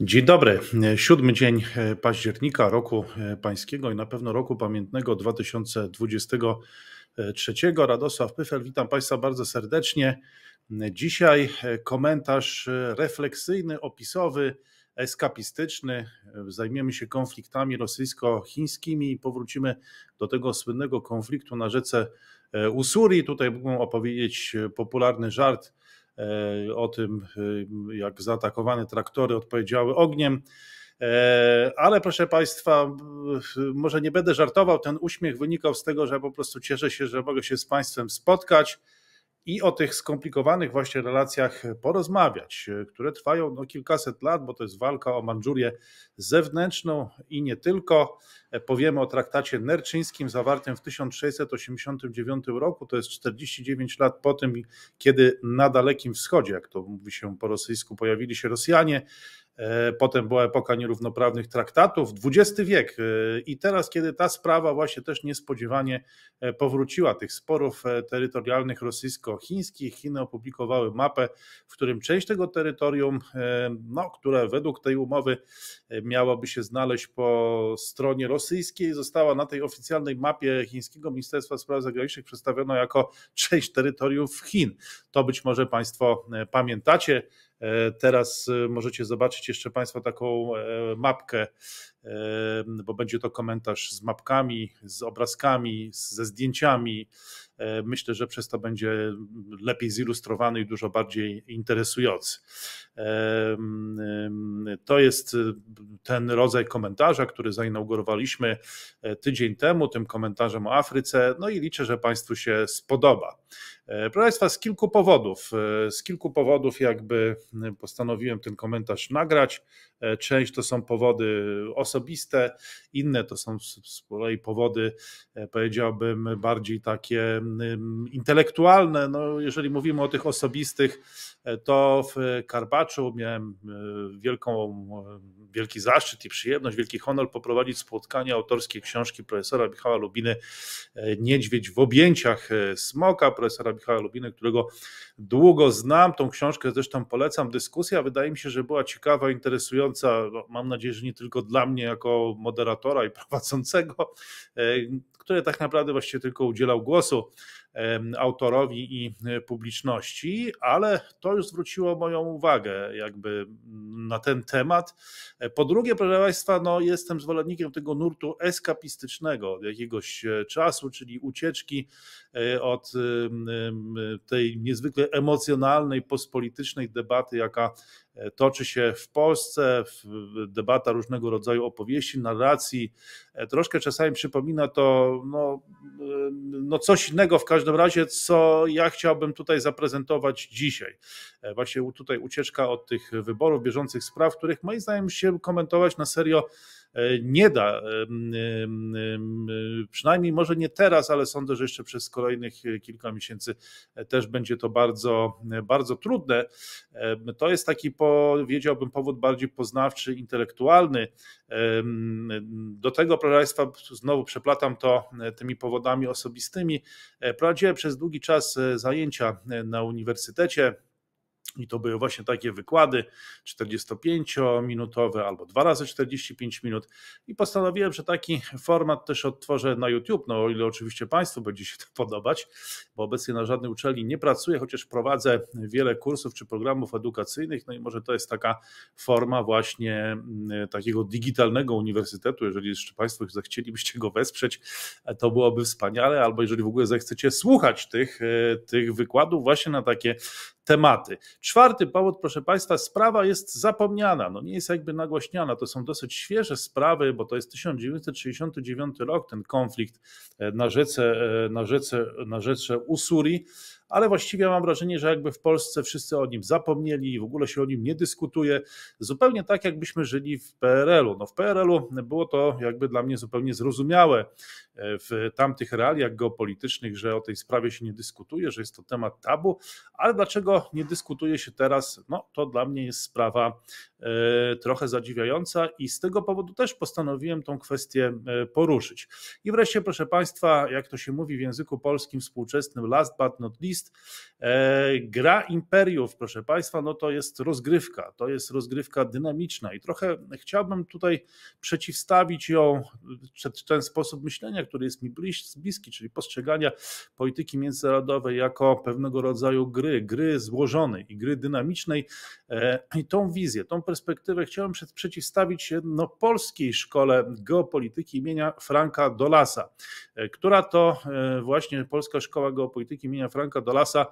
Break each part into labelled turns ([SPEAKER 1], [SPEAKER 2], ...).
[SPEAKER 1] Dzień dobry. Siódmy dzień e, października roku e, pańskiego i na pewno roku pamiętnego 2023. Radosław Pyfel, witam Państwa bardzo serdecznie. Dzisiaj e, komentarz refleksyjny, opisowy, eskapistyczny. Zajmiemy się konfliktami rosyjsko-chińskimi i powrócimy do tego słynnego konfliktu na rzece Usuri. Tutaj mógł opowiedzieć popularny żart E, o tym, e, jak zaatakowane traktory odpowiedziały ogniem. E, ale proszę Państwa, może nie będę żartował, ten uśmiech wynikał z tego, że po prostu cieszę się, że mogę się z Państwem spotkać i o tych skomplikowanych właśnie relacjach porozmawiać, które trwają no kilkaset lat, bo to jest walka o Mandżurię zewnętrzną i nie tylko. Powiemy o traktacie nerczyńskim zawartym w 1689 roku, to jest 49 lat po tym, kiedy na Dalekim Wschodzie, jak to mówi się po rosyjsku, pojawili się Rosjanie. E, potem była epoka nierównoprawnych traktatów, XX wiek. E, I teraz, kiedy ta sprawa właśnie też niespodziewanie e, powróciła, tych sporów terytorialnych rosyjsko-chińskich, Chiny opublikowały mapę, w którym część tego terytorium, no, które według tej umowy miałoby się znaleźć po stronie rosyjskiej, została na tej oficjalnej mapie chińskiego Ministerstwa Spraw Zagranicznych przedstawiona jako część terytoriów Chin. To być może Państwo pamiętacie. E, teraz e, możecie zobaczyć jeszcze Państwo taką e, mapkę bo będzie to komentarz z mapkami, z obrazkami, ze zdjęciami. Myślę, że przez to będzie lepiej zilustrowany i dużo bardziej interesujący. To jest e, ten rodzaj komentarza, który zainaugurowaliśmy e, tydzień temu, tym komentarzem o Afryce, no i liczę, że Państwu się spodoba. E, proszę Państwa, z kilku powodów, z kilku powodów jakby postanowiłem ten komentarz nagrać. Część to są powody osobiste, osobiste, inne to są z kolei powody, e, powiedziałbym, bardziej takie mm, intelektualne. No, jeżeli mówimy o tych osobistych, E, to w Karbaczu miałem e, wielką, e, wielki zaszczyt i przyjemność, wielki honor poprowadzić spotkanie autorskie książki profesora Michała Lubiny Niedźwiedź w objęciach smoka, profesora Michała Lubiny, którego długo znam. Tą książkę zresztą polecam. Dyskusja wydaje mi się, że była ciekawa, interesująca. No, mam nadzieję, że nie tylko dla mnie jako moderatora i prowadzącego, który tak naprawdę właściwie tylko udzielał głosu autorowi i e, publiczności, ale to już zwróciło moją uwagę jakby mm, na ten temat. E, po drugie, proszę Państwa, no jestem zwolennikiem tego nurtu eskapistycznego od jakiegoś e, czasu, czyli ucieczki od tej niezwykle emocjonalnej, postpolitycznej debaty, jaka E, toczy się w Polsce, debata różnego rodzaju opowieści, narracji. E, troszkę czasami przypomina to no, e, no coś innego w każdym razie, co ja chciałbym tutaj zaprezentować dzisiaj. Właśnie tutaj ucieczka od tych wyborów, bieżących spraw, których moim zdaniem się komentować na serio E, nie da. E, e, przynajmniej może nie teraz, ale sądzę, że jeszcze przez kolejnych kilka miesięcy też będzie to bardzo, bardzo trudne. To jest taki, powiedziałbym, powód bardziej poznawczy, intelektualny. Do tego, proszę Państwa, znowu przeplatam to tymi powodami osobistymi. Prowadziłem przez długi czas zajęcia na uniwersytecie i to były właśnie takie wykłady 45-minutowe albo dwa razy 45 minut. I postanowiłem, że taki format też odtworzę na YouTube. No, o ile oczywiście Państwu będzie się to podobać, bo obecnie na żadnej uczelni nie pracuję, chociaż prowadzę wiele kursów czy programów edukacyjnych. No i może to jest taka forma właśnie mm, takiego digitalnego uniwersytetu. Jeżeli jeszcze Państwo zechcielibyście go wesprzeć, to byłoby wspaniale. Albo jeżeli w ogóle zechcecie słuchać tych, e, tych wykładów, właśnie na takie tematy. Czwarty powód, proszę Państwa, sprawa jest zapomniana, no nie jest jakby nagłośniana to są dosyć świeże sprawy, bo to jest 1969 rok, ten konflikt e, na rzece, e, na rzece, na rzece Usuri ale właściwie mam wrażenie, że jakby w Polsce wszyscy o nim zapomnieli i w ogóle się o nim nie dyskutuje. Zupełnie tak, jakbyśmy żyli w PRL-u. No w PRL-u było to jakby dla mnie zupełnie zrozumiałe e, w tamtych realiach geopolitycznych, że o tej sprawie się nie dyskutuje, że jest to temat tabu, ale dlaczego nie dyskutuje się teraz? No to dla mnie jest sprawa e, trochę zadziwiająca i z tego powodu też postanowiłem tą kwestię e, poruszyć. I wreszcie, proszę Państwa, jak to się mówi w języku polskim współczesnym, last but not least, E, gra Imperiów, proszę Państwa, no to jest rozgrywka, to jest rozgrywka dynamiczna i trochę chciałbym tutaj przeciwstawić ją przed ten sposób myślenia, który jest mi bliski, czyli postrzegania polityki międzynarodowej jako pewnego rodzaju gry, gry złożonej i gry dynamicznej. E, I tą wizję, tą perspektywę chciałbym przeciwstawić e, no, polskiej szkole geopolityki imienia Franka Dolasa, która to właśnie polska szkoła geopolityki imienia Franka Dolasa Dolasa,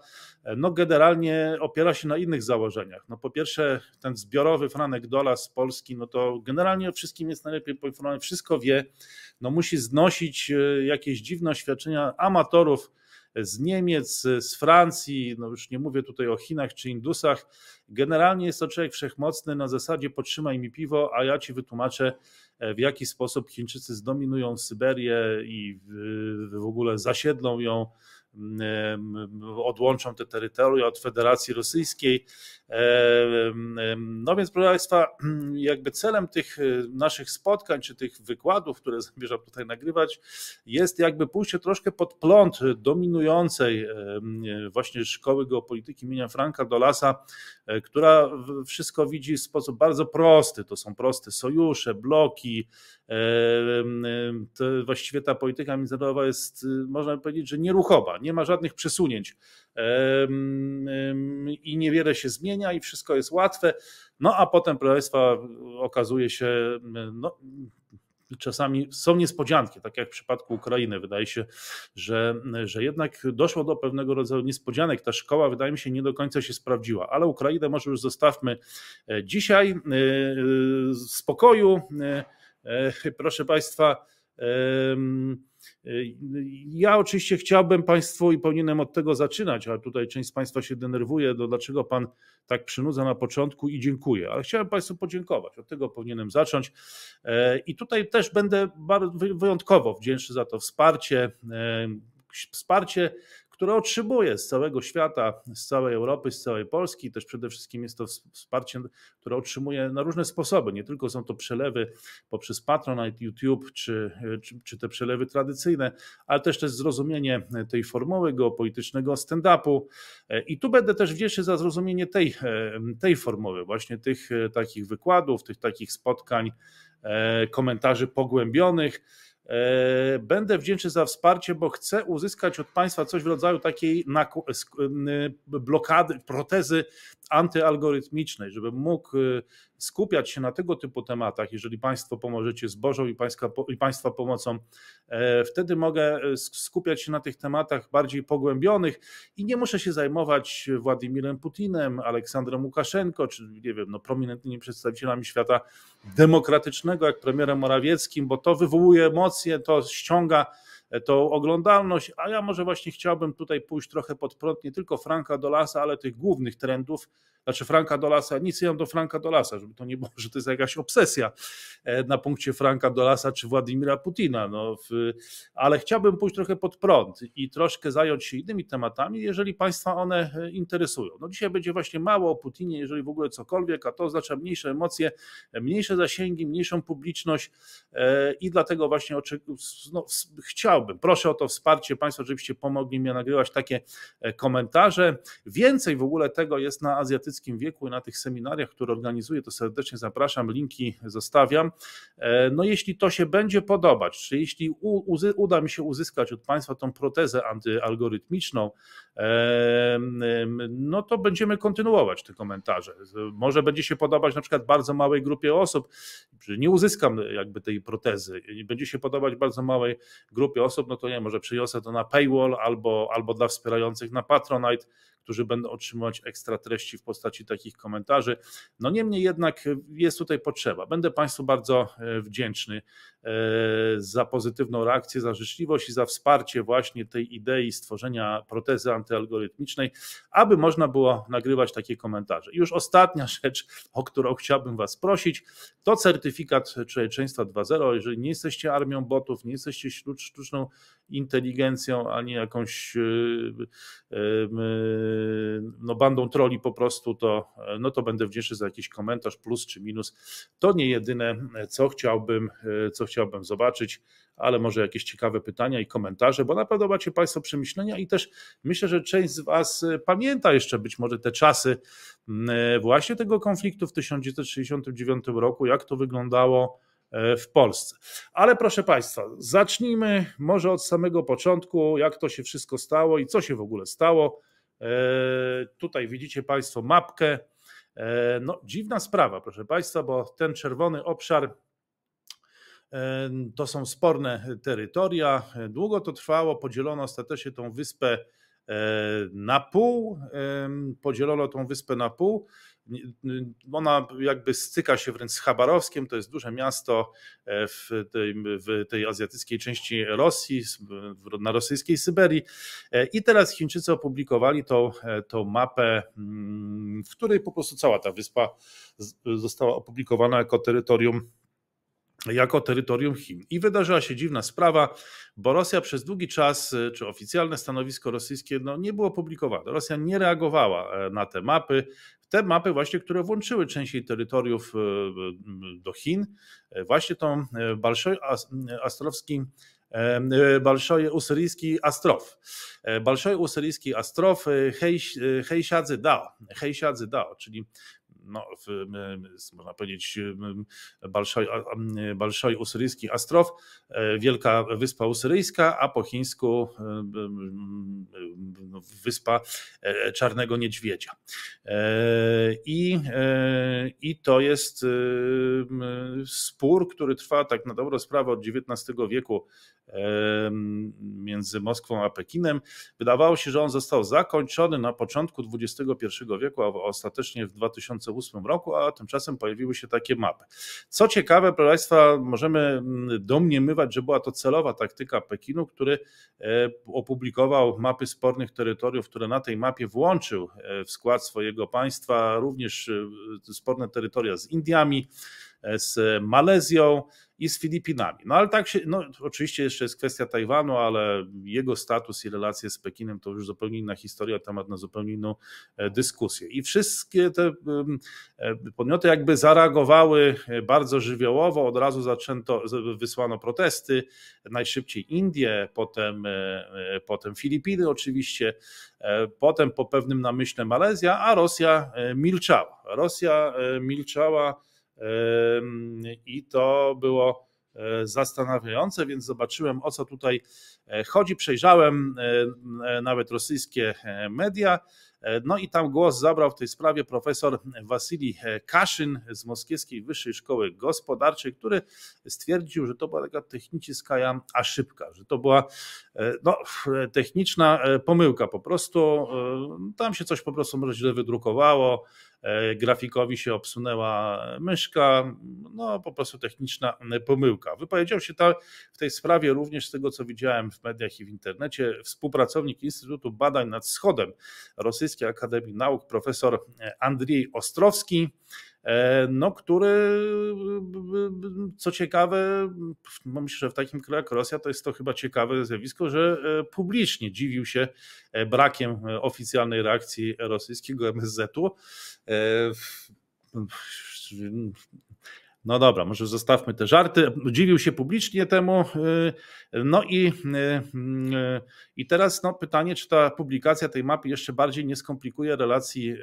[SPEAKER 1] e, no generalnie opiera się na innych założeniach. No po pierwsze ten zbiorowy Franek Dolas z Polski, no to generalnie o wszystkim jest najlepiej poinformowany, wszystko wie, no musi znosić e, jakieś dziwne oświadczenia amatorów, z Niemiec, e, z Francji, no już nie mówię tutaj o Chinach czy Indusach. Generalnie jest to człowiek wszechmocny na zasadzie podtrzymaj mi piwo, a ja ci wytłumaczę, w jaki sposób Chińczycy zdominują Syberię i w ogóle zasiedlą ją odłączą te terytoria od Federacji Rosyjskiej. No więc, proszę Państwa, jakby celem tych e, naszych spotkań, czy tych wykładów, które zamierzam tutaj nagrywać, jest jakby pójście troszkę pod pląd dominującej właśnie szkoły geopolityki imienia Franka Dolasa, e, która wszystko widzi w sposób bardzo prosty. To są proste sojusze, bloki. To właściwie ta polityka międzynarodowa jest, e, można powiedzieć, że nieruchoma nie ma żadnych przesunięć i niewiele się zmienia i wszystko jest łatwe. No a potem, proszę Państwa, okazuje się, no, czasami są niespodzianki, tak jak w przypadku Ukrainy. Wydaje się, że, że jednak doszło do pewnego rodzaju niespodzianek. Ta szkoła, wydaje mi się, nie do końca się sprawdziła, ale Ukrainę może już zostawmy e, dzisiaj w e, spokoju. E, proszę Państwa, Y, ja oczywiście chciałbym Państwu i powinienem od tego zaczynać, ale tutaj część z Państwa się denerwuje, do dlaczego Pan tak przynudza na początku i dziękuję. Ale chciałem Państwu podziękować, od tego powinienem zacząć. E, I tutaj też będę wyjątkowo wdzięczny za to wsparcie. E, wsparcie, które otrzymuje z całego świata, z całej Europy, z całej Polski. Też przede wszystkim jest to wsparcie, które otrzymuje na różne sposoby. Nie tylko są to przelewy poprzez Patronite, YouTube czy, czy, czy te przelewy tradycyjne, ale też też zrozumienie tej formuły geopolitycznego stand-upu. I tu będę też wdzięczny za zrozumienie tej, tej formuły, właśnie tych e, takich wykładów, tych takich spotkań, e, komentarzy pogłębionych E, będę wdzięczny za wsparcie, bo chcę uzyskać od Państwa coś w rodzaju takiej blokady, protezy antyalgorytmicznej, żeby mógł y, skupiać się na tego typu tematach, jeżeli Państwo pomożecie z Bożą i Państwa, i państwa pomocą, e, wtedy mogę e, skupiać się na tych tematach bardziej pogłębionych i nie muszę się zajmować Władimirem Putinem, Aleksandrem Łukaszenko, czy nie wiem, no, prominentnymi przedstawicielami świata demokratycznego, jak premierem Morawieckim, bo to wywołuje emocje, to ściąga tą oglądalność, a ja może właśnie chciałbym tutaj pójść trochę pod prąd nie tylko Franka Dolasa, ale tych głównych trendów, znaczy Franka Dolasa, nic nie mam do Franka Dolasa, żeby to nie było, że to jest jakaś obsesja e, na punkcie Franka Dolasa czy Władimira Putina, no, w, ale chciałbym pójść trochę pod prąd i troszkę zająć się innymi tematami, jeżeli Państwa one e, interesują. No dzisiaj będzie właśnie mało o Putinie, jeżeli w ogóle cokolwiek, a to oznacza mniejsze emocje, mniejsze zasięgi, mniejszą publiczność e, i dlatego właśnie no, chciałbym Proszę o to wsparcie. Państwo oczywiście pomogli mi nagrywać takie e, komentarze. Więcej w ogóle tego jest na Azjatyckim Wieku i na tych seminariach, które organizuję, to serdecznie zapraszam. Linki zostawiam. E, no jeśli to się będzie podobać, czy jeśli uda mi się uzyskać od Państwa tą protezę antyalgorytmiczną, no to będziemy kontynuować te komentarze. Może będzie się podobać na przykład bardzo małej grupie osób, nie uzyskam jakby tej protezy i będzie się podobać bardzo małej grupie osób, no to nie, może przyniosę to na paywall albo, albo dla wspierających na Patronite, którzy będą otrzymywać ekstra treści w postaci takich komentarzy. No niemniej jednak jest tutaj potrzeba. Będę Państwu bardzo e, wdzięczny E, za pozytywną reakcję, za życzliwość i za wsparcie właśnie tej idei stworzenia protezy antyalgorytmicznej, aby można było nagrywać takie komentarze. I już ostatnia rzecz, o którą chciałbym Was prosić, to certyfikat człowieczeństwa 2.0. Jeżeli nie jesteście armią botów, nie jesteście sztuczną inteligencją, ani jakąś e, e, no, bandą troli po prostu, to, no, to będę wdzięczny za jakiś komentarz, plus czy minus. To nie jedyne, co chciałbym, co chciałbym zobaczyć, ale może jakieś ciekawe pytania i komentarze, bo na pewno macie Państwo przemyślenia i też myślę, że część z Was e, pamięta jeszcze być może te czasy e, właśnie tego konfliktu w 1969 roku, jak to wyglądało e, w Polsce. Ale proszę Państwa, zacznijmy może od samego początku, jak to się wszystko stało i co się w ogóle stało. Tutaj widzicie Państwo mapkę. No, dziwna sprawa, proszę Państwa, bo ten czerwony obszar to są sporne terytoria. Długo to trwało. Podzielono ostatecznie tą wyspę e, na pół. Podzielono tą wyspę na pół. Ona jakby styka się wręcz z Chabarowskiem, to jest duże miasto e, w tej, w tej azjatyckiej części Rosji, na rosyjskiej Syberii. E, I teraz Chińczycy opublikowali tą, tą mapę, mm, w której po prostu cała ta wyspa została opublikowana jako terytorium jako terytorium Chin. I wydarzyła się dziwna sprawa, bo Rosja przez długi czas, e, czy oficjalne stanowisko rosyjskie, no, nie było publikowane. Rosja nie reagowała e, na te mapy. Te mapy właśnie, które włączyły część jej terytoriów e, do Chin, właśnie tą Balszoj, Astrowski Balszoj Usyryjski Astrof. Balszoj Usyryjski Astrof Hejsiadzy Dao, Hejsiadzy Dao, czyli no, można powiedzieć, Balszoj, Balszoj Usyryjski Astrow, e, Wielka Wyspa Usyryjska, a po chińsku e, Wyspa e, Czarnego Niedźwiedzia. I, i to jest spór, który trwa tak na dobrą sprawę od XIX wieku między Moskwą a Pekinem. Wydawało się, że on został zakończony na początku XXI wieku, a ostatecznie w 2008 2008 roku, a tymczasem pojawiły się takie mapy. Co ciekawe, proszę Państwa, możemy mm, domniemywać, że była to celowa taktyka Pekinu, który e, opublikował mapy spornych terytoriów, które na tej mapie włączył e, w skład swojego państwa, również e, sporne terytoria z Indiami, z Malezją i z Filipinami. No ale tak się, no oczywiście jeszcze jest kwestia Tajwanu, ale jego status i relacje z Pekinem to już zupełnie inna historia, temat na zupełnie inną e, dyskusję. I wszystkie te e, podmioty jakby zareagowały e, bardzo żywiołowo, od razu zaczęto, wysłano protesty, najszybciej Indie, potem, potem Filipiny oczywiście, potem po pewnym namyśle Malezja, a Rosja milczała. Rosja milczała i to było e, zastanawiające, więc zobaczyłem o co tutaj e, chodzi. Przejrzałem e, nawet rosyjskie media. No i tam głos zabrał w tej sprawie profesor Wasili Kaszyn z Moskiewskiej Wyższej Szkoły Gospodarczej, który stwierdził, że to była taka techniczna aszybka, że to była no, techniczna pomyłka po prostu. Tam się coś po prostu może źle wydrukowało, E, grafikowi się obsunęła myszka, no po prostu techniczna e, pomyłka. Wypowiedział się ta, w tej sprawie również z tego, co widziałem w mediach i w internecie, współpracownik Instytutu Badań nad Wschodem Rosyjskiej Akademii Nauk, profesor e, Andrzej Ostrowski. E, no, który co ciekawe, no, myślę, że w takim kraju jak Rosja to jest to chyba ciekawe zjawisko, że e, publicznie dziwił się e, brakiem oficjalnej reakcji rosyjskiego MSZ-u no dobra, może zostawmy te żarty. Dziwił się publicznie temu. Y, no i, y, y, i teraz no, pytanie, czy ta publikacja tej mapy jeszcze bardziej nie skomplikuje relacji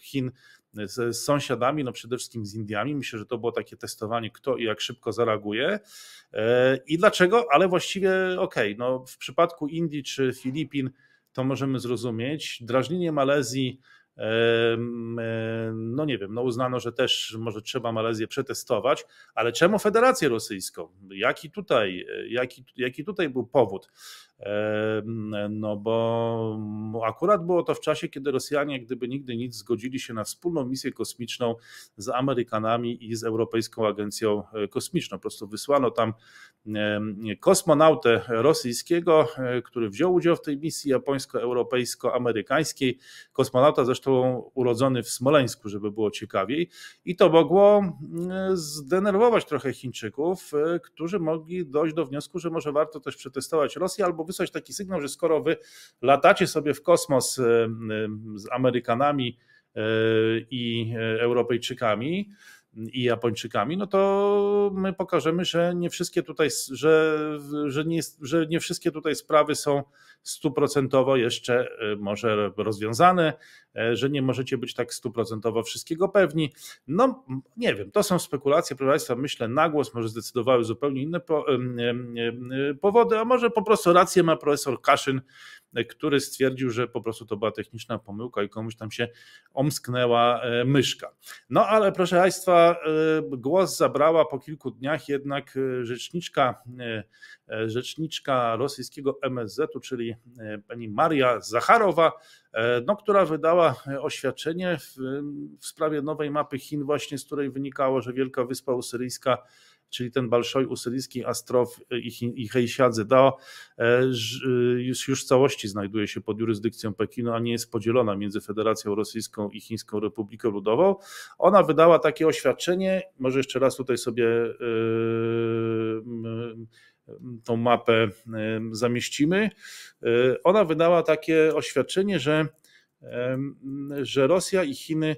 [SPEAKER 1] Chin z, z sąsiadami, no przede wszystkim z Indiami. Myślę, że to było takie testowanie, kto i jak szybko zareaguje i dlaczego, ale właściwie okej, okay, no, w przypadku Indii czy Filipin to możemy zrozumieć. Drażnienie Malezji E, no nie wiem, no uznano, że też może trzeba Malezję przetestować, ale czemu Federację Rosyjską? Jaki tutaj, e, jaki, jaki tutaj był powód? no bo akurat było to w czasie, kiedy Rosjanie, gdyby nigdy nic, zgodzili się na wspólną misję kosmiczną z Amerykanami i z Europejską Agencją e, Kosmiczną. Po prostu wysłano tam kosmonautę rosyjskiego, e, który wziął udział w tej misji japońsko-europejsko-amerykańskiej. Kosmonauta zresztą urodzony w Smoleńsku, żeby było ciekawiej. I to mogło zdenerwować trochę Chińczyków, e, którzy mogli dojść do wniosku, że może warto też przetestować Rosję albo albo wysłać taki sygnał, że skoro wy latacie sobie w kosmos e, e, z Amerykanami e, i Europejczykami, i Japończykami, no to my pokażemy, że nie wszystkie tutaj, że, że, nie, że nie wszystkie tutaj sprawy są stuprocentowo jeszcze e, może rozwiązane, e, że nie możecie być tak stuprocentowo wszystkiego pewni. No nie wiem, to są spekulacje, proszę Państwa, myślę na głos, może zdecydowały zupełnie inne powody, a może po prostu rację ma profesor Kaszyn, e, który stwierdził, że po prostu to była techniczna pomyłka i komuś tam się omsknęła myszka. No ale proszę Państwa, Y, głos zabrała po kilku dniach jednak y, rzeczniczka, y, rzeczniczka rosyjskiego MSZ-u, czyli pani Maria Zacharowa, no, która wydała oświadczenie w, w sprawie nowej mapy Chin, właśnie z której wynikało, że Wielka Wyspa Usyryjska czyli ten Balszoj Usylicki, Astrow i, i Hejsiadze Dao, e, e, już, już w całości znajduje się pod jurysdykcją Pekinu, a nie jest podzielona między Federacją Rosyjską i Chińską Republiką Ludową. Ona wydała takie oświadczenie, może jeszcze raz tutaj sobie e, tą mapę zamieścimy. Ona wydała takie oświadczenie, że, że Rosja i Chiny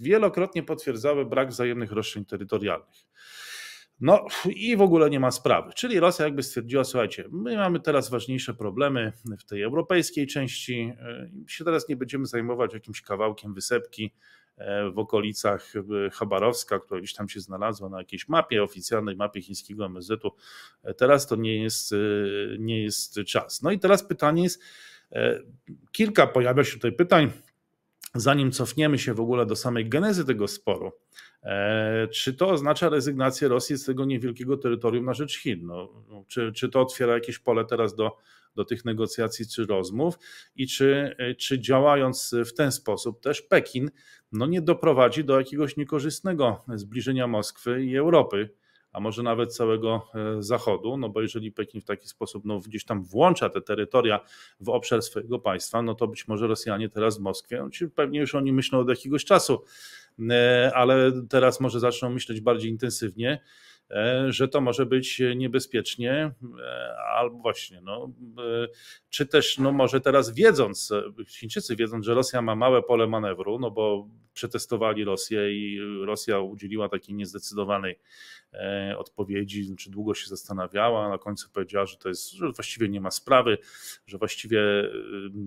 [SPEAKER 1] wielokrotnie potwierdzały brak wzajemnych roszczeń terytorialnych. No i w ogóle nie ma sprawy. Czyli Rosja jakby stwierdziła, słuchajcie, my mamy teraz ważniejsze problemy w tej europejskiej części, e, się teraz nie będziemy zajmować jakimś kawałkiem wysepki e, w okolicach e, Chabarowska, która gdzieś tam się znalazła na jakiejś mapie, oficjalnej mapie chińskiego MSZ-u. Teraz to nie jest, nie jest czas. No i teraz pytanie jest, kilka pojawia się tutaj pytań, zanim cofniemy się w ogóle do samej genezy tego sporu, e, czy to oznacza rezygnację Rosji z tego niewielkiego terytorium na rzecz Chin? No, no, czy, czy to otwiera jakieś pole teraz do, do tych negocjacji czy rozmów? I czy, e, czy działając w ten sposób też Pekin no, nie doprowadzi do jakiegoś niekorzystnego zbliżenia Moskwy i Europy? a może nawet całego e, Zachodu, no bo jeżeli Pekin w taki sposób no, gdzieś tam włącza te terytoria w obszar swojego państwa, no to być może Rosjanie teraz w Moskwie, no, pewnie już oni myślą od jakiegoś czasu, e, ale teraz może zaczną myśleć bardziej intensywnie, e, że to może być niebezpiecznie, albo właśnie, no, czy też no, może teraz wiedząc, Chińczycy wiedząc, że Rosja ma małe pole manewru, no bo przetestowali Rosję i Rosja udzieliła takiej niezdecydowanej e, odpowiedzi, czy znaczy długo się zastanawiała, na końcu powiedziała, że to jest, że właściwie nie ma sprawy, że właściwie e,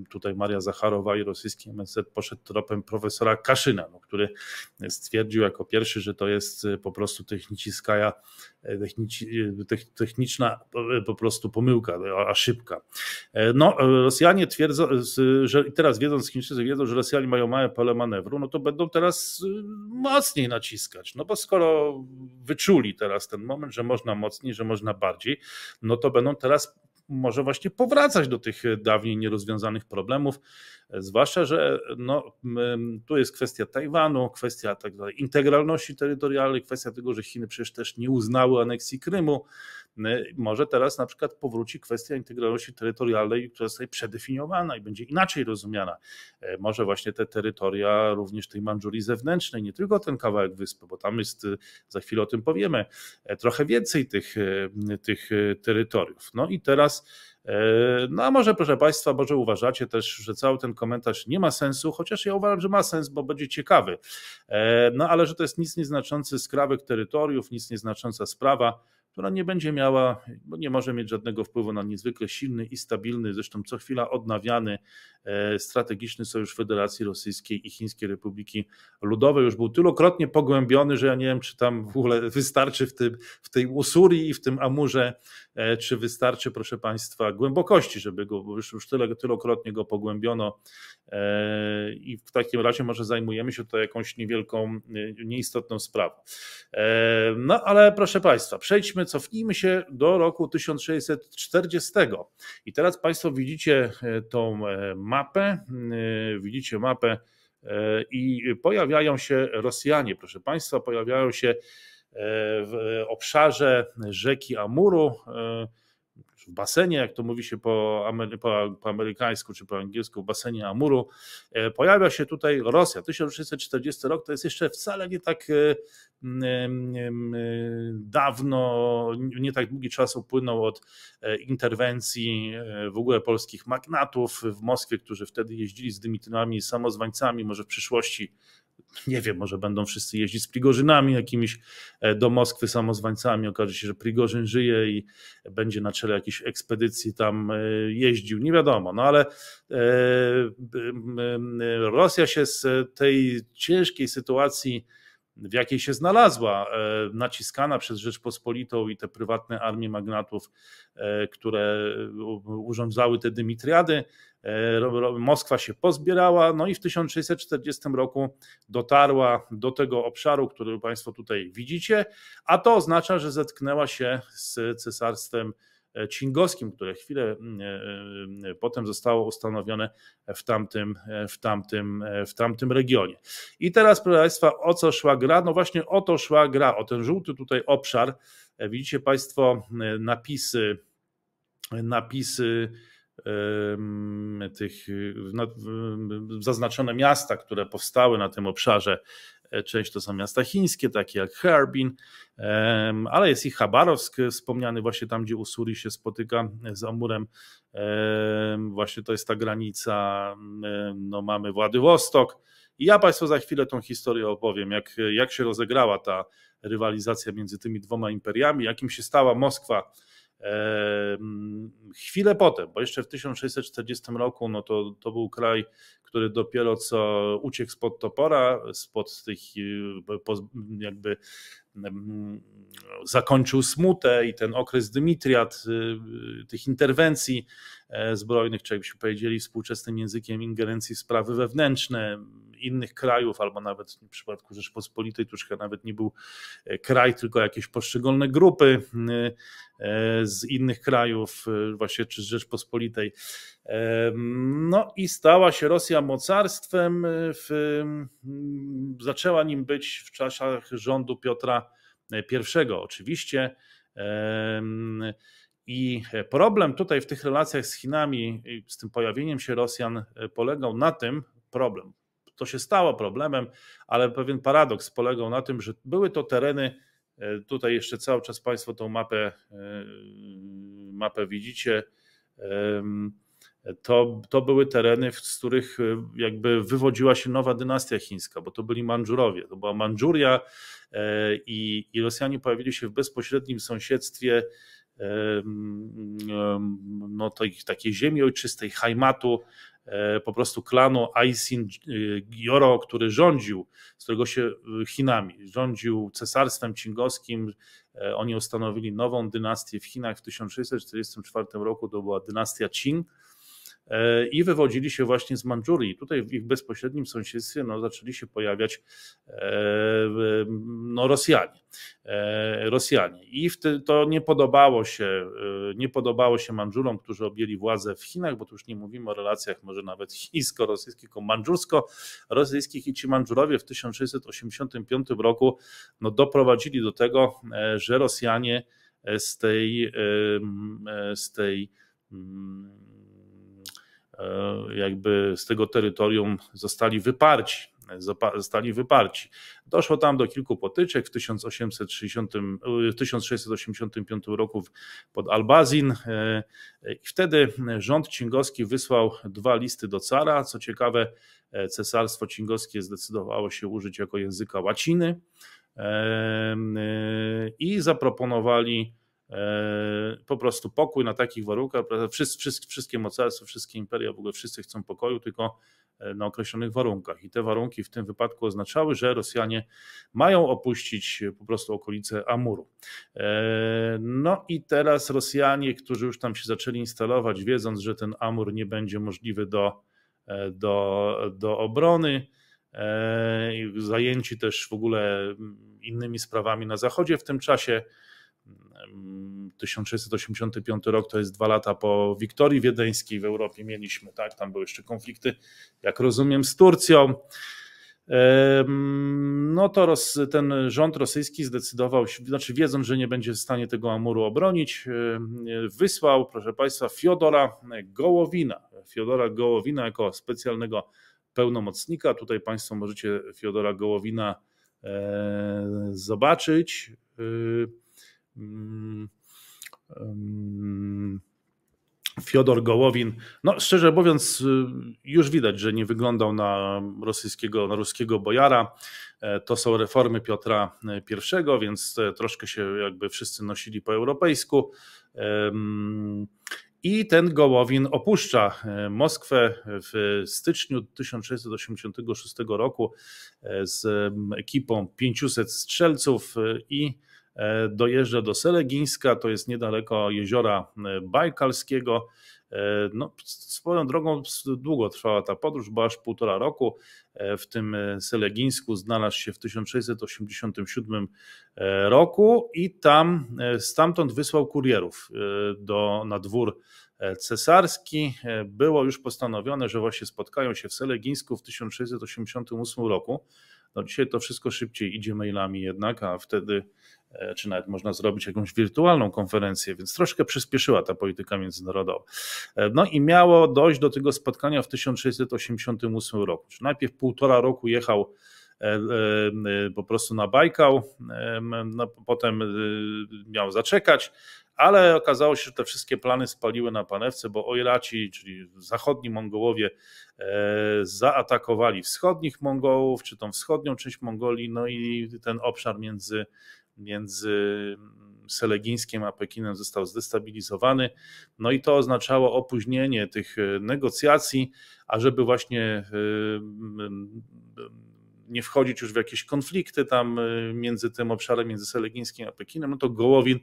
[SPEAKER 1] tutaj Maria Zacharowa i rosyjski MSZ poszedł tropem profesora Kaszyna, no, który stwierdził jako pierwszy, że to jest e, po prostu techniciskaja, techniczna po prostu pomyłka, a szybka. No, Rosjanie twierdzą, że teraz wiedząc, Chińczycy wiedzą, że Rosjanie mają małe pole manewru, no to będą będą teraz y, mocniej naciskać. No bo skoro wyczuli teraz ten moment, że można mocniej, że można bardziej, no to będą teraz może właśnie powracać do tych y, dawniej nierozwiązanych problemów, zwłaszcza, że no, tu jest kwestia Tajwanu, kwestia tak dalej, integralności terytorialnej, kwestia tego, że Chiny przecież też nie uznały aneksji Krymu, może teraz na przykład powróci kwestia integralności terytorialnej, która zostaje przedefiniowana i będzie inaczej rozumiana. E, może właśnie te terytoria również tej Mandżurii zewnętrznej, nie tylko ten kawałek wyspy, bo tam jest, e, za chwilę o tym powiemy, e, trochę więcej tych, tych terytoriów. No i teraz no a może proszę Państwa, może uważacie też, że cały ten komentarz nie ma sensu, chociaż ja uważam, że ma sens, bo będzie ciekawy. No ale że to jest nic nieznaczący skrawek terytoriów, nic nieznacząca sprawa która nie będzie miała, bo nie może mieć żadnego wpływu na niezwykle silny i stabilny, zresztą co chwila odnawiany e, strategiczny sojusz Federacji Rosyjskiej i Chińskiej Republiki Ludowej. Już był tylokrotnie pogłębiony, że ja nie wiem, czy tam w ogóle wystarczy w, tym, w tej Usurii i w tym Amurze, e, czy wystarczy, proszę Państwa, głębokości, żeby go, bo już, już tyle, tylokrotnie go pogłębiono e, i w takim razie może zajmujemy się tutaj jakąś niewielką, nieistotną sprawą. No ale proszę Państwa, przejdźmy przejdźmy, cofnijmy się do roku 1640. I teraz Państwo widzicie e, tą e, mapę, e, widzicie mapę i pojawiają się Rosjanie, proszę Państwa, pojawiają się w obszarze rzeki Amuru w basenie, jak to mówi się po, amery, po, po amerykańsku czy po angielsku, w basenie Amuru. E, pojawia się tutaj Rosja. 1640 rok to jest jeszcze wcale nie tak e, e, dawno, nie tak długi czas upłynął od interwencji w ogóle polskich magnatów w Moskwie, którzy wtedy jeździli z dymitynami samozwańcami, może w przyszłości nie wiem, może będą wszyscy jeździć z Prigorzynami jakimiś e, do Moskwy samozwańcami, okaże się, że Prigorzyn żyje i będzie na czele jakiejś ekspedycji tam e, jeździł, nie wiadomo, no ale e, Rosja się z tej ciężkiej sytuacji w jakiej się znalazła, e, naciskana przez Rzeczpospolitą i te prywatne armie magnatów, e, które urządzały te dymitriady. E, Moskwa się pozbierała, no i w 1640 roku dotarła do tego obszaru, który Państwo tutaj widzicie, a to oznacza, że zetknęła się z cesarstwem Cingowskim, które chwilę mm, e, e, e, potem zostało ustanowione w tamtym, w tamtym, w tamtym regionie. I teraz, proszę Państwa, o co szła gra? No właśnie o to szła gra, o ten żółty tutaj obszar. Widzicie Państwo napisy, napisy tych zaznaczone miasta, które powstały na tym obszarze E, część to są miasta chińskie, takie jak Harbin, ale jest i Chabarowsk, wspomniany właśnie tam, gdzie Usuri się spotyka z Amurem, właśnie to jest ta granica, no mamy Władywostok i ja Państwu za chwilę tą historię opowiem, jak, jak się rozegrała ta rywalizacja między tymi dwoma imperiami, jakim się stała Moskwa Chwilę potem, bo jeszcze w 1640 roku no to, to był kraj który dopiero co uciekł spod topora, spod tych y, jakby mm, zakończył smutę i ten okres Dmitriat, y, tych interwencji e, zbrojnych, czy jakbyśmy powiedzieli współczesnym językiem, ingerencji w sprawy wewnętrzne, innych krajów, albo nawet w przypadku Rzeczpospolitej, troszkę nawet nie był e, kraj, tylko jakieś poszczególne grupy e, z innych krajów, e, właśnie czy z Rzeczpospolitej. No i stała się Rosja mocarstwem, w, zaczęła nim być w czasach rządu Piotra I. Oczywiście. I problem tutaj w tych relacjach z Chinami, z tym pojawieniem się Rosjan, polegał na tym, problem, to się stało problemem, ale pewien paradoks polegał na tym, że były to tereny, e, tutaj jeszcze cały czas Państwo tą mapę, e, mapę widzicie, to, to były tereny, z których e, jakby wywodziła się nowa dynastia chińska, bo to byli Mandżurowie, to była Mandżuria i, i Rosjanie pojawili się w bezpośrednim sąsiedztwie no, tej, takiej ziemi ojczystej, Hajmatu E, po prostu klanu Aisin Joro, e, który rządził, z którego się e, Chinami, rządził cesarstwem cingowskim. Oni ustanowili nową dynastię w Chinach w 1644 roku, to była dynastia Qing E, i wywodzili się właśnie z Mandżurii. Tutaj w ich bezpośrednim sąsiedztwie no, zaczęli się pojawiać e, no, Rosjanie. E, Rosjanie. I to nie podobało się, nie podobało się Mandżurom, którzy objęli władzę w Chinach, bo tu już nie mówimy o relacjach może nawet chińsko-rosyjskich, tylko mandżursko-rosyjskich i ci Mandżurowie w 1685 roku no, doprowadzili do tego, że Rosjanie z tej, z tej E, jakby z tego terytorium zostali wyparci. Zostali wyparci. Doszło tam do kilku potyczek w, 1860, w 1685 roku pod Albazin. E, e, I wtedy rząd cingowski wysłał dwa listy do cara. Co ciekawe, cesarstwo cingowskie zdecydowało się użyć jako języka łaciny i zaproponowali E, po prostu pokój na takich warunkach. Wszyscy, wszystkie mocarstwa, wszystkie imperia, w ogóle wszyscy chcą pokoju, tylko e, na określonych warunkach. I te warunki w tym wypadku oznaczały, że Rosjanie mają opuścić e, po prostu okolice Amuru. No i teraz Rosjanie, którzy już tam się zaczęli instalować, wiedząc, że ten Amur nie będzie możliwy do, do, do obrony, zajęci też w ogóle innymi sprawami na Zachodzie w tym czasie, 1685 rok to jest dwa lata po wiktorii wiedeńskiej w Europie mieliśmy, tak? Tam były jeszcze konflikty, jak rozumiem, z Turcją. No to roz, ten rząd rosyjski zdecydował, znaczy wiedząc, że nie będzie w stanie tego Amuru obronić, wysłał, proszę Państwa, Fiodora Gołowina. Fiodora Gołowina jako specjalnego pełnomocnika. Tutaj Państwo możecie Fiodora Gołowina e, zobaczyć. Y, Mm, Fiodor Gołowin, no szczerze mówiąc, y, już widać, że nie wyglądał na rosyjskiego, na ruskiego bojara. E, to są reformy Piotra e, I, więc e, troszkę się jakby wszyscy nosili po europejsku. I ten Gołowin opuszcza Moskwę w styczniu 1686 roku z ekipą 500 strzelców i E, dojeżdża do Selegińska, to jest niedaleko jeziora e, Bajkalskiego. E, no, swoją drogą długo trwała ta podróż, bo aż półtora roku w tym Selegińsku znalazł się w 1687 roku i tam stamtąd wysłał kurierów do, na dwór cesarski. Było już postanowione, że właśnie spotkają się w Selegińsku w 1688 roku. No dzisiaj to wszystko szybciej idzie mailami jednak, a wtedy E, czy nawet można zrobić jakąś wirtualną konferencję, więc troszkę przyspieszyła ta polityka międzynarodowa. E, no i miało dojść do tego spotkania w 1688 roku. Czyli najpierw półtora roku jechał e, po prostu na Bajkał, no, potem miał zaczekać, ale okazało się, że te wszystkie plany spaliły na panewce, bo Ojraci, czyli zachodni Mongołowie, zaatakowali wschodnich Mongołów, czy tą wschodnią część Mongolii, no i ten obszar między między mm, Selegińskiem a Pekinem został zdestabilizowany. No i to oznaczało opóźnienie tych e, negocjacji, ażeby właśnie e, nie wchodzić już w jakieś konflikty tam e, między tym obszarem, między Selegińskim a Pekinem, no to Gołowin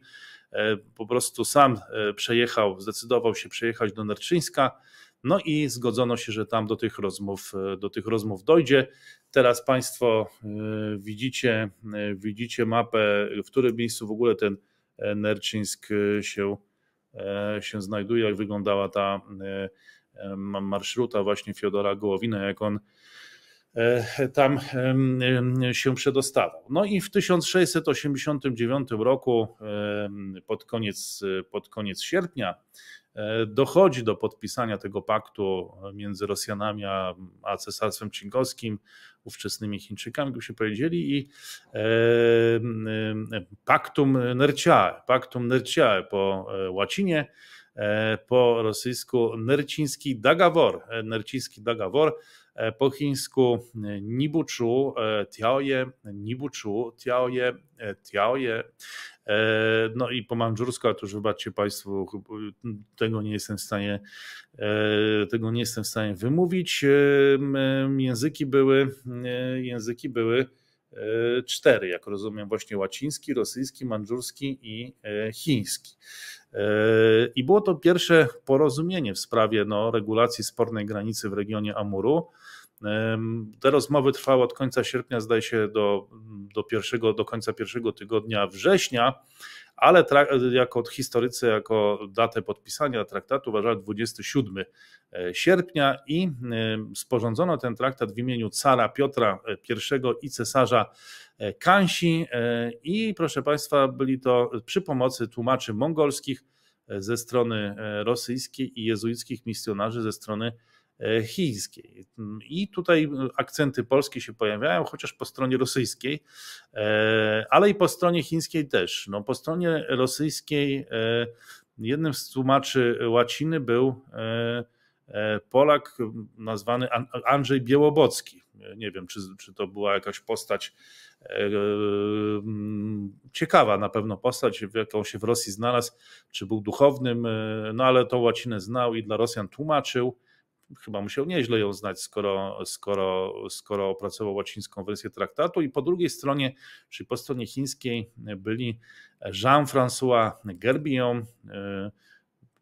[SPEAKER 1] po prostu sam przejechał, zdecydował się przejechać do Nerczyńska no i zgodzono się, że tam do tych rozmów, e, do tych rozmów dojdzie. Teraz Państwo e, widzicie, e, widzicie mapę, w którym miejscu w ogóle ten Nerczyńsk się, się znajduje, jak wyglądała ta marszruta właśnie Fiodora Gołowina, jak on tam się przedostawał. No i w 1689 roku, pod koniec, pod koniec sierpnia, E, dochodzi do podpisania tego paktu między Rosjanami a, a cesarstwem czingowskim, ówczesnymi Chińczykami, jak się powiedzieli, i e, e, nerciae, paktum nerciae po e, łacinie, e, po rosyjsku nerciński dagawor, e, nerciński dagawor, po chińsku nibuchu tiaoje, nibuchu tiaoje, tiaoje, E, no i po manżursku, a to już wybaczcie Państwu, tego nie jestem w stanie, e, tego nie jestem w stanie wymówić. E, języki były, języki były cztery, jak rozumiem, właśnie łaciński, rosyjski, mandżurski i chiński. I było to pierwsze porozumienie w sprawie no, regulacji spornej granicy w regionie Amuru. Te rozmowy trwały od końca sierpnia, zdaje się, do, do, pierwszego, do końca pierwszego tygodnia września, ale jako historycy, jako datę podpisania traktatu uważała 27 e, sierpnia i sporządzono ten traktat w imieniu cara Piotra e, I i cesarza e, Kansi i proszę Państwa byli to przy pomocy tłumaczy mongolskich ze strony rosyjskiej i jezuickich misjonarzy ze strony E, chińskiej. I tutaj akcenty polskie się pojawiają, chociaż po stronie rosyjskiej, e, ale i po stronie chińskiej też. No, po stronie rosyjskiej e, jednym z tłumaczy łaciny był Polak nazwany Andrzej Białobocki. Nie wiem, czy, czy to była jakaś postać ciekawa na pewno postać, w jaką się w Rosji znalazł, czy był duchownym, no ale tą łacinę znał i dla Rosjan tłumaczył chyba musiał nieźle ją znać, skoro, skoro, skoro opracował łacińską wersję traktatu. I po drugiej stronie, czyli po stronie chińskiej, byli Jean-François Gerbillon, e,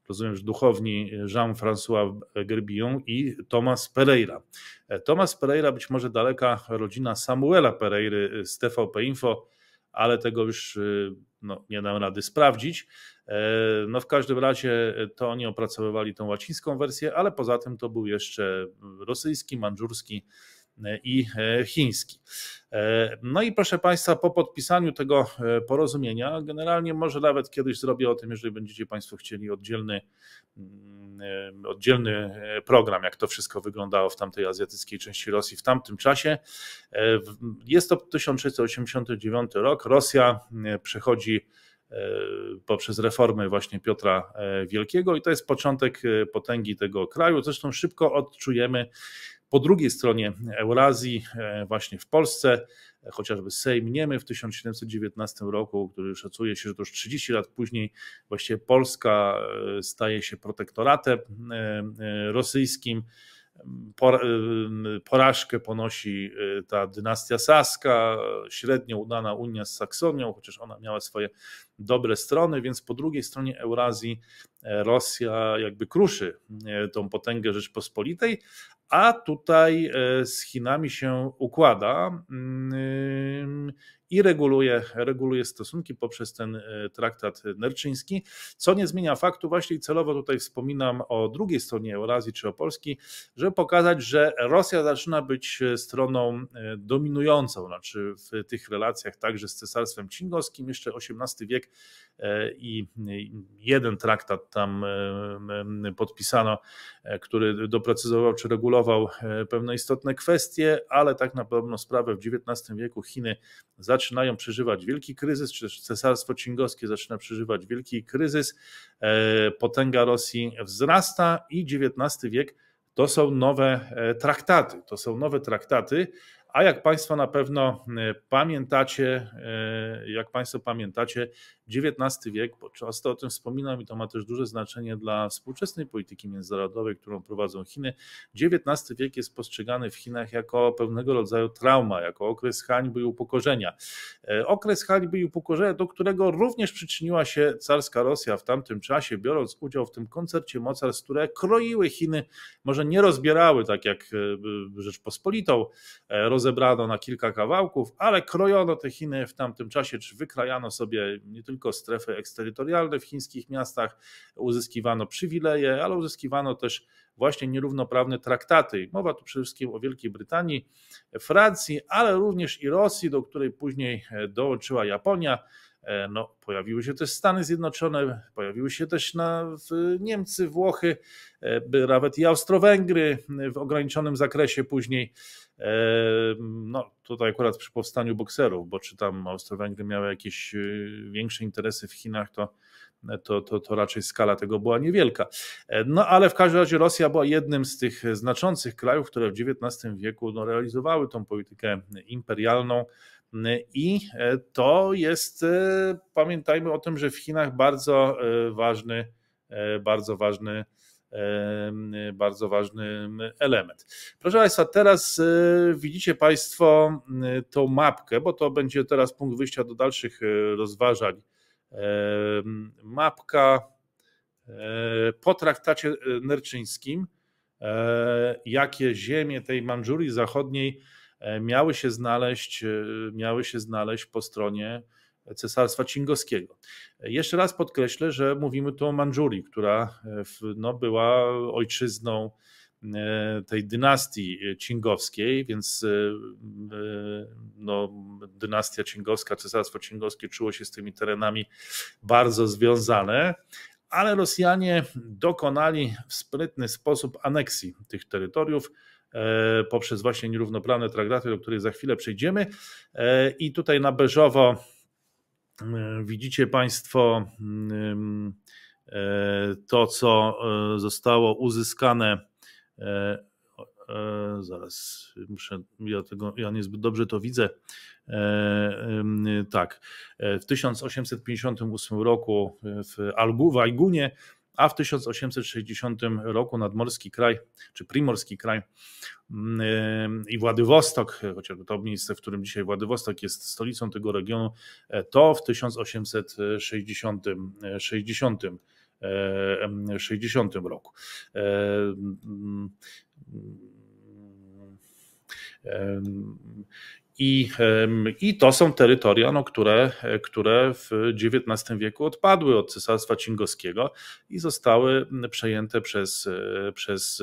[SPEAKER 1] rozumiem, że duchowni Jean-François Gerbillon i Thomas Pereira. E, Thomas Pereira, być może daleka rodzina Samuela Pereira z TVP Info, ale tego już y, no, nie dam rady sprawdzić. E, no w każdym razie e, to oni opracowywali tą łacińską wersję, ale poza tym to był jeszcze rosyjski, mandżurski, E, i e, chiński. E, no i proszę Państwa, po podpisaniu tego porozumienia, generalnie może nawet kiedyś zrobię o tym, jeżeli będziecie Państwo chcieli oddzielny, mm, oddzielny program, jak to wszystko wyglądało w tamtej azjatyckiej części Rosji w tamtym czasie. Jest to 1689 rok. Rosja przechodzi poprzez reformy właśnie Piotra Wielkiego i to jest początek potęgi tego kraju. Zresztą szybko odczujemy po drugiej stronie Eurazji, e, właśnie w Polsce, e, chociażby Sejm Niemy w 1719 roku, który szacuje się, że to już 30 lat później właśnie Polska e, staje się protektoratem rosyjskim. Porażkę ponosi ta dynastia saska, średnio udana Unia z Saksonią, chociaż ona miała swoje dobre strony, więc po drugiej stronie Eurazji Rosja jakby kruszy e, tą potęgę Rzeczpospolitej, a tutaj e, z Chinami się układa mm, i reguluje, reguluje stosunki poprzez ten e, traktat nerczyński, co nie zmienia faktu, właśnie celowo tutaj wspominam o drugiej stronie Eurazji czy o Polski, żeby pokazać, że Rosja zaczyna być stroną dominującą, znaczy w tych relacjach także z Cesarstwem Cingowskim, jeszcze XVIII wiek i jeden traktat tam e, e, podpisano, e, który doprecyzował czy regulował pewne istotne kwestie, ale tak na pewno sprawę w XIX wieku Chiny zaczynają przeżywać wielki kryzys, czy też cesarstwo cingowskie zaczyna przeżywać wielki kryzys, potęga Rosji wzrasta i XIX wiek to są nowe traktaty, to są nowe traktaty, a jak Państwo na pewno e, pamiętacie, e, jak Państwo pamiętacie, XIX wiek, bo często o tym wspominam i to ma też duże znaczenie dla współczesnej polityki międzynarodowej, którą prowadzą Chiny. XIX wiek jest postrzegany w Chinach jako pewnego rodzaju trauma, jako okres hańby i upokorzenia. E, okres hańby i upokorzenia, do którego również przyczyniła się carska Rosja w tamtym czasie, biorąc udział w tym koncercie mocarstw, które kroiły Chiny, może nie rozbierały tak jak Rzeczpospolitą, roz rozebrano na kilka kawałków, ale krojono te Chiny w tamtym czasie, czy wykrajano sobie nie tylko strefy eksterytorialne w chińskich miastach, uzyskiwano przywileje, ale uzyskiwano też właśnie nierównoprawne traktaty. Mowa tu przede wszystkim o Wielkiej Brytanii, Francji, ale również i Rosji, do której później e, dołączyła Japonia. E, no, pojawiły się też Stany Zjednoczone, pojawiły się też na, Niemcy, Włochy, e, nawet i Austro-Węgry w ograniczonym zakresie później. E, no, tutaj akurat przy powstaniu bokserów, bo czy tam Austro-Węgry miały jakieś e, większe interesy w Chinach, to, to, to, to raczej skala tego była niewielka. E, no ale w każdym razie Rosja była jednym z tych znaczących krajów, które w XIX wieku no, realizowały tą politykę imperialną. I to jest, pamiętajmy o tym, że w Chinach bardzo ważny, bardzo ważny bardzo ważny element. Proszę Państwa, teraz e, widzicie Państwo e, tą mapkę, bo to będzie teraz punkt wyjścia do dalszych e, rozważań. Mapka po traktacie nerczyńskim, jakie ziemie tej Mandżurii Zachodniej miały się znaleźć, miały się znaleźć po stronie Cesarstwa Cingowskiego. Jeszcze raz podkreślę, że mówimy tu o Mandżurii, która e, no, była ojczyzną e, tej dynastii e, Cingowskiej, więc no, dynastia Cingowska, Cesarstwo Cingowskie czuło się z tymi terenami bardzo związane, ale Rosjanie dokonali w sprytny sposób aneksji tych terytoriów poprzez właśnie nierównoprawne traktaty, do których za chwilę przejdziemy. I tutaj na beżowo E, widzicie Państwo mm, e, to, co e, zostało uzyskane. Zaraz muszę, ja, tego, ja niezbyt dobrze to widzę. Tak, w 1858 roku w Algu, w Algunie a w 1860 roku nadmorski kraj, czy primorski kraj mm, y, i Władywostok, chociażby to miejsce, w którym dzisiaj Władywostok jest stolicą tego regionu, e, to w 1860 60, 60 roku. E, e, i, I to są terytoria, no, które, które w XIX wieku odpadły od cesarstwa cingowskiego i zostały przejęte przez, przez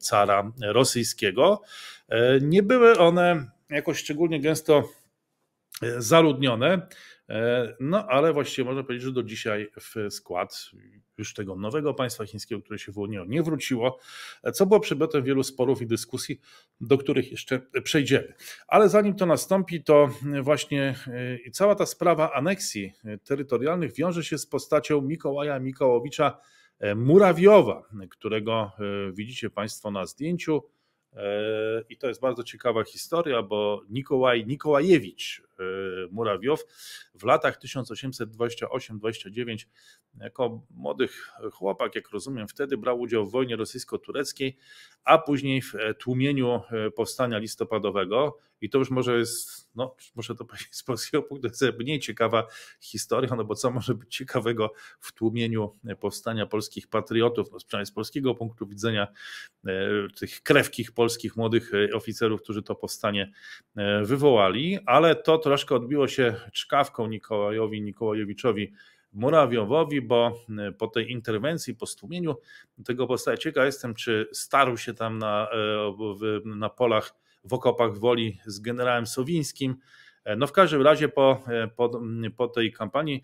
[SPEAKER 1] cara rosyjskiego. E, nie były one jakoś szczególnie gęsto e, zaludnione. E, no ale właściwie można powiedzieć, że do dzisiaj w skład już tego nowego państwa chińskiego, które się wyłoniło, nie wróciło, e, co było przedmiotem wielu sporów i dyskusji, do których jeszcze przejdziemy. Ale zanim to nastąpi, to właśnie e, cała ta sprawa aneksji terytorialnych wiąże się z postacią Mikołaja Mikołowicza Murawiowa, którego widzicie Państwo na zdjęciu. I to jest bardzo ciekawa historia, bo Nikołaj Nikołajewicz Y, Murawiow. W latach 1828-29 jako młodych chłopak, jak rozumiem, wtedy brał udział w wojnie rosyjsko-tureckiej, a później w tłumieniu y, powstania listopadowego. I to już może jest, no, muszę to powiedzieć z polskiego punktu widzenia, mniej ciekawa historia, no bo co może być ciekawego w tłumieniu powstania polskich patriotów, no, przynajmniej z polskiego punktu widzenia y, tych krewkich polskich młodych oficerów, którzy to powstanie wywołali, ale to troszkę odbiło się czkawką Nikołajowi Nikołajowiczowi Murawiowowi, bo e, po tej interwencji, po stłumieniu tego powstaje ciekaw jestem, czy starł się tam na, e, na polach, w okopach woli z generałem Sowińskim. E, no w każdym razie po, po, po tej kampanii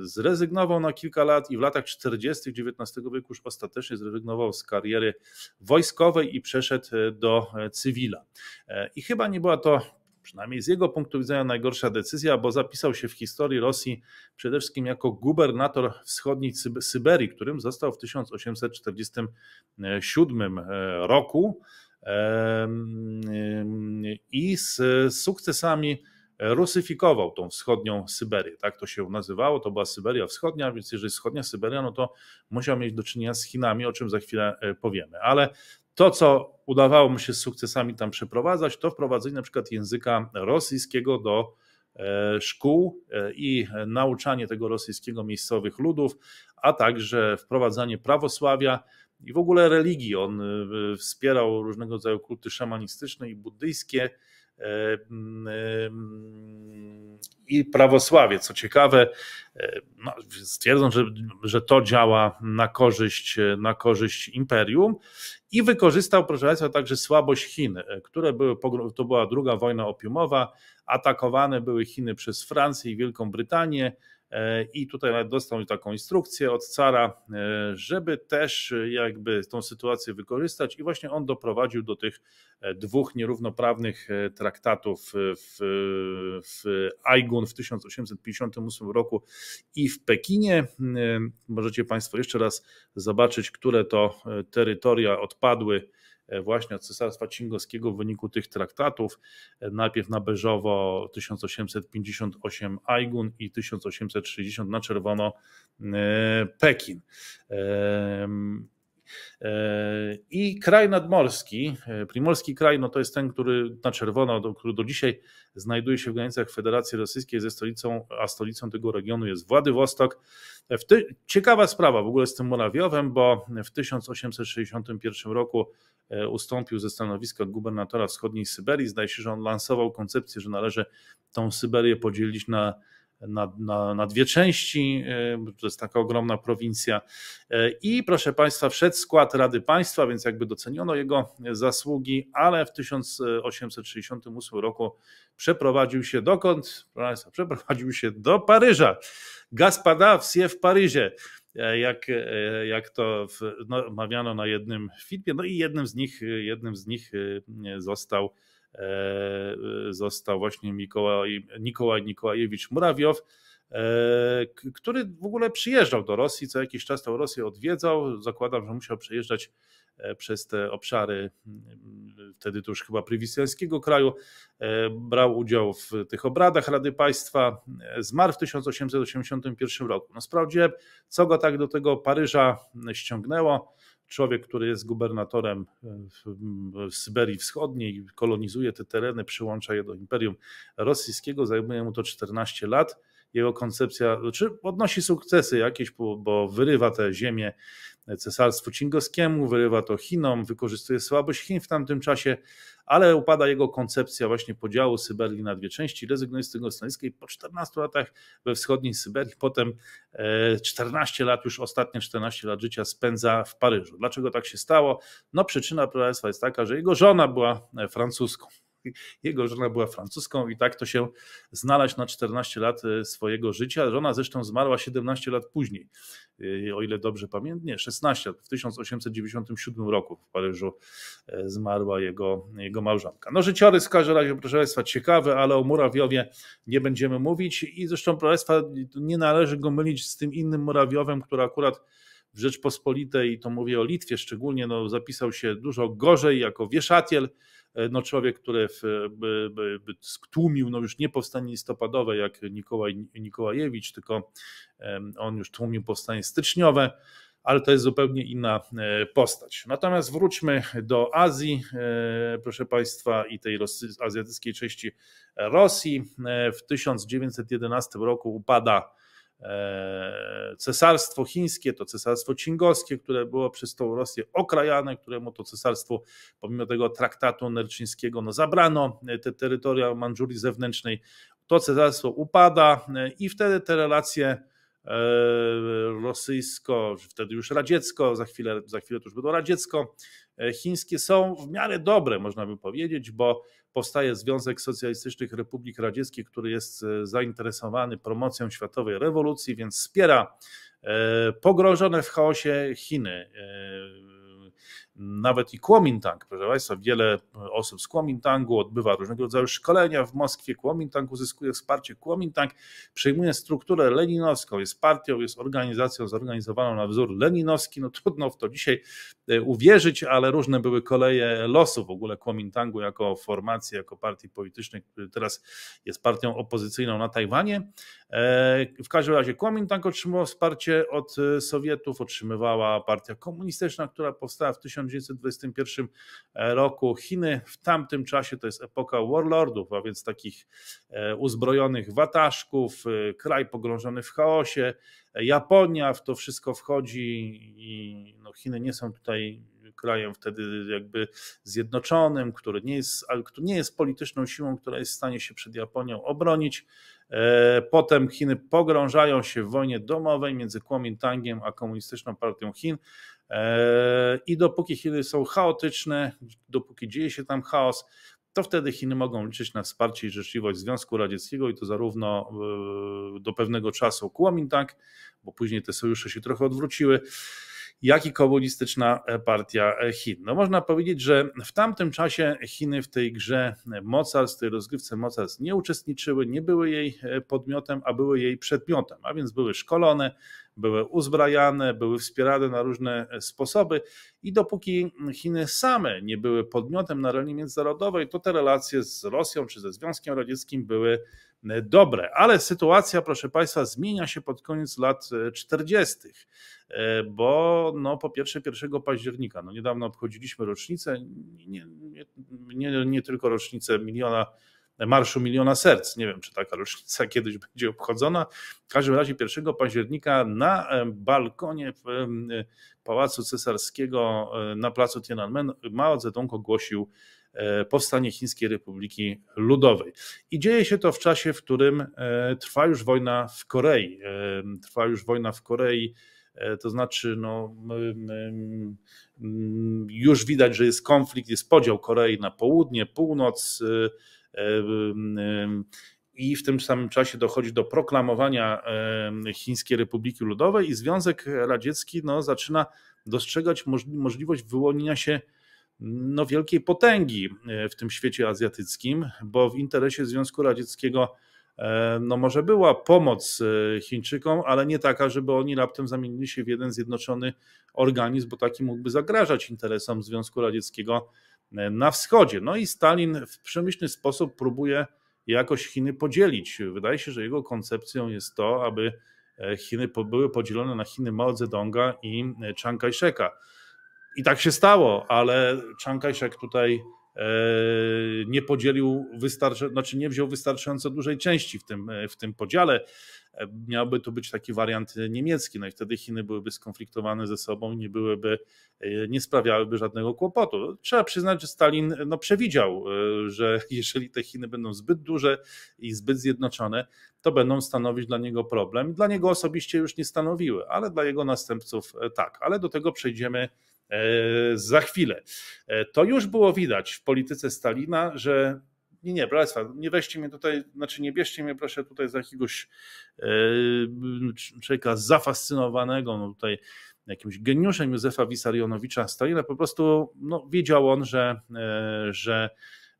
[SPEAKER 1] zrezygnował na kilka lat i w latach 40. XIX wieku już ostatecznie zrezygnował z kariery wojskowej i przeszedł do cywila. I chyba nie była to przynajmniej z jego punktu widzenia najgorsza decyzja, bo zapisał się w historii Rosji przede wszystkim jako gubernator wschodniej Syberii, którym został w 1847 e, roku i z sukcesami rusyfikował tą wschodnią Syberię. Tak to się nazywało, to była Syberia Wschodnia, więc jeżeli wschodnia Syberia, no to musiał mieć do czynienia z Chinami, o czym za chwilę e, powiemy. Ale to, co udawało mu się z sukcesami tam przeprowadzać, to wprowadzenie na przykład języka rosyjskiego do e, szkół e, i nauczanie tego rosyjskiego miejscowych ludów, a także wprowadzanie prawosławia i w ogóle religii. On e, wspierał różnego rodzaju kulty szamanistyczne i buddyjskie i prawosławie. Co ciekawe, no, stwierdzą, że, że to działa na korzyść, na korzyść imperium i wykorzystał, proszę Państwa, także słabość Chin, które były, to była druga wojna opiumowa, atakowane były Chiny przez Francję i Wielką Brytanię, E, I tutaj nawet dostał taką instrukcję od cara, e, żeby też e, jakby tą sytuację wykorzystać, i właśnie on doprowadził do tych dwóch nierównoprawnych traktatów w, w Aigun w 1858 roku i w Pekinie. Możecie Państwo jeszcze raz zobaczyć, które to terytoria odpadły E, właśnie od Cesarstwa Cingowskiego w wyniku tych traktatów. E, najpierw na beżowo 1858 Aigun i 1860 na czerwono e, Pekin. E, I kraj nadmorski, e, Primorski kraj, no to jest ten, który na czerwono, do, który do dzisiaj znajduje się w granicach Federacji Rosyjskiej ze stolicą, a stolicą tego regionu jest Władywostok. W ty... Ciekawa sprawa w ogóle z tym Morawiowem, bo w 1861 roku e, ustąpił ze stanowiska gubernatora wschodniej Syberii. Zdaje się, że on lansował koncepcję, że należy tą Syberię podzielić na na, na, na, dwie części, y, to jest taka ogromna prowincja. Y, I proszę Państwa, wszedł skład Rady Państwa, więc jakby doceniono jego zasługi, ale w 1868 roku przeprowadził się dokąd? Proszę Państwa, przeprowadził się do Paryża. Gaspada wsie w Paryzie. Y, jak, jak to w, no, mawiano na jednym filmie, no i jednym z nich, jednym z nich został E, e, został właśnie Mikołaj, Mikołaj Nikołajewicz Murawiow, e, który w ogóle przyjeżdżał do Rosji, co jakiś czas tą Rosję odwiedzał. Zakładam, że musiał przejeżdżać przez te obszary, wtedy to już chyba prywicjańskiego kraju, brał udział w tych obradach Rady Państwa, zmarł w 1881 roku. No sprawdziłem, co go tak do tego Paryża ściągnęło człowiek, który jest gubernatorem e, w Syberii Wschodniej, kolonizuje te tereny, przyłącza je do Imperium Rosyjskiego, zajmuje mu to 14 lat. Jego koncepcja, czy odnosi sukcesy jakieś, bo wyrywa te ziemię cesarstwu Cingowskiemu, wyrywa to Chinom, wykorzystuje słabość Chin w tamtym czasie, ale upada jego koncepcja właśnie podziału Syberii na dwie części, rezygnuje z tego stanowiska po 14 latach we wschodniej Syberii, potem 14 e, lat, już ostatnie 14 lat życia spędza w Paryżu. Dlaczego tak się stało? No przyczyna, proszę jest taka, że jego żona była e, francuską. Jego żona była francuską i tak to się znalazł na 14 lat e, swojego życia. Żona zresztą zmarła 17 lat później, e, o ile dobrze pamiętam, nie, 16 lat, w 1897 roku w Paryżu e, zmarła jego, jego małżonka. No życiorys w każdym razie, proszę Państwa, ciekawy, ale o Murawiowie nie będziemy mówić i zresztą, proszę Państwa, nie należy go mylić z tym innym Murawiowem, który akurat w Rzeczpospolitej, to mówię o Litwie szczególnie, no, zapisał się dużo gorzej jako wieszatiel, e, no, człowiek, który w, by, by, by tłumił no, już nie powstanie listopadowe jak Nikołaj, Nikołajewicz, tylko on już tłumił powstanie styczniowe ale to jest zupełnie inna e, postać. Natomiast wróćmy do Azji, e, proszę Państwa, i tej Rosy, azjatyckiej części Rosji. W 1911 roku upada E, cesarstwo chińskie, to cesarstwo cingowskie, które było przez tą Rosję okrajane, któremu to cesarstwo pomimo tego traktatu nerczyńskiego no zabrano e, te terytoria Mandżurii zewnętrznej, to cesarstwo upada e, i wtedy te relacje rosyjsko, wtedy już radziecko, za chwilę, za chwilę to już było radziecko, chińskie są w miarę dobre, można by powiedzieć, bo powstaje Związek Socjalistycznych Republik Radzieckich, który jest e, zainteresowany promocją światowej rewolucji, więc wspiera e, pogrążone w chaosie Chiny e, nawet i Kuomintang, proszę Państwa, wiele osób z Kuomintangu odbywa różnego rodzaju szkolenia w Moskwie, Kuomintang uzyskuje wsparcie, Kuomintang przejmuje strukturę leninowską, jest partią, jest organizacją zorganizowaną na wzór leninowski, no trudno w to dzisiaj e, uwierzyć, ale różne były koleje losu w ogóle Kuomintangu jako formacji, jako partii politycznej, która teraz jest partią opozycyjną na Tajwanie. E, w każdym razie Kuomintang otrzymał wsparcie od e, Sowietów, otrzymywała partia komunistyczna, która powstała w 1900 1921 e, roku. Chiny w tamtym czasie to jest epoka warlordów, a więc takich e, uzbrojonych wataszków, e, kraj pogrążony w chaosie, Japonia w to wszystko wchodzi i no Chiny nie są tutaj krajem wtedy jakby zjednoczonym, który nie, jest, który nie jest polityczną siłą, która jest w stanie się przed Japonią obronić. E, potem Chiny pogrążają się w wojnie domowej między Kuomintangiem a Komunistyczną Partią Chin. E, I dopóki Chiny są chaotyczne, dopóki dzieje się tam chaos, to wtedy Chiny mogą liczyć na wsparcie i życzliwość Związku Radzieckiego i to zarówno e, do pewnego czasu Kuomintang, bo później te sojusze się trochę odwróciły, jak i komunistyczna partia Chin. No można powiedzieć, że w tamtym czasie Chiny w tej grze mocarstw, tej rozgrywce mocarstw nie uczestniczyły, nie były jej podmiotem, a były jej przedmiotem, a więc były szkolone, były uzbrajane, były wspierane na różne sposoby i dopóki Chiny same nie były podmiotem na arenie międzynarodowej, to te relacje z Rosją czy ze Związkiem Radzieckim były dobre. Ale sytuacja, proszę Państwa, zmienia się pod koniec lat 40., e, e, bo no, po pierwsze 1 października, no niedawno obchodziliśmy rocznicę, nie, nie, nie tylko rocznicę miliona Marszu Miliona Serc. Nie wiem, czy taka rocznica kiedyś będzie obchodzona. W każdym razie 1 października na e, balkonie Pałacu Cesarskiego na placu Tiananmen Mao Zedong ogłosił E, powstanie Chińskiej Republiki Ludowej. I dzieje się to w czasie, w którym e, trwa już wojna w Korei. E, trwa już wojna w Korei. To znaczy, no, już widać, że jest konflikt, jest podział Korei na południe, północ. I w tym samym czasie dochodzi do proklamowania Chińskiej Republiki Ludowej, i Związek Radziecki no, zaczyna dostrzegać możliwość wyłonienia się no, wielkiej potęgi e, w tym świecie azjatyckim, bo w interesie Związku Radzieckiego e, no może była pomoc e, Chińczykom, ale nie taka, żeby oni raptem zamienili się w jeden zjednoczony organizm, bo taki mógłby zagrażać interesom Związku Radzieckiego na wschodzie. No i Stalin w przemyślny sposób próbuje jakoś Chiny podzielić. Wydaje się, że jego koncepcją jest to, aby Chiny były podzielone na Chiny Mao Zedonga i Chiang Kai-sheka. I tak się stało, ale Chiang tutaj e, nie podzielił wystarczająco, znaczy nie wziął wystarczająco dużej części w tym, e, w tym podziale. E, miałby to być taki wariant niemiecki, no i wtedy Chiny byłyby skonfliktowane ze sobą, nie byłyby, nie sprawiałyby żadnego kłopotu. No, trzeba przyznać, że Stalin no, przewidział, że jeżeli te Chiny będą zbyt duże i zbyt zjednoczone, to będą stanowić dla niego problem. Dla niego osobiście już nie stanowiły, ale dla jego następców tak. Ale do tego przejdziemy E, za chwilę. E, to już było widać w polityce Stalina, że nie, nie, nie weźcie mnie tutaj, znaczy nie bierzcie mnie proszę tutaj za jakiegoś e, człowieka zafascynowanego, no tutaj jakimś geniuszem Józefa Wisarionowicza Stalina, po prostu no, wiedział on, że, że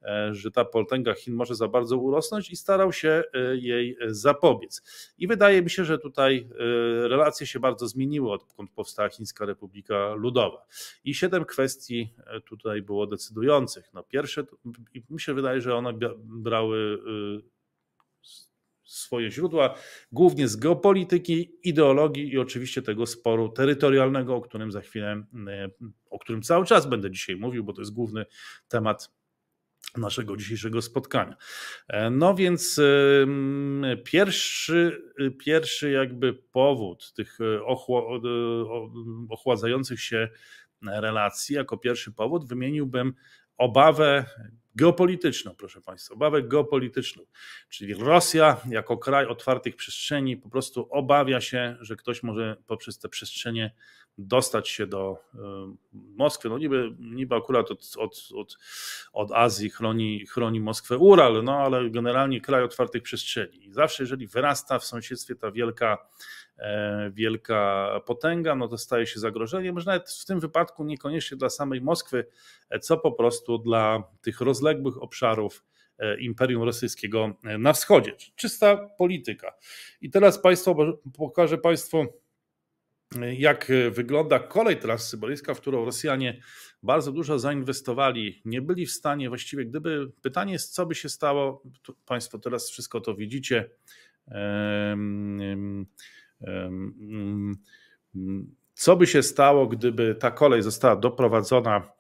[SPEAKER 1] E, że ta potęga Chin może za bardzo urosnąć i starał się e, jej e, zapobiec. I wydaje mi się, że tutaj relacje się bardzo zmieniły, odkąd powstała Chińska Republika Ludowa. I siedem kwestii tutaj było decydujących. No pierwsze, mi się wydaje, że one brały swoje źródła, głównie z geopolityki, ideologii i oczywiście tego sporu terytorialnego, o którym za chwilę, o którym cały czas będę dzisiaj mówił, bo to jest główny temat naszego dzisiejszego spotkania. E, no więc pierwszy, pierwszy jakby powód tych e, e, ochładzających się relacji, jako pierwszy powód wymieniłbym obawę geopolityczną, proszę Państwa, obawę geopolityczną. Czyli Rosja jako kraj otwartych przestrzeni po prostu obawia się, że ktoś może poprzez te przestrzenie dostać się do e, Moskwy. No niby, niby akurat od, od, od, od Azji chroni, chroni Moskwę Ural, no ale generalnie kraj otwartych przestrzeni. I zawsze, jeżeli wyrasta w sąsiedztwie ta wielka, e, wielka potęga, no to staje się zagrożeniem, może nawet w tym wypadku niekoniecznie dla samej Moskwy, e, co po prostu dla tych rozległych obszarów Imperium Rosyjskiego na wschodzie. Czysta polityka. I teraz państwo, pokażę Państwu jak wygląda kolej transsyberyjska, w którą Rosjanie bardzo dużo zainwestowali, nie byli w stanie właściwie, gdyby pytanie jest, co by się stało, Państwo teraz wszystko to widzicie. Co by się stało, gdyby ta kolej została doprowadzona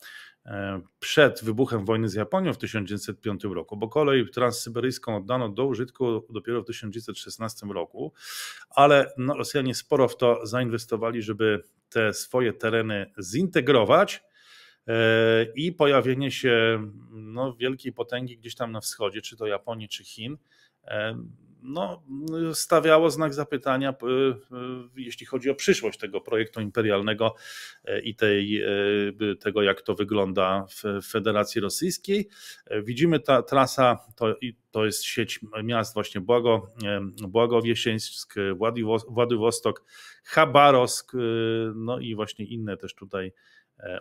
[SPEAKER 1] E, przed wybuchem wojny z Japonią w 1905 roku, bo kolej transsyberyjską oddano do użytku dopiero w 1916 roku, ale no, Rosjanie sporo w to zainwestowali, żeby te swoje tereny zintegrować e, i pojawienie się no, wielkiej potęgi gdzieś tam na wschodzie, czy to Japonii, czy Chin, e, no, stawiało znak zapytania, y, y, jeśli chodzi o przyszłość tego projektu imperialnego y, i tej, tego, jak to wygląda w Federacji Rosyjskiej. Widzimy ta trasa, to, to jest sieć miast właśnie Błago, Błagowiesieńsk, Władywostok, Chabarowsk, no i właśnie inne też tutaj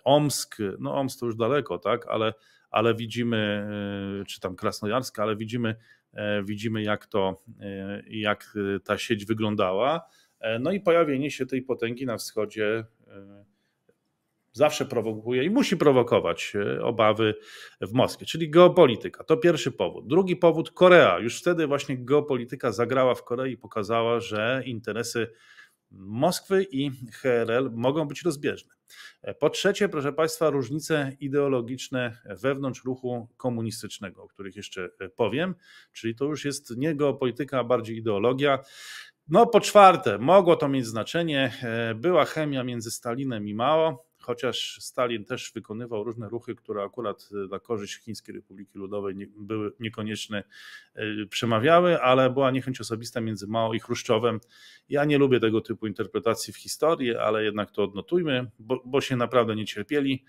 [SPEAKER 1] Omsk, no Omsk to już daleko, tak, ale, ale widzimy, czy tam Krasnojarska, ale widzimy E, widzimy jak to, e, jak e, ta sieć wyglądała. No i pojawienie się tej potęgi na wschodzie zawsze prowokuje i musi prowokować obawy w Moskwie, czyli geopolityka. To pierwszy powód. Drugi powód Korea. Już wtedy właśnie geopolityka zagrała w Korei i pokazała, że interesy Moskwy i HRL mogą być rozbieżne. Po trzecie, proszę Państwa, różnice ideologiczne wewnątrz ruchu komunistycznego, o których jeszcze powiem, czyli to już jest nie geopolityka, a bardziej ideologia. No po czwarte, mogło to mieć znaczenie, e, była chemia między Stalinem i Mao, chociaż Stalin też wykonywał różne ruchy, które akurat dla e, korzyść Chińskiej Republiki Ludowej nie, były niekonieczne, e, przemawiały, ale była niechęć osobista między Mao i Chruszczowem. Ja nie lubię tego typu interpretacji w historii, ale jednak to odnotujmy, bo, bo się naprawdę nie cierpieli.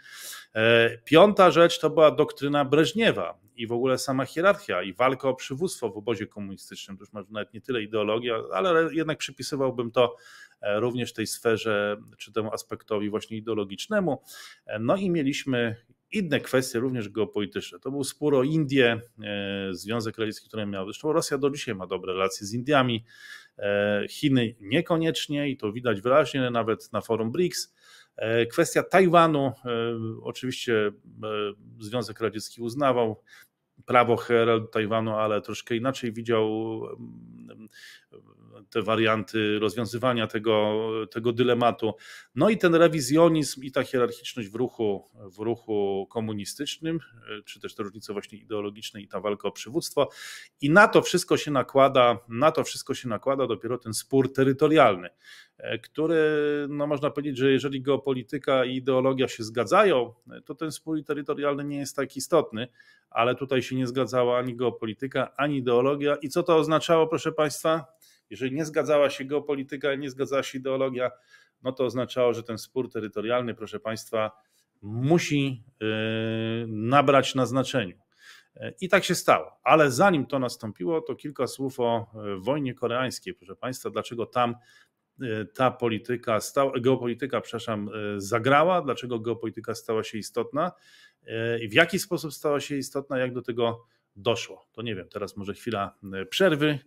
[SPEAKER 1] E, piąta rzecz to była doktryna Breżniewa i w ogóle sama hierarchia i walka o przywództwo w obozie komunistycznym. To już może nawet nie tyle ideologia, ale jednak przypisywałbym to E, również tej sferze czy temu aspektowi właśnie ideologicznemu. E, no i mieliśmy inne kwestie również geopolityczne. To był spór o Indie, Związek Radziecki, który miał, zresztą Rosja do dzisiaj ma dobre relacje z Indiami, e, Chiny niekoniecznie i to widać wyraźnie nawet na forum BRICS. Kwestia Tajwanu, oczywiście Związek Radziecki uznawał prawo HRL Tajwanu, ale troszkę inaczej widział mm, te warianty rozwiązywania tego, tego dylematu. No i ten rewizjonizm i ta hierarchiczność w ruchu, w ruchu komunistycznym, czy też te różnice właśnie ideologiczne i ta walka o przywództwo. I na to wszystko się nakłada, na to wszystko się nakłada dopiero ten spór terytorialny, który, no można powiedzieć, że jeżeli geopolityka i ideologia się zgadzają, to ten spór terytorialny nie jest tak istotny, ale tutaj się nie zgadzała ani geopolityka, ani ideologia. I co to oznaczało, proszę Państwa? Jeżeli nie zgadzała się geopolityka, nie zgadzała się ideologia, no to oznaczało, że ten spór terytorialny, proszę Państwa, musi y, nabrać na znaczeniu. I tak się stało. Ale zanim to nastąpiło, to kilka słów o y, wojnie koreańskiej, proszę Państwa, dlaczego tam y, ta polityka, stała, geopolityka, przepraszam, zagrała, dlaczego geopolityka stała się istotna i w jaki sposób stała się istotna, jak do tego doszło. To nie wiem, teraz może chwila przerwy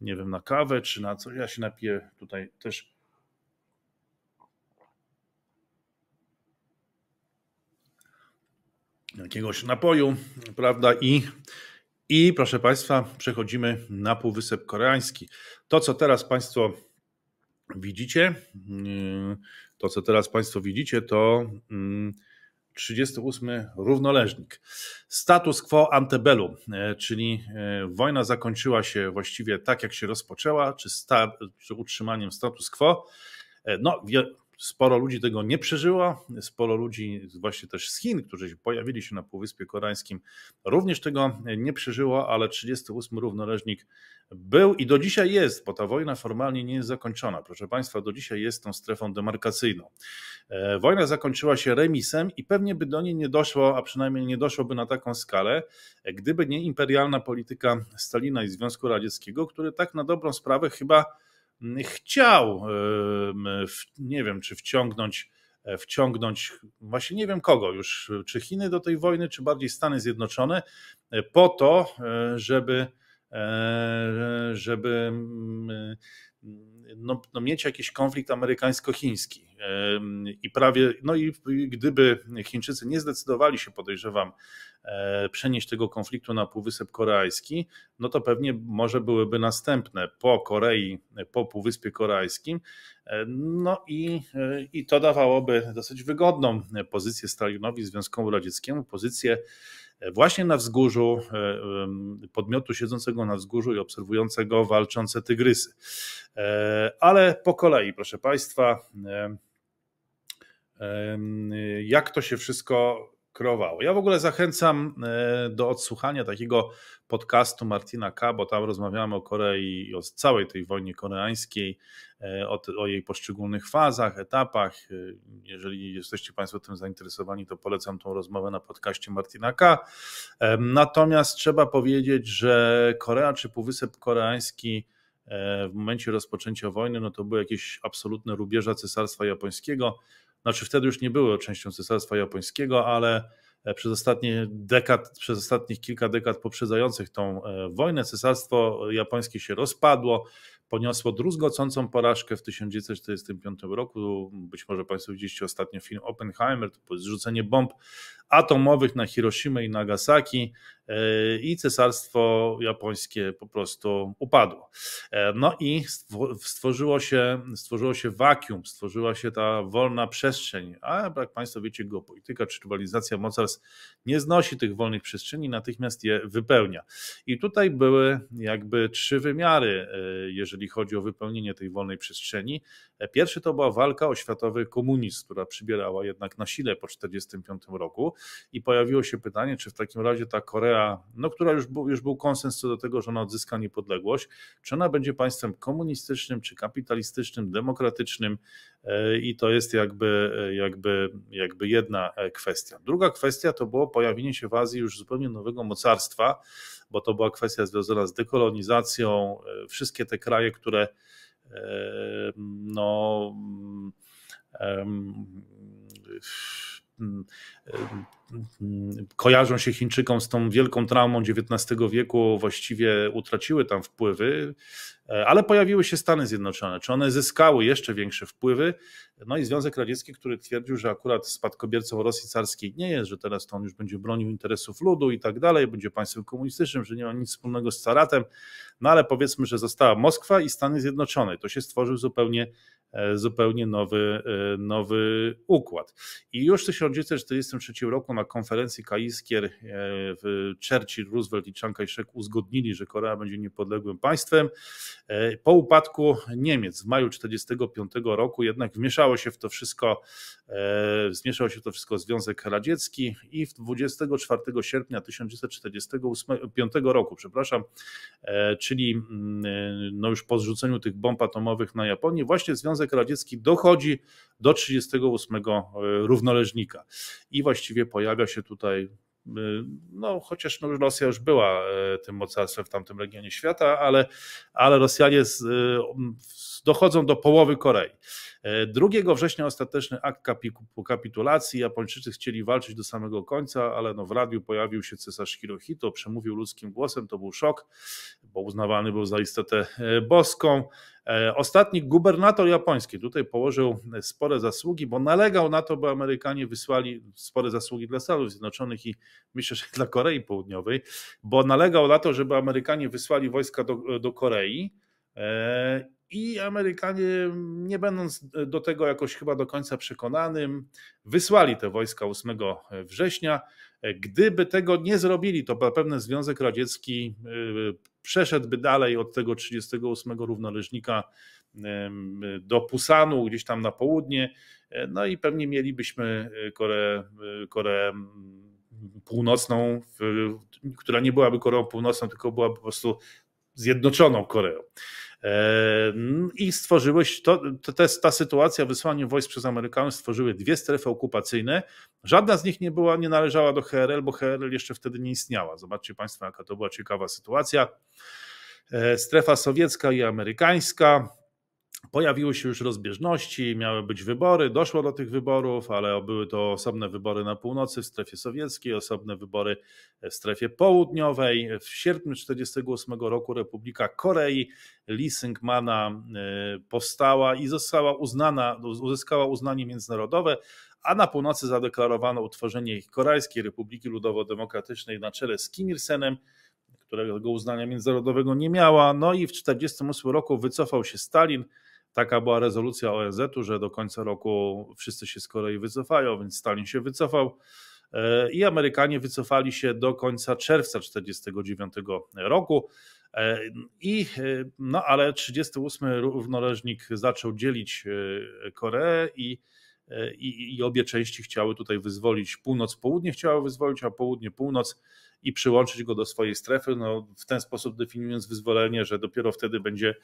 [SPEAKER 1] nie wiem, na kawę czy na co. Ja się napiję tutaj też. Jakiegoś napoju, prawda? I, I proszę Państwa, przechodzimy na Półwysep Koreański. To, co teraz Państwo widzicie, yy, to, co teraz Państwo widzicie, to. Yy, 38 równoleżnik. Status quo antebelu, e, czyli e, wojna zakończyła się właściwie tak, jak się rozpoczęła, czy, sta, czy utrzymaniem status quo. E, no, Sporo ludzi tego nie przeżyło, sporo ludzi właśnie też z Chin, którzy pojawili się na Półwyspie Koreańskim, również tego nie przeżyło, ale 38 równoleżnik był i do dzisiaj jest, bo ta wojna formalnie nie jest zakończona. Proszę Państwa, do dzisiaj jest tą strefą demarkacyjną. E, wojna zakończyła się remisem i pewnie by do niej nie doszło, a przynajmniej nie doszłoby na taką skalę, gdyby nie imperialna polityka Stalina i Związku Radzieckiego, który tak na dobrą sprawę chyba chciał, nie wiem, czy wciągnąć, e, wciągnąć, właśnie nie wiem kogo już, czy Chiny do tej wojny, czy bardziej Stany Zjednoczone, e, po to, e, żeby, żeby mm, no, no mieć jakiś konflikt amerykańsko-chiński. I prawie, no i gdyby Chińczycy nie zdecydowali się, podejrzewam, E, przenieść tego konfliktu na Półwysep Koreański, no to pewnie może byłyby następne po Korei, po Półwyspie Koreańskim. E, no i, e, i to dawałoby dosyć wygodną pozycję Stalinowi, Związkowi Radzieckiemu, pozycję właśnie na wzgórzu, podmiotu siedzącego na wzgórzu i obserwującego walczące tygrysy. Ale po kolei, proszę Państwa, jak to się wszystko ja w ogóle zachęcam e, do odsłuchania takiego podcastu Martina K., bo tam rozmawiamy o Korei, o całej tej wojnie koreańskiej, e, o, o, jej poszczególnych fazach, etapach. E, jeżeli jesteście Państwo tym zainteresowani, to polecam tą rozmowę na podcaście Martina K. Natomiast trzeba powiedzieć, że Korea czy Półwysep Koreański w momencie rozpoczęcia wojny, no to były jakieś absolutne rubieża Cesarstwa Japońskiego. Znaczy wtedy już nie były częścią Cesarstwa Japońskiego, ale e, przez ostatnie dekad, przez ostatnich kilka dekad poprzedzających tą e, wojnę Cesarstwo Japońskie się rozpadło, poniosło druzgocącą porażkę w 1945 roku. Być może Państwo widzieliście ostatnio film Oppenheimer, to było zrzucenie bomb atomowych na Hiroshima i Nagasaki e, i cesarstwo japońskie po prostu upadło. E, no i stworzyło się, stworzyło się wakium, stworzyła się ta wolna przestrzeń, a jak Państwo wiecie, geopolityka czy rywalizacja mocarstw nie znosi tych wolnych przestrzeni, natychmiast je wypełnia. I tutaj były jakby trzy wymiary, e, jeżeli chodzi o wypełnienie tej wolnej przestrzeni. Pierwszy to była walka o światowy komunizm, która przybierała jednak na sile po 1945 roku i pojawiło się pytanie, czy w takim razie ta Korea, no która już był, już był konsens co do tego, że ona odzyska niepodległość, czy ona będzie państwem komunistycznym, czy kapitalistycznym, demokratycznym e, i to jest jakby, jakby, jakby jedna e, kwestia. Druga kwestia to było pojawienie się w Azji już zupełnie nowego mocarstwa, bo to była kwestia związana z dekolonizacją, e, wszystkie te kraje, które no, um, ähm, kojarzą się Chińczykom z tą wielką traumą XIX wieku, właściwie utraciły tam wpływy, e, ale pojawiły się Stany Zjednoczone. Czy one zyskały jeszcze większe wpływy? No i Związek Radziecki, który twierdził, że akurat spadkobiercą Rosji carskiej nie jest, że teraz to on już będzie bronił interesów ludu i tak dalej, będzie państwem komunistycznym, że nie ma nic wspólnego z caratem, no ale powiedzmy, że została Moskwa i Stany Zjednoczone. To się stworzył zupełnie e, zupełnie nowy, e, nowy układ. I już w 1943 roku ramach konferencji Kaiskier e, w Churchill, Roosevelt i Chiang Kai-shek uzgodnili, że Korea będzie niepodległym państwem. E, po upadku Niemiec w maju 1945 roku jednak wmieszało się w to wszystko, e, zmieszało się to wszystko Związek Radziecki i w 24 sierpnia 1945 roku, przepraszam, czyli mm, no już po zrzuceniu tych bomb atomowych na Japonię, właśnie Związek Radziecki dochodzi do 38 równoleżnika i właściwie pojawia pojawia się tutaj, y, no chociaż no, Rosja już była y, tym mocarstwem w tamtym regionie świata, ale, ale Rosjanie z, z y, dochodzą do połowy Korei. 2 e, września ostateczny akt kapitulacji. Japończycy chcieli walczyć do samego końca, ale no w radiu pojawił się cesarz Hirohito, przemówił ludzkim głosem, to był szok, bo uznawany był za istotę e, boską. E, ostatni gubernator japoński tutaj położył spore zasługi, bo nalegał na to, by Amerykanie wysłali spore zasługi dla Stanów Zjednoczonych i myślę, że dla Korei Południowej, bo nalegał na to, żeby Amerykanie wysłali wojska do, do Korei E, I Amerykanie, nie będąc do tego jakoś chyba do końca przekonanym, wysłali te wojska 8 września. Gdyby tego nie zrobili, to zapewne Związek Radziecki e, przeszedłby dalej od tego 38 równoleżnika do Pusanu, gdzieś tam na południe, e, no i pewnie mielibyśmy Koreę, Koreę Północną, która nie byłaby Koreą Północną, tylko byłaby po prostu zjednoczoną Koreą. I stworzyłeś, to, to, to ta sytuacja, wysłanie wojsk przez Amerykanów stworzyły dwie strefy okupacyjne. Żadna z nich nie była, nie należała do HRL, bo HRL jeszcze wtedy nie istniała. Zobaczcie Państwo, jaka to była ciekawa sytuacja. E, strefa sowiecka i amerykańska Pojawiły się już rozbieżności, miały być wybory, doszło do tych wyborów, ale były to osobne wybory na północy w strefie sowieckiej, osobne wybory w strefie południowej. W sierpniu 1948 roku Republika Korei Lee Syngmana y, powstała i została uznana, uzyskała uznanie międzynarodowe, a na północy zadeklarowano utworzenie Korejskiej Republiki Ludowo-Demokratycznej na czele z Kim Il-senem którego uznania międzynarodowego nie miała. No i w 1948 roku wycofał się Stalin, Taka była rezolucja ONZ-u, że do końca roku wszyscy się z Korei wycofają, więc Stalin się wycofał e, i Amerykanie wycofali się do końca czerwca 1949 roku. E, I, e, no ale 38 równoleżnik zaczął dzielić Koreę i i, i obie części chciały tutaj wyzwolić północ, południe chciały wyzwolić, a południe, północ i przyłączyć go do swojej strefy, no, w ten sposób definiując wyzwolenie, że dopiero wtedy będzie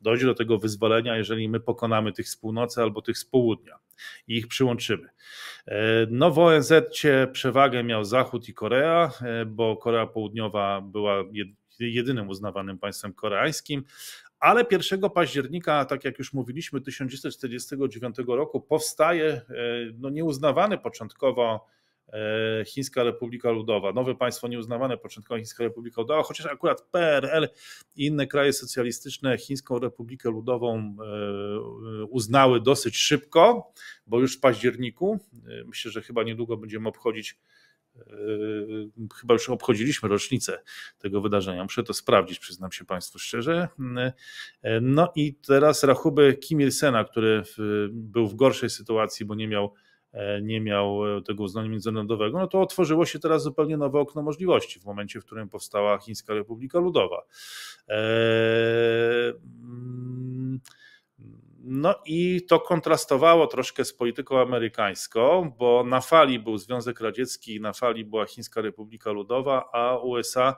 [SPEAKER 1] dojść do tego wyzwolenia, jeżeli my pokonamy tych z północy albo tych z południa i ich przyłączymy. E, no w ONZ przewagę miał Zachód i Korea, e, bo Korea Południowa była jedynym uznawanym państwem koreańskim. Ale 1 października, tak jak już mówiliśmy, 1949 roku powstaje e, no, nieuznawany początkowo e, Chińska Republika Ludowa, nowe państwo nieuznawane początkowo Chińska Republika Ludowa, chociaż akurat PRL i inne kraje socjalistyczne Chińską Republikę Ludową e, uznały dosyć szybko, bo już w październiku, myślę, że chyba niedługo będziemy obchodzić Yy, chyba już obchodziliśmy rocznicę tego wydarzenia. Muszę to sprawdzić, przyznam się Państwu szczerze. Yy, no i teraz rachuby Kim Il-sena, który był w gorszej sytuacji, bo nie miał e, nie miał e, tego uznania międzynarodowego, no to otworzyło się teraz zupełnie nowe okno możliwości w momencie, w którym powstała Chińska Republika Ludowa. Eee no i to kontrastowało troszkę z polityką amerykańską, bo na fali był Związek Radziecki, na fali była Chińska Republika Ludowa, a USA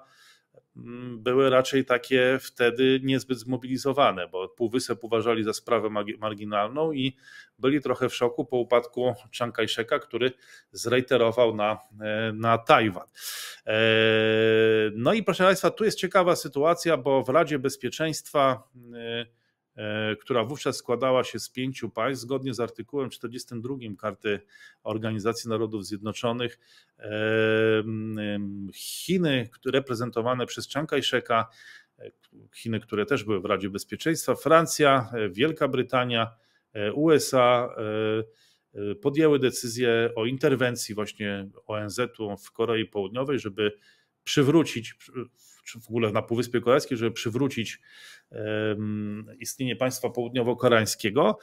[SPEAKER 1] mm, były raczej takie wtedy niezbyt zmobilizowane, bo Półwysep uważali za sprawę marginalną i byli trochę w szoku po upadku Chiang Kai-sheka, który zreiterował na, e, na Tajwan. E, no i proszę Państwa, tu jest ciekawa sytuacja, bo w Radzie Bezpieczeństwa e, E, która wówczas składała się z pięciu państw, zgodnie z artykułem 42 Karty Organizacji Narodów Zjednoczonych. E, Chiny, reprezentowane przez Chiang Kai-sheka, e, Chiny, które też były w Radzie Bezpieczeństwa, Francja, Wielka Brytania, USA podjęły decyzję o interwencji właśnie ONZ-u w Korei Południowej, żeby przywrócić, czy w ogóle na Półwyspie Koreańskim, żeby przywrócić istnienie państwa południowo-koreańskiego,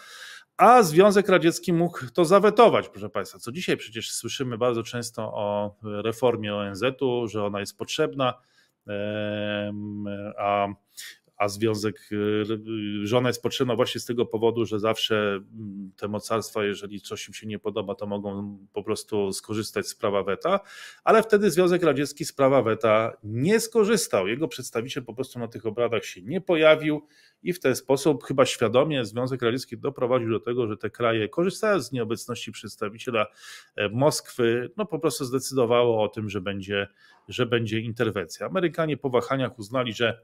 [SPEAKER 1] a Związek Radziecki mógł to zawetować, proszę Państwa. Co dzisiaj przecież słyszymy bardzo często o reformie ONZ-u, że ona jest potrzebna, a a związek, y, y, żona jest potrzebna właśnie z tego powodu, że zawsze mm, te mocarstwa, jeżeli coś im się nie podoba, to mogą po prostu skorzystać z prawa weta, ale wtedy Związek Radziecki z prawa weta nie skorzystał. Jego przedstawiciel po prostu na tych obradach się nie pojawił i w ten sposób chyba świadomie Związek Radziecki doprowadził do tego, że te kraje korzystając z nieobecności przedstawiciela e, Moskwy, no po prostu zdecydowało o tym, że będzie że będzie interwencja. Amerykanie po wahaniach uznali, że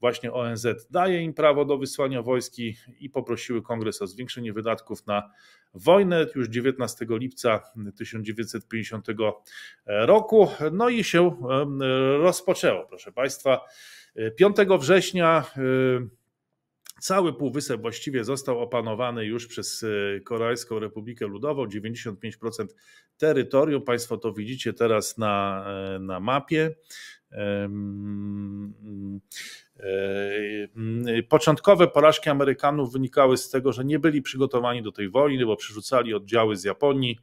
[SPEAKER 1] właśnie ONZ daje im prawo do wysłania wojski i poprosiły kongres o zwiększenie wydatków na wojnę już 19 lipca 1950 roku. No i się rozpoczęło, proszę Państwa. 5 września y, Cały Półwysep właściwie został opanowany już przez y, Koreańską Republikę Ludową, 95% terytorium. Państwo to widzicie teraz na, e, na mapie. E, y, początkowe porażki Amerykanów wynikały z tego, że nie byli przygotowani do tej wojny, bo przerzucali oddziały z Japonii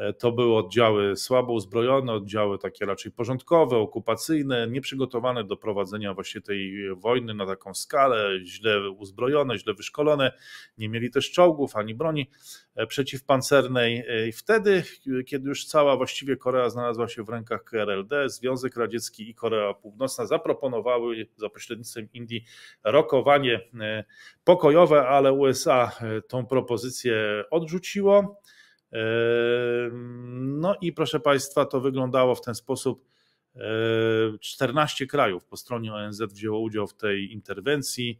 [SPEAKER 1] E, to były oddziały słabo uzbrojone, oddziały takie raczej porządkowe, okupacyjne, nieprzygotowane do prowadzenia właśnie tej wojny na taką skalę, źle uzbrojone, źle wyszkolone. Nie mieli też czołgów ani broni e, przeciwpancernej. E, I wtedy, kiedy już cała właściwie Korea znalazła się w rękach KRLD, Związek Radziecki i Korea Północna zaproponowały za pośrednictwem Indii rokowanie pokojowe, ale USA tą propozycję odrzuciło. No i proszę Państwa, to wyglądało w ten sposób. 14 krajów po stronie ONZ wzięło udział w tej interwencji.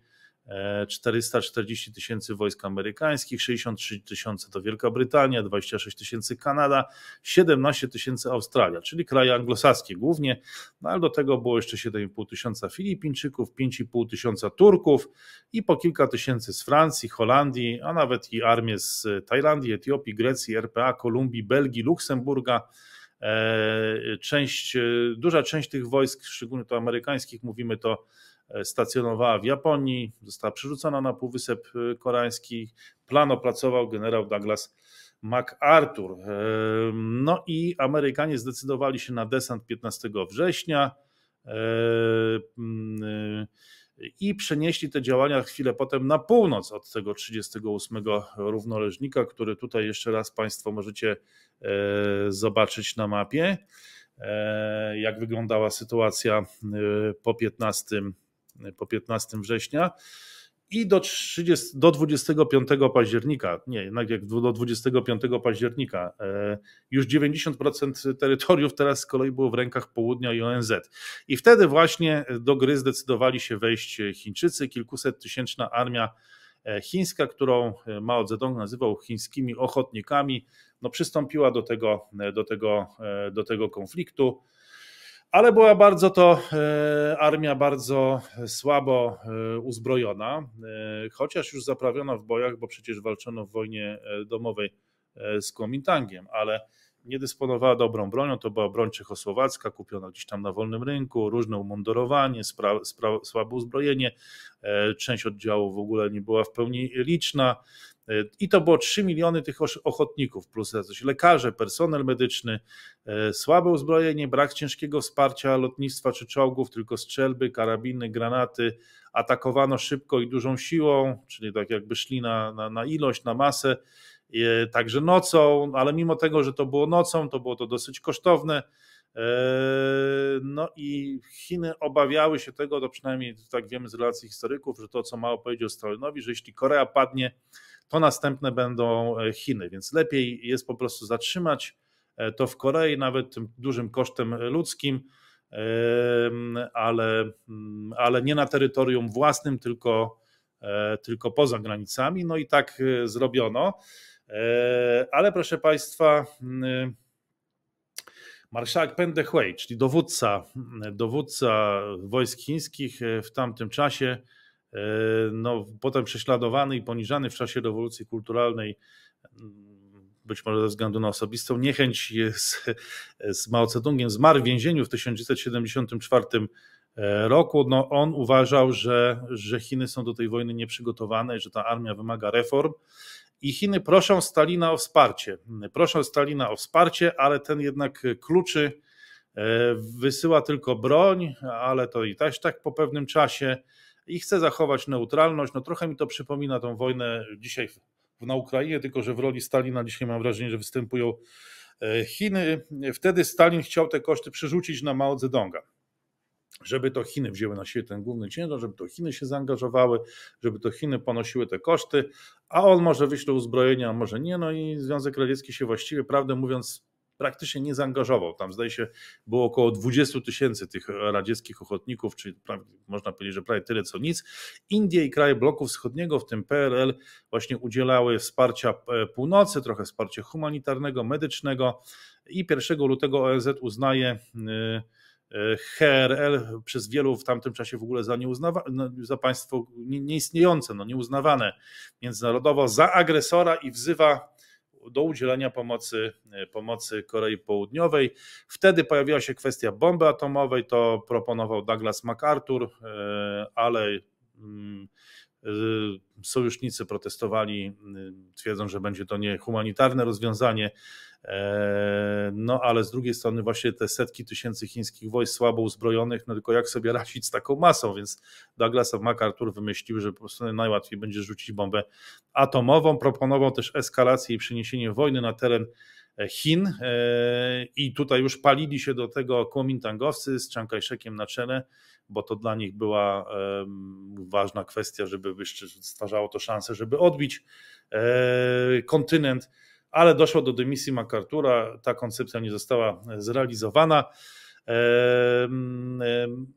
[SPEAKER 1] 440 tysięcy wojsk amerykańskich, 63 tysiące to Wielka Brytania, 26 tysięcy Kanada, 17 tysięcy Australia, czyli kraje anglosaskie głównie, no ale do tego było jeszcze 7,5 tysiąca Filipińczyków, 5,5 tysiąca Turków i po kilka tysięcy z Francji, Holandii, a nawet i armie z Tajlandii, Etiopii, Grecji, RPA, Kolumbii, Belgii, Luksemburga, e, część, e, duża część tych wojsk, szczególnie to amerykańskich, mówimy to E, stacjonowała w Japonii, została przerzucona na Półwysep e, Koreański. Plan opracował generał Douglas MacArthur. E, no i Amerykanie zdecydowali się na desant 15 września mm, i przenieśli te działania chwilę potem na północ od tego 38 równoleżnika, który tutaj jeszcze raz Państwo możecie zobaczyć na mapie, jak wyglądała sytuacja po 15 po 15 września i do, 30, do 25 października, nie, jednak jak do 25 października, e, już 90% terytoriów teraz z kolei było w rękach południa i ONZ. I wtedy właśnie do gry zdecydowali się wejść Chińczycy, kilkuset tysięczna armia e, chińska, którą e, Mao Zedong nazywał chińskimi ochotnikami, no przystąpiła do tego, do tego, do tego konfliktu ale była bardzo to e, armia bardzo słabo e, uzbrojona, e, chociaż już zaprawiona w bojach, bo przecież walczono w wojnie domowej z Kuomintangiem, ale nie dysponowała dobrą bronią, to była broń czechosłowacka, kupiona gdzieś tam na wolnym rynku, różne umundurowanie, spra- spra- słabe uzbrojenie, część oddziału w ogóle nie była w pełni liczna, E, I to było 3 miliony tych ochotników, plus coś lekarze, personel medyczny, e, słabe uzbrojenie, brak ciężkiego wsparcia lotnictwa czy czołgów, tylko strzelby, karabiny, granaty. Atakowano szybko i dużą siłą, czyli tak jakby szli na, na, na ilość, na masę, e, także nocą, ale mimo tego, że to było nocą, to było to dosyć kosztowne. No i Chiny obawiały się tego, to przynajmniej tak wiemy z relacji historyków, że to co mało powiedział Stalinowi, że jeśli Korea padnie, to następne będą e, Chiny, więc lepiej jest po prostu zatrzymać e, to w Korei, nawet tym dużym kosztem ludzkim, ale, mm, ale nie na terytorium własnym, tylko, e, tylko poza granicami. No i tak zrobiono. Ale proszę Państwa, mm, marszałek Pende Hui, czyli dowódca, mm, dowódca wojsk chińskich w tamtym czasie, E, no, potem prześladowany i poniżany w czasie rewolucji kulturalnej, mm, być może ze względu na osobistą niechęć z, z Mao Zedongiem, zmarł w więzieniu w 1974 e, roku. No, on uważał, że, że Chiny są do tej wojny nieprzygotowane że ta armia wymaga reform. I Chiny proszą Stalina o wsparcie. Proszą Stalina o wsparcie, ale ten jednak kluczy e, wysyła tylko broń, ale to i też tak po pewnym czasie i chce zachować neutralność. No trochę mi to przypomina tą wojnę dzisiaj na Ukrainie, tylko że w roli Stalina dzisiaj mam wrażenie, że występują e, Chiny. Wtedy Stalin chciał te koszty przerzucić na Mao Zedonga żeby to Chiny wzięły na siebie ten główny ciężar, żeby to Chiny się zaangażowały, żeby to Chiny ponosiły te koszty, a on może wyśle uzbrojenia, a może nie. No i Związek Radziecki się właściwie, prawdę mówiąc, praktycznie nie zaangażował. Tam zdaje się było około 20 tysięcy tych radzieckich ochotników, czyli prawie, można powiedzieć, że prawie tyle co nic. Indie i kraje bloku wschodniego, w tym PRL, właśnie udzielały wsparcia e, północy, trochę wsparcia humanitarnego, medycznego i 1 lutego ONZ uznaje y, y, HRL przez wielu w tamtym czasie w ogóle za, nieuznawa- no, za państwo nieistniejące, no, nieuznawane międzynarodowo, za agresora i wzywa do udzielenia pomocy, e, pomocy Korei Południowej. Wtedy pojawiła się kwestia bomby atomowej, to proponował Douglas MacArthur, e, ale mm, Y, sojusznicy protestowali, y, twierdzą, że będzie to niehumanitarne rozwiązanie. E, no ale z drugiej strony właśnie te setki tysięcy chińskich wojsk słabo uzbrojonych, no tylko jak sobie radzić z taką masą, więc Douglas MacArthur wymyślił, że po prostu najłatwiej będzie rzucić bombę atomową, proponował też eskalację i przeniesienie wojny na teren e, Chin e, i tutaj już palili się do tego Kuomintangowcy z Chiang Kai-shekiem na czele, bo to dla nich była ważna kwestia, żeby stwarzało to szansę, żeby odbić e, kontynent, ale doszło do dymisji MacArthur'a, ta koncepcja nie została zrealizowana.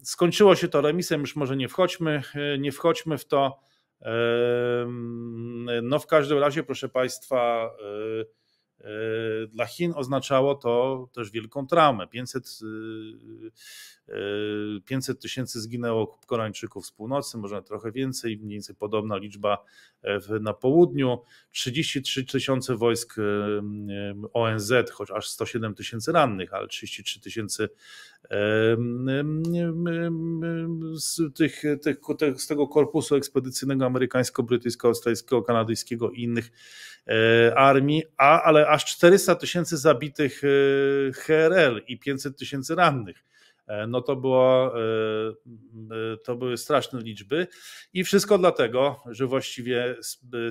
[SPEAKER 1] Skończyło się to remisem, już może nie wchodźmy, e, nie wchodźmy w to. No w każdym razie, proszę Państwa, e, E, dla Chin oznaczało to też wielką traumę. 500, 500 tysięcy zginęło Koreańczyków z północy, może trochę więcej, mniej więcej podobna liczba e, na południu. 33 tysiące wojsk y, y, ONZ, choć aż 107 tysięcy rannych, ale 33 tysięcy z, tych, tych, z tego korpusu ekspedycyjnego amerykańsko-brytyjsko-australijskiego, kanadyjskiego i innych e, armii, a, ale aż 400 tysięcy zabitych e, HRL i 500 tysięcy rannych e, no to, było, to były straszne liczby. I wszystko dlatego, że właściwie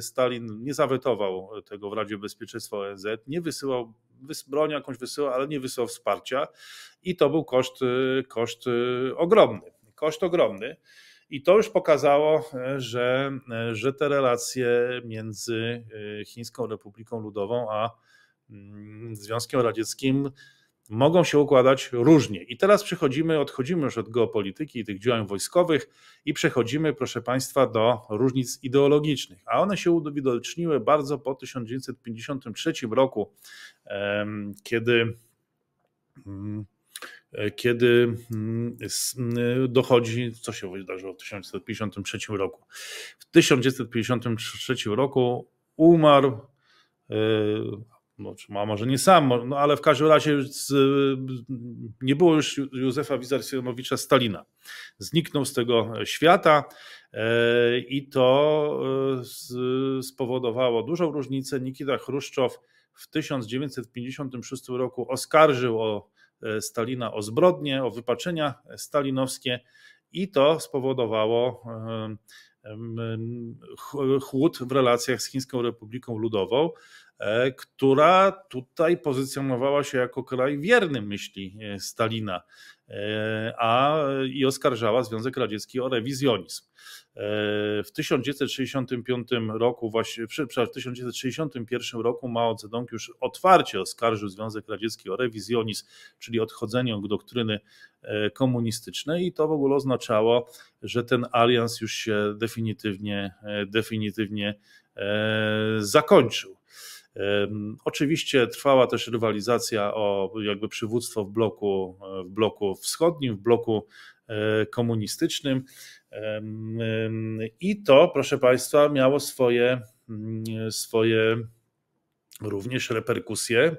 [SPEAKER 1] Stalin nie zawetował tego w Radzie Bezpieczeństwa ONZ, nie wysyłał broń jakąś wysyła, ale nie wysyłał wsparcia i to był koszt, y, koszt y, ogromny. Koszt ogromny. I to już pokazało, e, że, e, że te relacje między e, Chińską Republiką Ludową a mm, Związkiem Radzieckim mogą się układać różnie. I teraz przechodzimy, odchodzimy już od geopolityki i tych działań wojskowych i przechodzimy, proszę Państwa, do różnic ideologicznych. A one się uwidoczniły bardzo po 1953 roku, kiedy mm, e, kiedy mm, y, dochodzi, co się wydarzyło w 1953 roku. W 1953 roku umarł e, no, a może nie sam, no, ale w każdym razie z, nie było już Józefa Wizarionowicza Stalina. Zniknął z tego świata e, i to e, spowodowało dużą różnicę. Nikita Chruszczow w 1956 roku oskarżył o e, Stalina o zbrodnie, o wypaczenia stalinowskie i to spowodowało chłód w relacjach z Chińską Republiką Ludową. E, która tutaj pozycjonowała się jako kraj wierny myśli e, Stalina e, a, i oskarżała Związek Radziecki o rewizjonizm. W 1965 roku, właśnie, przepraszam, w 1961 roku Mao Zedong już otwarcie oskarżył Związek Radziecki o rewizjonizm, czyli odchodzenie od doktryny komunistycznej i to w ogóle oznaczało, że ten alians już się definitywnie, definitywnie zakończył. Oczywiście trwała też rywalizacja o jakby przywództwo w bloku, w bloku wschodnim, w bloku e, komunistycznym. I to, proszę Państwa, miało swoje, mm, swoje również reperkusje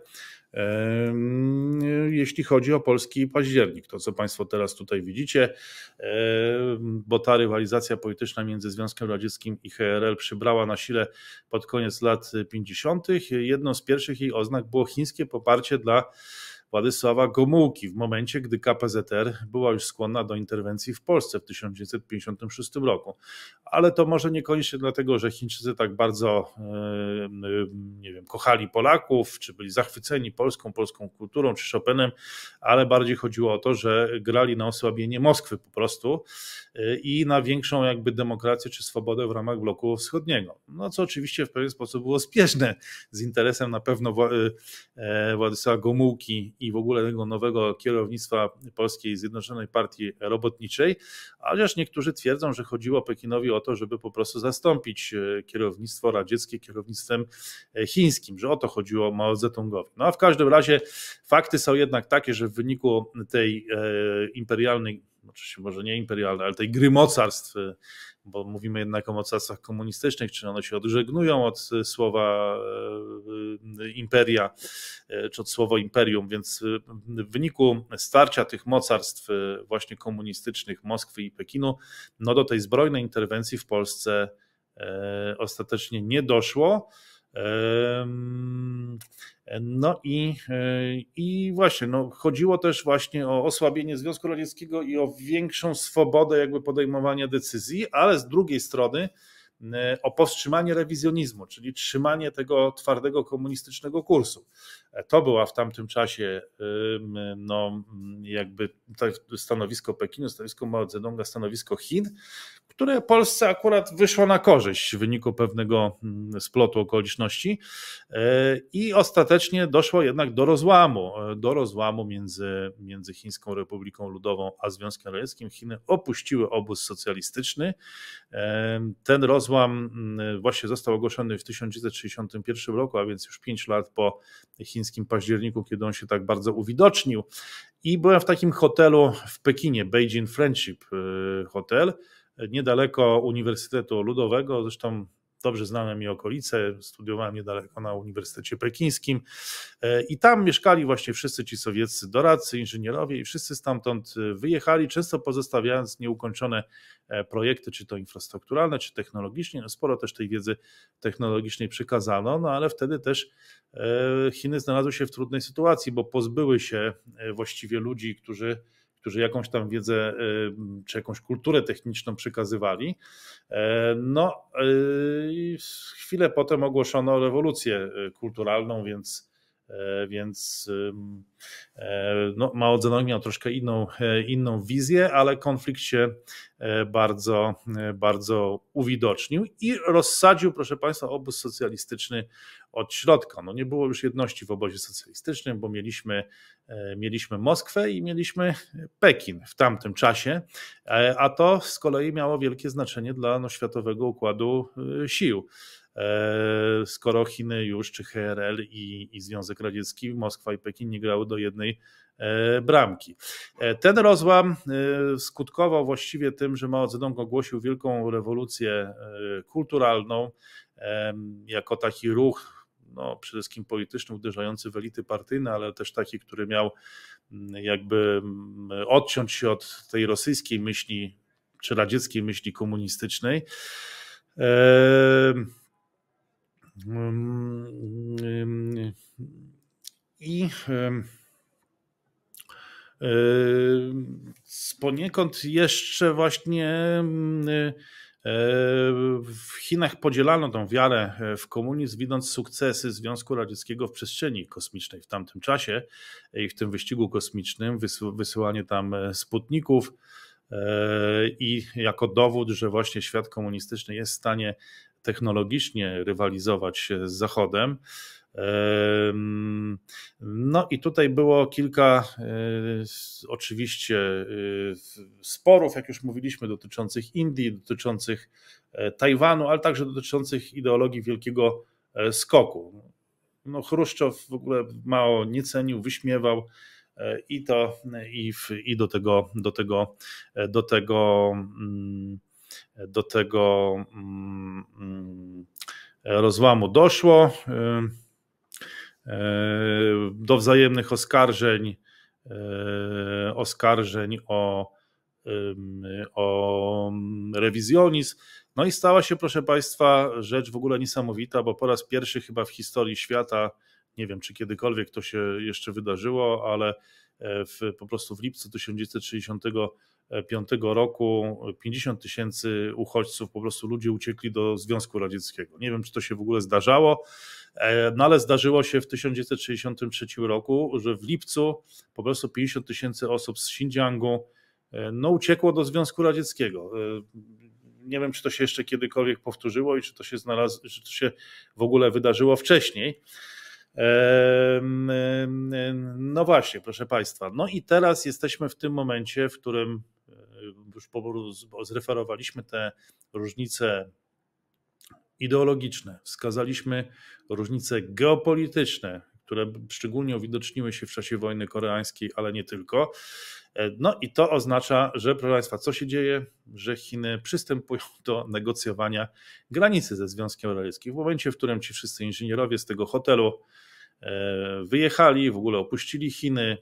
[SPEAKER 1] jeśli chodzi o polski październik, to co Państwo teraz tutaj widzicie, bo ta rywalizacja polityczna między Związkiem Radzieckim i HRL przybrała na sile pod koniec lat 50. Jedną z pierwszych jej oznak było chińskie poparcie dla Władysława Gomułki w momencie, gdy KPZR była już skłonna do interwencji w Polsce w 1956 roku. Ale to może niekoniecznie dlatego, że Chińczycy tak bardzo e, e, nie wiem, kochali Polaków, czy byli zachwyceni Polską, polską kulturą, czy Chopinem, ale bardziej chodziło o to, że grali na osłabienie Moskwy po prostu e, i na większą jakby demokrację czy swobodę w ramach bloku wschodniego. No co oczywiście w pewien sposób było spieżne z interesem na pewno Władysława Gomułki i w ogóle tego nowego kierownictwa Polskiej Zjednoczonej Partii Robotniczej, chociaż niektórzy twierdzą, że chodziło Pekinowi o to, żeby po prostu zastąpić e, kierownictwo radzieckie kierownictwem e, chińskim, że o to chodziło Mao Zedongowi. No a w każdym razie fakty są jednak takie, że w wyniku tej e, imperialnej oczywiście może nie imperialnej, ale tej gry mocarstw, y, bo mówimy jednak o mocarstwach komunistycznych, czy one się odżegnują od y, słowa y, imperia, czy od słowa imperium, więc w wyniku starcia tych mocarstw właśnie komunistycznych Moskwy i Pekinu, no do tej zbrojnej interwencji w Polsce ostatecznie nie doszło. No i, e, i właśnie, no, chodziło też właśnie o osłabienie Związku Radzieckiego i o większą swobodę jakby podejmowania decyzji, ale z drugiej strony e, o powstrzymanie rewizjonizmu, czyli trzymanie tego twardego komunistycznego kursu. E, to była w tamtym czasie no, jakby stanowisko Pekinu, stanowisko Mao Zedonga, stanowisko Chin które Polsce akurat wyszło na korzyść w wyniku pewnego mm, splotu okoliczności e, i ostatecznie doszło jednak do rozłamu, e, do rozłamu między, między Chińską Republiką Ludową a Związkiem Radzieckim. Chiny opuściły obóz socjalistyczny. E, ten rozłam mm, właśnie został ogłoszony w 1961 roku, a więc już 5 lat po chińskim październiku, kiedy on się tak bardzo uwidocznił. I byłem w takim hotelu w Pekinie, Beijing Friendship Hotel, niedaleko Uniwersytetu Ludowego, zresztą dobrze znane mi okolice, studiowałem niedaleko na Uniwersytecie Pekińskim e, i tam mieszkali właśnie wszyscy ci sowieccy doradcy, inżynierowie i wszyscy stamtąd e, wyjechali, często pozostawiając nieukończone e, projekty, czy to infrastrukturalne, czy technologicznie. No sporo też tej wiedzy technologicznej przekazano, no ale wtedy też Chiny znalazły się w trudnej sytuacji, bo pozbyły się właściwie ludzi, którzy którzy jakąś tam wiedzę e, czy jakąś kulturę techniczną przekazywali. E, no, e, chwilę potem ogłoszono rewolucję kulturalną, więc E, więc e, no, Mao Zedong miał troszkę inną, e, inną wizję, ale konflikt się bardzo, bardzo uwidocznił i rozsadził, proszę Państwa, obóz socjalistyczny od środka. No, nie było już jedności w obozie socjalistycznym, bo mieliśmy, mieliśmy Moskwę i mieliśmy Pekin w tamtym czasie, a to z kolei miało wielkie znaczenie dla no, światowego układu sił. E, skoro Chiny już, czy HRL i, i Związek Radziecki, Moskwa i Pekin nie grały do jednej e, bramki. E, ten rozłam skutkował właściwie tym, że Mao Zedong ogłosił wielką rewolucję kulturalną jako taki ruch no, przede wszystkim polityczny, uderzający w elity partyjne, ale też taki, który miał jakby odciąć się od tej rosyjskiej myśli czy radzieckiej myśli komunistycznej. Eee Mm, mm, I poniekąd jeszcze właśnie e, w Chinach podzielano tą wiarę e, w komunizm, widząc sukcesy Związku Radzieckiego w przestrzeni kosmicznej w tamtym czasie i w tym wyścigu kosmicznym, wysyłanie tam e, sputników i jako dowód, że właśnie świat komunistyczny jest w stanie technologicznie rywalizować z Zachodem. No i tutaj było kilka e, oczywiście e, sporów, jak już mówiliśmy, dotyczących Indii, dotyczących e, Tajwanu, ale także dotyczących ideologii wielkiego skoku. No, Chruszczow w ogóle mało nie cenił, wyśmiewał i to, i, w, i do tego, do tego, do tego. Mm, do tego mm, mm, rozłamu doszło. E, e, do wzajemnych oskarżeń, e, oskarżeń o, o rewizjonizm. No i stała się, proszę Państwa, rzecz w ogóle niesamowita, bo po raz pierwszy chyba w historii świata, nie wiem czy kiedykolwiek to się jeszcze wydarzyło, ale w, po prostu w lipcu 1960 5 roku 50 tysięcy uchodźców, po prostu ludzie uciekli do Związku Radzieckiego. Nie wiem, czy to się w ogóle zdarzało, e, no ale zdarzyło się w 1963 roku, że w lipcu po prostu 50 tysięcy osób z Xinjiangu e, no, uciekło do Związku Radzieckiego. E, nie wiem, czy to się jeszcze kiedykolwiek powtórzyło i czy to się, znalaz- czy to się w ogóle wydarzyło wcześniej. No właśnie, proszę Państwa. No i teraz jesteśmy w tym momencie, w którym już poboru zreferowaliśmy te różnice ideologiczne, wskazaliśmy różnice geopolityczne, które szczególnie uwidoczniły się w czasie wojny koreańskiej, ale nie tylko. E, no i to oznacza, że proszę Państwa, co się dzieje, że Chiny przystępują do negocjowania granicy ze Związkiem Radzieckim. W momencie, w którym ci wszyscy inżynierowie z tego hotelu e, wyjechali, w ogóle opuścili Chiny,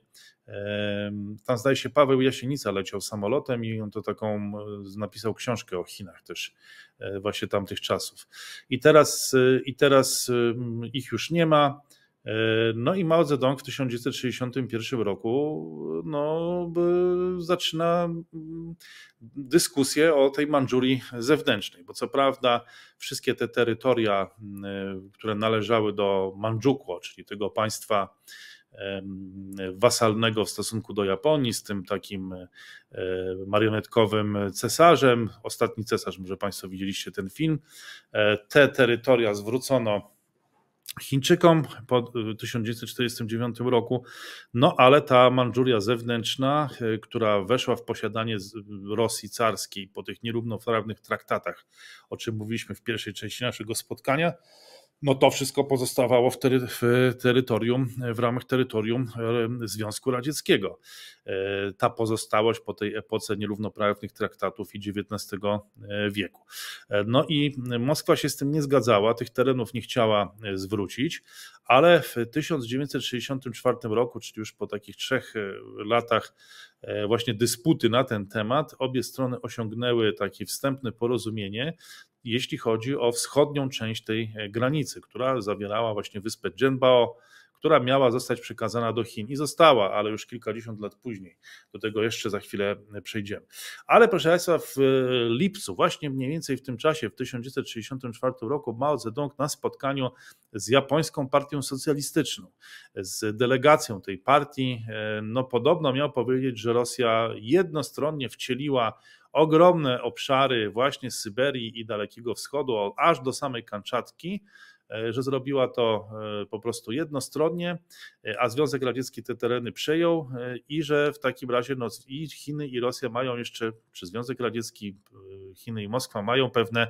[SPEAKER 1] tam zdaje się Paweł Jasienica leciał samolotem i on to taką e, napisał książkę o Chinach też e, właśnie tamtych czasów. I teraz, e, i teraz ich już nie ma. No i Mao Zedong w 1961 roku no, zaczyna dyskusję o tej Mandżurii zewnętrznej, bo co prawda wszystkie te terytoria, które należały do Mandżukło, czyli tego państwa wasalnego w stosunku do Japonii, z tym takim e, marionetkowym cesarzem. Ostatni cesarz, może Państwo widzieliście ten film. E, te terytoria zwrócono Chińczykom po 1949 e, roku, no ale ta Mandżuria zewnętrzna, która weszła w posiadanie Rosji carskiej po tych nierównoprawnych traktatach, o czym mówiliśmy w pierwszej części naszego spotkania, no to wszystko pozostawało w, tery, w terytorium, w ramach terytorium e, Związku Radzieckiego. E, ta pozostałość po tej epoce nierównoprawnych traktatów i XIX e, wieku. No i Moskwa się z tym nie zgadzała, tych terenów nie chciała zwrócić, ale w 1964 roku, czyli już po takich trzech latach właśnie dysputy na ten temat, obie strony osiągnęły takie wstępne porozumienie, jeśli chodzi o wschodnią część tej e, granicy, która zawierała właśnie wyspę Dzienbao, która miała zostać przekazana do Chin i została, ale już kilkadziesiąt lat później. Do tego jeszcze za chwilę przejdziemy. Ale proszę Państwa, w lipcu, właśnie mniej więcej w tym czasie, w 1964 roku, Mao Zedong na spotkaniu z Japońską Partią Socjalistyczną, z delegacją tej partii, e, no podobno miał powiedzieć, że Rosja jednostronnie wcieliła ogromne obszary właśnie z Syberii i Dalekiego Wschodu, aż do samej Kanczatki, E, że zrobiła to e, po prostu jednostronnie, e, a Związek Radziecki te tereny przejął i że w takim razie no, i Chiny i Rosja mają jeszcze, czy Związek Radziecki, Chiny i Moskwa mają pewne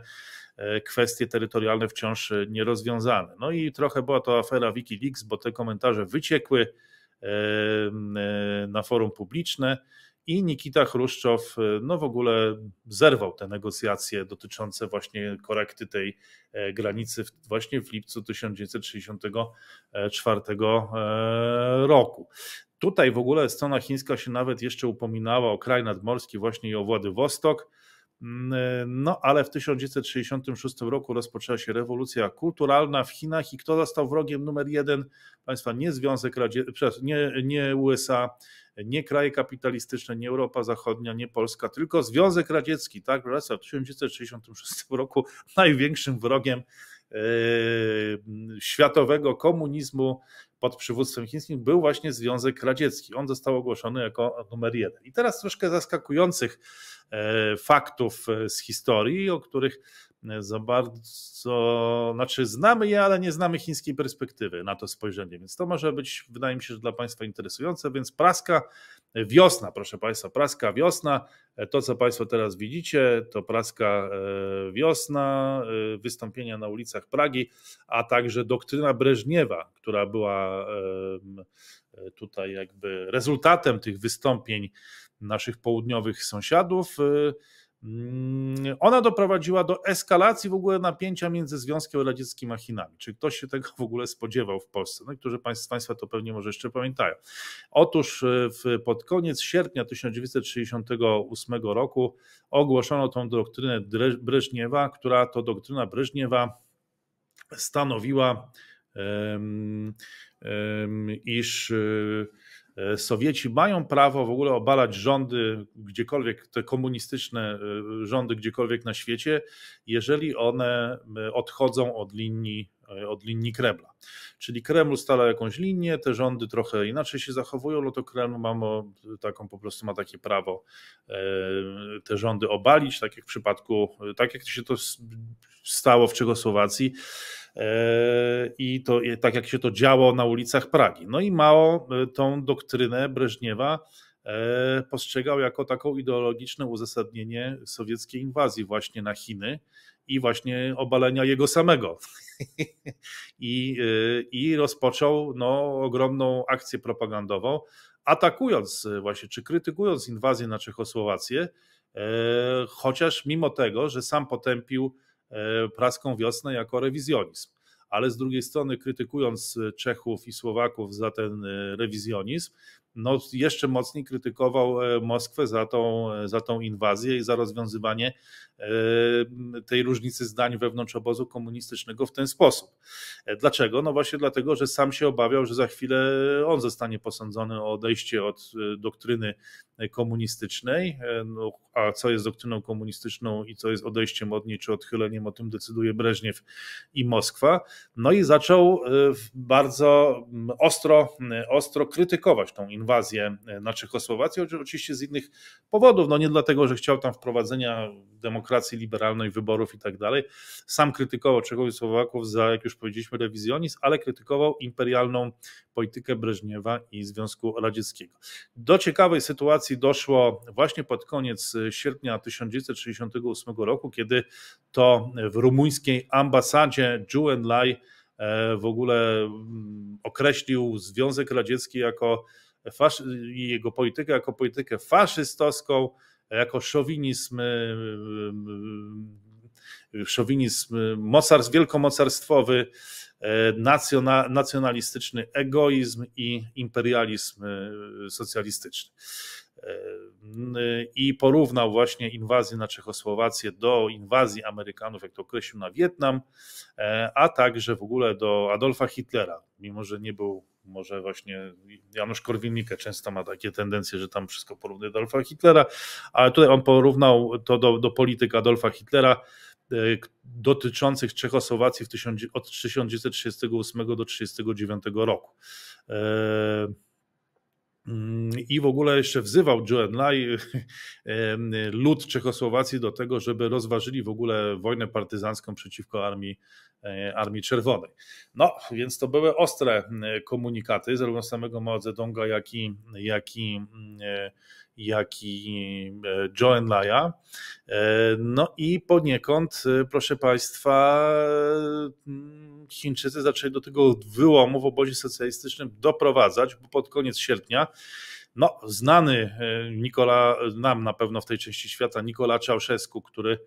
[SPEAKER 1] kwestie terytorialne wciąż nierozwiązane. No i trochę była to afera Wikileaks, bo te komentarze wyciekły na forum publiczne i Nikita Chruszczow y, no w ogóle zerwał te negocjacje dotyczące właśnie korekty tej e, granicy właśnie w lipcu 1964 e, roku. Tutaj w ogóle strona chińska się nawet jeszcze upominała o kraj nadmorski, właśnie i o Władywostok. Mm, e, no, ale w 1966 roku rozpoczęła się rewolucja kulturalna w Chinach i kto został wrogiem numer jeden państwa? Nie Związek Radzie... nie, nie USA, nie kraje kapitalistyczne, nie Europa Zachodnia, nie Polska, tylko Związek Radziecki, tak, w 1966 roku największym wrogiem e, światowego komunizmu pod przywództwem chińskim był właśnie Związek Radziecki. On został ogłoszony jako numer jeden. I teraz troszkę zaskakujących e, faktów e, z historii, o których za bardzo, znaczy znamy je, ale nie znamy chińskiej perspektywy na to spojrzenie, więc to może być, wydaje mi się, że dla Państwa interesujące, więc praska wiosna, proszę Państwa, praska wiosna, to co Państwo teraz widzicie, to praska e, wiosna, e, wystąpienia na ulicach Pragi, a także doktryna Breżniewa, która była tutaj jakby rezultatem tych wystąpień naszych południowych sąsiadów, e, Mm, ona doprowadziła do eskalacji w ogóle napięcia między Związkiem Radzieckim a Chinami. Czy ktoś się tego w ogóle spodziewał w Polsce? No, niektórzy z Państwa to pewnie może jeszcze pamiętają. Otóż e, w, pod koniec sierpnia 1968 roku ogłoszono tą doktrynę Breżniewa, która to doktryna Breżniewa stanowiła, um, um, iż. Um, E, Sowieci mają prawo w ogóle obalać rządy gdziekolwiek, te komunistyczne e, rządy gdziekolwiek na świecie, jeżeli one e, odchodzą od linii, od linii Kremla. Czyli Kreml ustala jakąś linię, te rządy trochę inaczej się zachowują, no to Kreml ma taką po prostu ma takie prawo te rządy obalić, tak jak w przypadku, tak jak się to stało w Czechosłowacji. E, i to tak jak się to działo na ulicach Pragi. No i Mao e, tą doktrynę Breżniewa e, postrzegał jako taką ideologiczne uzasadnienie sowieckiej inwazji właśnie na Chiny i właśnie obalenia jego samego. I, I rozpoczął no, ogromną akcję propagandową, atakując właśnie, czy krytykując inwazję na Czechosłowację, chociaż mimo tego, że sam potępił E, praską wiosnę jako rewizjonizm. Ale z drugiej strony, krytykując Czechów i Słowaków za ten e, rewizjonizm, no, jeszcze mocniej krytykował e, Moskwę za tą, e, za tą inwazję i za rozwiązywanie e, tej różnicy zdań wewnątrz obozu komunistycznego w ten sposób. Dlaczego? No właśnie dlatego, że sam się obawiał, że za chwilę on zostanie posądzony o odejście od doktryny komunistycznej, no, a co jest doktryną komunistyczną i co jest odejściem od niej czy odchyleniem, o tym decyduje Breżniew i Moskwa. No i zaczął bardzo ostro, ostro krytykować tą inwazję inwazję na Czechosłowację, oczywiście z innych powodów, no nie dlatego, że chciał tam wprowadzenia demokracji liberalnej, wyborów i tak dalej. Sam krytykował Czechosłowaków za, jak już powiedzieliśmy, rewizjonizm, ale krytykował imperialną politykę Breżniewa i Związku Radzieckiego. Do ciekawej sytuacji doszło właśnie pod koniec sierpnia 1968 roku, kiedy to w rumuńskiej ambasadzie Juvenlaj e, w ogóle mm, określił Związek Radziecki jako i jego politykę jako politykę faszystowską, jako szowinizm, y, y, y, szowinizm mocarstw, wielkomocarstwowy, e, nacjonalistyczny egoizm i imperializm e, socjalistyczny. E, I porównał właśnie inwazję na Czechosłowację do inwazji Amerykanów, jak to określił, na Wietnam, a także w ogóle do Adolfa Hitlera, mimo że nie był może właśnie Janusz Korwin-Mikke często ma takie tendencje, że tam wszystko porównuje do Adolfa Hitlera, ale tutaj on porównał to do, do polityk Adolfa Hitlera e, dotyczących Czechosłowacji w tysiąc, od 1938 do 1939 roku. E, i w ogóle jeszcze wzywał Joe Lai lud Czechosłowacji do tego, żeby rozważyli w ogóle wojnę partyzancką przeciwko armii, e, armii Czerwonej. No, więc to były ostre komunikaty, zarówno samego Mao Zedonga, jak i, jak i e, jak i e, Joe Enlaya. E, no i poniekąd, e, proszę Państwa, Chińczycy zaczęli do tego wyłomu w obozie socjalistycznym doprowadzać, bo pod koniec sierpnia no, znany Nikola, nam na pewno w tej części świata, Nikola Czałszewsku, który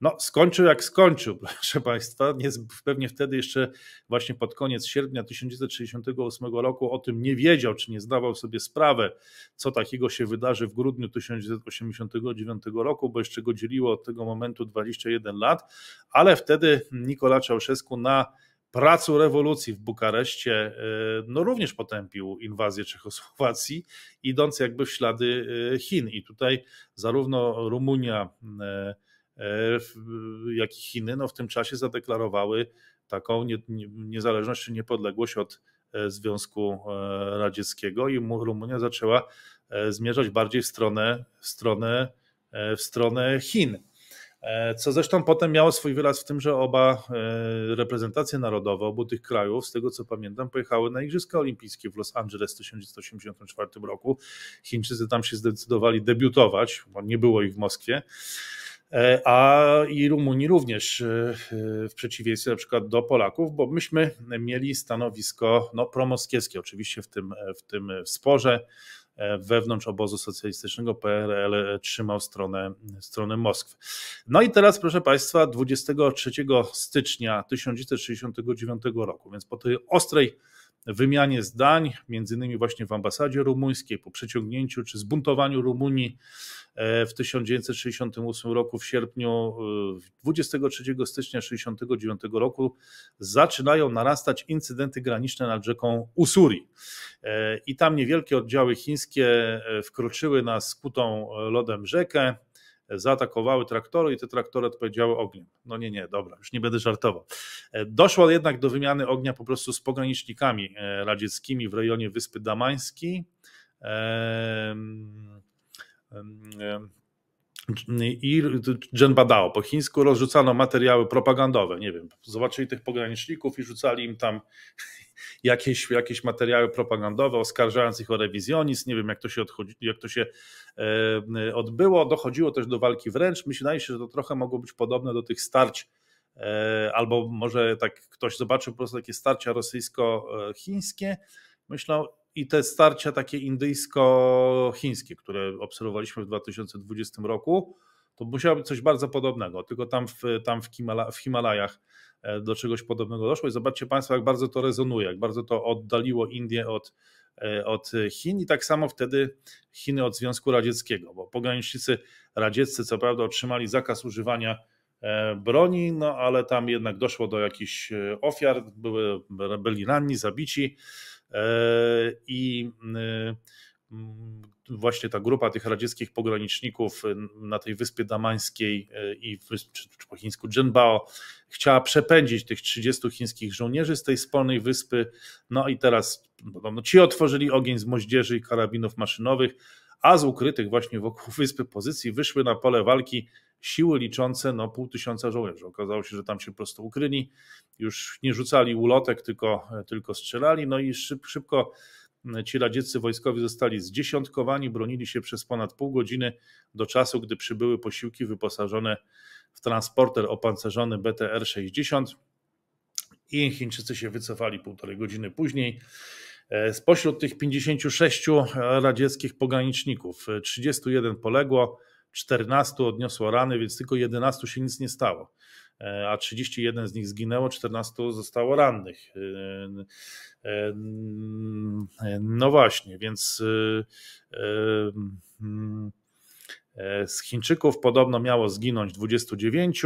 [SPEAKER 1] no, skończył jak skończył, proszę Państwa. Nie, pewnie wtedy jeszcze właśnie pod koniec sierpnia 1968 roku o tym nie wiedział, czy nie zdawał sobie sprawy, co takiego się wydarzy w grudniu 1989 roku, bo jeszcze go dzieliło od tego momentu 21 lat, ale wtedy Nikola Czałszewsku na pracę rewolucji w Bukareszcie, e, no również potępił inwazję Czechosłowacji, idąc jakby w ślady e, Chin. I tutaj zarówno Rumunia, e, E, jak i Chiny no w tym czasie zadeklarowały taką niezależność czy niepodległość od e, Związku e, Radzieckiego i Rumunia zaczęła zmierzać bardziej w stronę, w stronę, w stronę Chin. Co zresztą potem miało swój wyraz w tym, że oba reprezentacje narodowe obu tych krajów, z tego co pamiętam, pojechały na Igrzyska Olimpijskie w Los Angeles w 1984 roku. Chińczycy tam się zdecydowali debiutować, bo nie było ich w Moskwie. E, a i Rumunii również, e, w przeciwieństwie na przykład do Polaków, bo myśmy mieli stanowisko no, promoskiewskie oczywiście w tym, w tym sporze. E, wewnątrz obozu socjalistycznego PRL trzymał stronę, stronę Moskwy. No i teraz, proszę Państwa, 23 stycznia 1969 roku, więc po tej ostrej wymianie zdań, między innymi właśnie w ambasadzie rumuńskiej, po przeciągnięciu czy zbuntowaniu Rumunii w 1968 roku, w sierpniu, 23 e, stycznia 1969 roku zaczynają narastać incydenty graniczne nad rzeką Usuri. E, I tam niewielkie oddziały chińskie e, wkroczyły na skutą lodem rzekę, zaatakowały traktory i te traktory odpowiedziały ogniem. No nie, nie, dobra, już nie będę żartował. Doszło jednak do wymiany ognia po prostu z pogranicznikami radzieckimi w rejonie Wyspy Damańskiej i Badao. Po chińsku rozrzucano materiały propagandowe, nie wiem, zobaczyli tych pograniczników i rzucali im tam jakieś, jakieś materiały propagandowe, oskarżając ich o rewizjonizm, nie wiem jak to się, odchodzi, jak to się e, odbyło. Dochodziło też do walki wręcz. Myślałem się, że to trochę mogło być podobne do tych starć, e, albo może tak ktoś zobaczył po prostu takie starcia rosyjsko-chińskie, e, myślał, i te starcia takie indyjsko-chińskie, które obserwowaliśmy w 2020 roku, to musiało być coś bardzo podobnego, tylko tam w, tam w, Himala, w Himalajach e, do czegoś podobnego doszło i zobaczcie Państwo, jak bardzo to rezonuje, jak bardzo to oddaliło Indię od, e, od Chin i tak samo wtedy Chiny od Związku Radzieckiego, bo pogranicznicy radzieccy co prawda otrzymali zakaz używania e, broni, no ale tam jednak doszło do jakichś ofiar, były, byli ranni, zabici. E, i mm, y, właśnie ta grupa tych radzieckich pograniczników y, na tej wyspie damańskiej y, i czy, czy po chińsku Dżenbao chciała przepędzić tych 30 chińskich żołnierzy z tej spolnej wyspy. No i teraz no, no, ci otworzyli ogień z moździerzy i karabinów maszynowych a z ukrytych właśnie wokół wyspy pozycji wyszły na pole walki siły liczące no, pół tysiąca żołnierzy. Okazało się, że tam się prostu ukryli, już nie rzucali ulotek, tylko, tylko strzelali, no i szyb, szybko mm, ci radzieccy wojskowi zostali zdziesiątkowani, bronili się przez ponad pół godziny do czasu, gdy przybyły posiłki wyposażone w transporter opancerzony BTR-60 i Chińczycy się wycofali półtorej godziny później. E, spośród tych 56 e, radzieckich pograniczników 31 e, poległo, 14 odniosło rany, więc tylko 11 się nic nie stało, a 31 z nich zginęło, 14 zostało rannych. No właśnie, więc z Chińczyków podobno miało zginąć 29,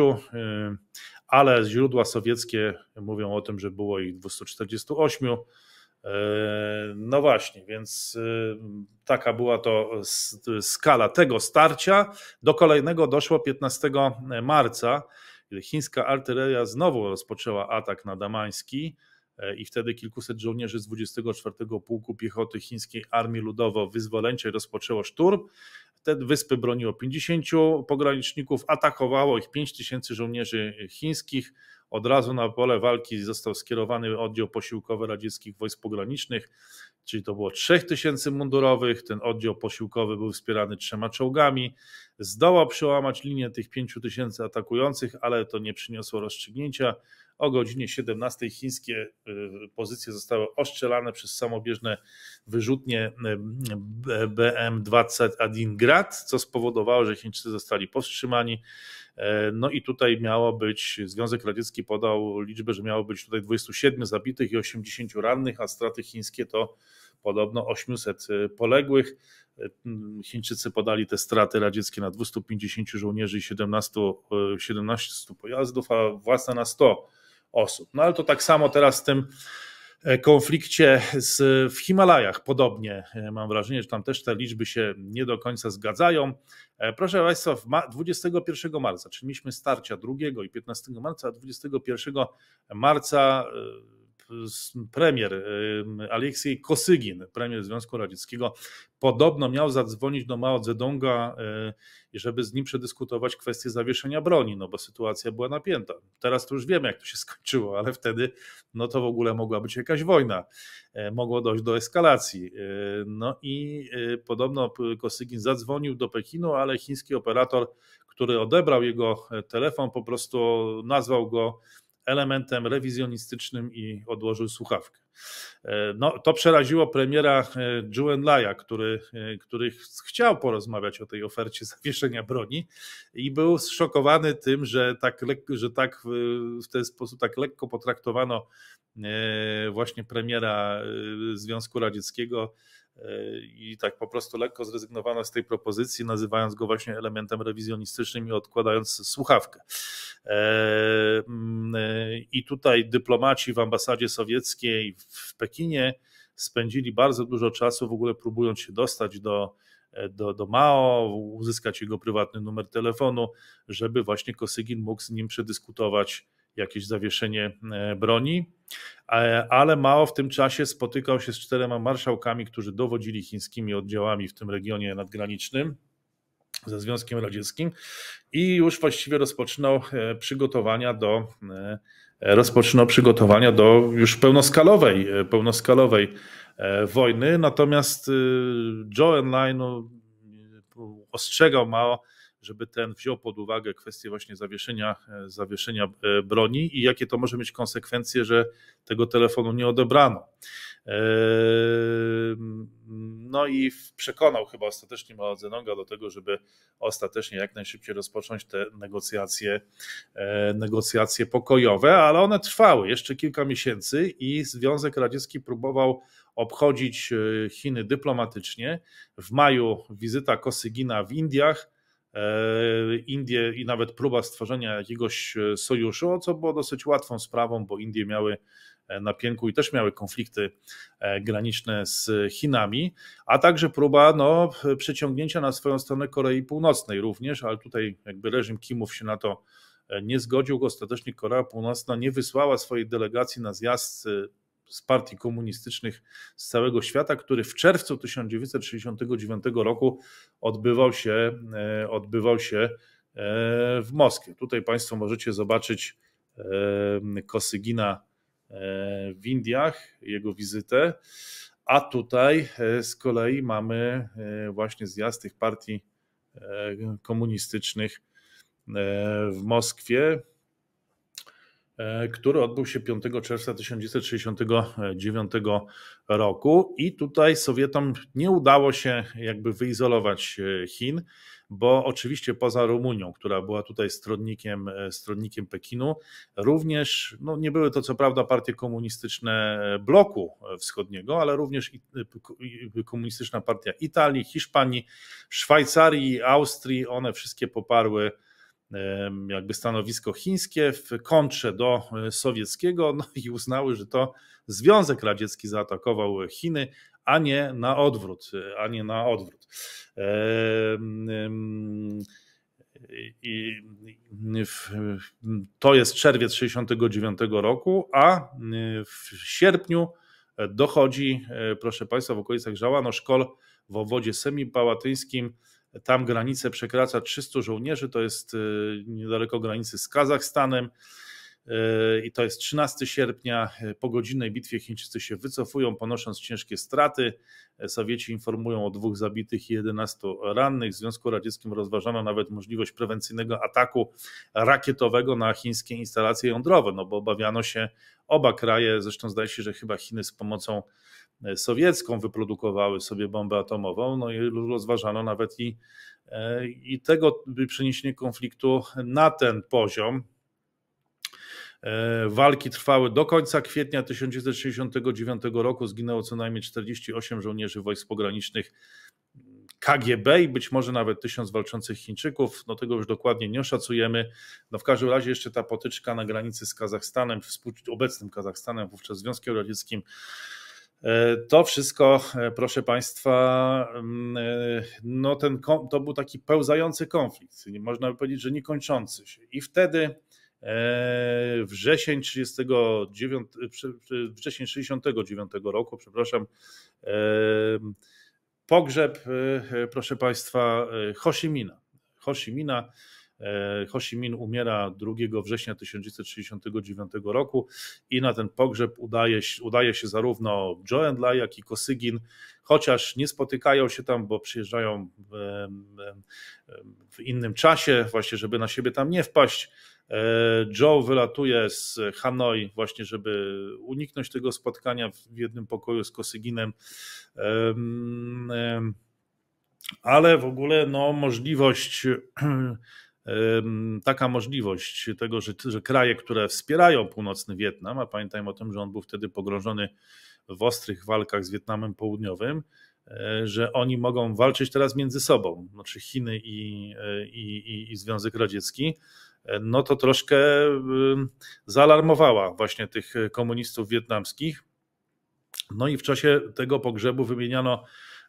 [SPEAKER 1] ale źródła sowieckie mówią o tym, że było ich 248. E, no właśnie, więc y, taka była to skala tego starcia. Do kolejnego doszło 15 marca, kiedy chińska artyleria znowu rozpoczęła atak na Damański e, i wtedy kilkuset żołnierzy z 24 Pułku Piechoty Chińskiej Armii Ludowo-Wyzwoleńczej rozpoczęło szturm. Wtedy wyspy broniło 50 pograniczników, atakowało ich 5 tysięcy żołnierzy chińskich, od razu na pole walki został skierowany oddział posiłkowy radzieckich wojsk pogranicznych, czyli to było 3000 mundurowych. Ten oddział posiłkowy był wspierany trzema czołgami. Zdołał przełamać linię tych 5000 atakujących, ale to nie przyniosło rozstrzygnięcia. O godzinie 17 chińskie y, pozycje zostały ostrzelane przez samobieżne wyrzutnie y, BM-21 Grad, co spowodowało, że Chińczycy zostali powstrzymani. E, no i tutaj miało być, Związek Radziecki podał liczbę, że miało być tutaj 27 zabitych i 80 rannych, a straty chińskie to podobno 800 y, poległych. E, Chińczycy podali te straty radzieckie na 250 żołnierzy i 17, 17 pojazdów, a własne na 100 osób. No ale to tak samo teraz w tym e, konflikcie z, w Himalajach. Podobnie e, mam wrażenie, że tam też te liczby się nie do końca zgadzają. E, proszę Państwa, 21 marca, czyli mieliśmy starcia 2 i 15 marca, a 21 marca premier Aleksiej Kosygin, premier Związku Radzieckiego, podobno miał zadzwonić do Mao Zedonga, y, żeby z nim przedyskutować kwestię zawieszenia broni, no bo sytuacja była napięta. Teraz to już wiemy, jak to się skończyło, ale wtedy no to w ogóle mogła być jakaś wojna, e, mogło dojść do eskalacji. E, no i e, podobno Kosygin zadzwonił do Pekinu, ale chiński operator, który odebrał jego telefon, po prostu nazwał go elementem rewizjonistycznym i odłożył słuchawkę. E, no, to przeraziło premiera e, Juen Laja, który, e, który chciał porozmawiać o tej ofercie zawieszenia broni i był zszokowany tym, że tak, że tak w ten sposób tak lekko potraktowano właśnie premiera Związku Radzieckiego i tak po prostu lekko zrezygnowano z tej propozycji, nazywając go właśnie elementem rewizjonistycznym i odkładając słuchawkę. E, mm, e, I tutaj dyplomaci w ambasadzie sowieckiej w Pekinie spędzili bardzo dużo czasu w ogóle próbując się dostać do, e, do, do Mao, uzyskać jego prywatny numer telefonu, żeby właśnie Kosygin mógł z nim przedyskutować jakieś zawieszenie e, broni, e, ale Mao w tym czasie spotykał się z czterema marszałkami, którzy dowodzili chińskimi oddziałami w tym regionie nadgranicznym ze Związkiem Radzieckim i już właściwie rozpoczynał e, przygotowania do rozpoczynał przygotowania do już pełnoskalowej, pełnoskalowej wojny. Natomiast Joe Enline no, ostrzegał Mao żeby ten wziął pod uwagę kwestię właśnie zawieszenia, e, zawieszenia e, broni i jakie to może mieć konsekwencje, że tego telefonu nie odebrano. E, no i przekonał chyba ostatecznie Mao Zedonga do tego, żeby ostatecznie jak najszybciej rozpocząć te negocjacje, negocjacje pokojowe, ale one trwały jeszcze kilka miesięcy i Związek Radziecki próbował obchodzić Chiny dyplomatycznie. W maju wizyta Kosygina w Indiach, E, Indie i nawet próba stworzenia jakiegoś e, sojuszu, co było dosyć łatwą sprawą, bo Indie miały e, na pięku i też miały konflikty graniczne z Chinami, a także próba no, przyciągnięcia na swoją stronę Korei Północnej również, ale tutaj jakby reżim Kimów się na to nie zgodził. Ostatecznie Korea Północna nie wysłała swojej delegacji na zjazd z partii komunistycznych z całego świata, który w czerwcu 1969 roku odbywał się, e, odbywał się e, w Moskwie. Tutaj Państwo możecie zobaczyć e, Kosygina w Indiach, jego wizytę, a tutaj z kolei mamy właśnie zjazd tych partii komunistycznych w Moskwie. E, który odbył się 5 czerwca 1969 roku i tutaj Sowietom nie udało się jakby wyizolować e, Chin, bo oczywiście poza Rumunią, która była tutaj stronnikiem, e, stronnikiem Pekinu, również no nie były to co prawda partie komunistyczne bloku wschodniego, ale również komunistyczna partia Italii, Hiszpanii, Szwajcarii, Austrii, one wszystkie poparły jakby stanowisko chińskie w kontrze do e, sowieckiego, no i uznały, że to Związek Radziecki zaatakował Chiny, a nie na odwrót, e, a nie na odwrót. I to jest czerwiec 69 roku, a w sierpniu dochodzi, e, proszę Państwa, w okolicach Żałano szkol w obwodzie semipałatyńskim tam granicę przekracza 300 żołnierzy, to jest y, niedaleko granicy z Kazachstanem y, i to jest 13 sierpnia. Y, po godzinnej bitwie Chińczycy się wycofują, ponosząc ciężkie straty. Sowieci informują o dwóch zabitych i 11 rannych. W Związku Radzieckim rozważano nawet możliwość prewencyjnego ataku rakietowego na chińskie instalacje jądrowe, no bo obawiano się oba kraje, zresztą zdaje się, że chyba Chiny z pomocą E, sowiecką, wyprodukowały sobie bombę atomową, no i rozważano nawet i, e, i tego przeniesienie konfliktu na ten poziom. E, walki trwały do końca kwietnia 1969 roku. Zginęło co najmniej 48 żołnierzy wojsk pogranicznych KGB i być może nawet tysiąc walczących Chińczyków. No tego już dokładnie nie oszacujemy. No w każdym razie jeszcze ta potyczka na granicy z Kazachstanem, obecnym Kazachstanem, wówczas Związkiem Radzieckim, E, to wszystko, e, proszę Państwa, mm, e, no ten, to był taki pełzający konflikt, można by powiedzieć, że niekończący się. I wtedy wrzesień 39, wrzesień 69 roku, przepraszam, pogrzeb, proszę Państwa, Hoshimina. Hoshimina E, Ho Chi Minh umiera 2 września 1969 roku i na ten pogrzeb udaje, udaje się zarówno Joe Endla, jak i Kosygin, chociaż nie spotykają się tam, bo przyjeżdżają w innym czasie, właśnie żeby na siebie tam nie wpaść. Joe wylatuje z Hanoi właśnie, żeby uniknąć tego spotkania w jednym pokoju z Kosyginem. Ale w ogóle no, możliwość e, taka możliwość tego, że, że kraje, które wspierają północny Wietnam, a pamiętajmy o tym, że on był wtedy pogrążony w ostrych walkach z Wietnamem Południowym, e, że oni mogą walczyć teraz między sobą, znaczy Chiny i, e, i, i Związek Radziecki, e, no to troszkę zaalarmowała właśnie tych komunistów wietnamskich. No i w czasie tego pogrzebu wymieniano